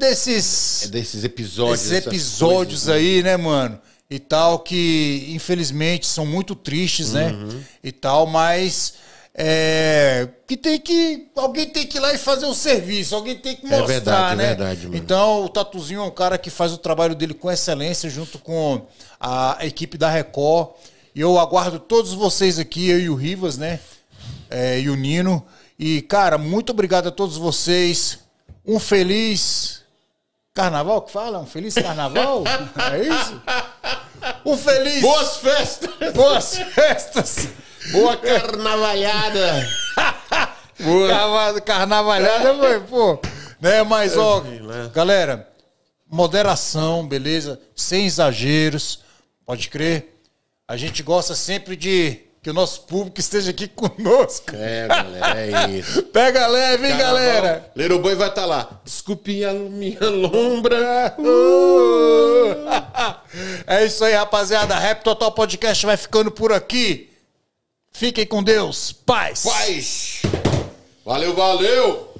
S1: desses
S2: é desses episódios, desses episódios né? aí,
S1: né, mano? E tal que infelizmente são muito tristes, né? uhum. né? E tal, mas é, que tem que. Alguém tem que ir lá e fazer o serviço, alguém tem que mostrar, é verdade, né? É verdade, mano. Então o Tatuzinho é um cara que faz o trabalho dele com excelência junto com a equipe da Record. E eu aguardo todos vocês aqui, eu e o Rivas, né? É, e o Nino. E, cara, muito obrigado a todos vocês. Um feliz carnaval que fala? Um feliz carnaval? é isso? Um feliz. Boas
S2: festas! Boas festas! Boa carnavalhada.
S1: Boa.
S2: Carnavalhada, foi, pô.
S1: Né, mas, ó, né? galera, moderação, beleza? Sem exageros, pode crer. A gente gosta sempre de que o nosso público esteja aqui conosco. É, galera,
S2: é isso. Pega leve, hein, galera? Little Boi vai estar tá lá. Desculpe a minha lombra. Uh! é isso aí, rapaziada. Rap Total
S1: Podcast vai ficando por aqui. Fiquem com Deus. Paz.
S2: Paz.
S3: Valeu, valeu.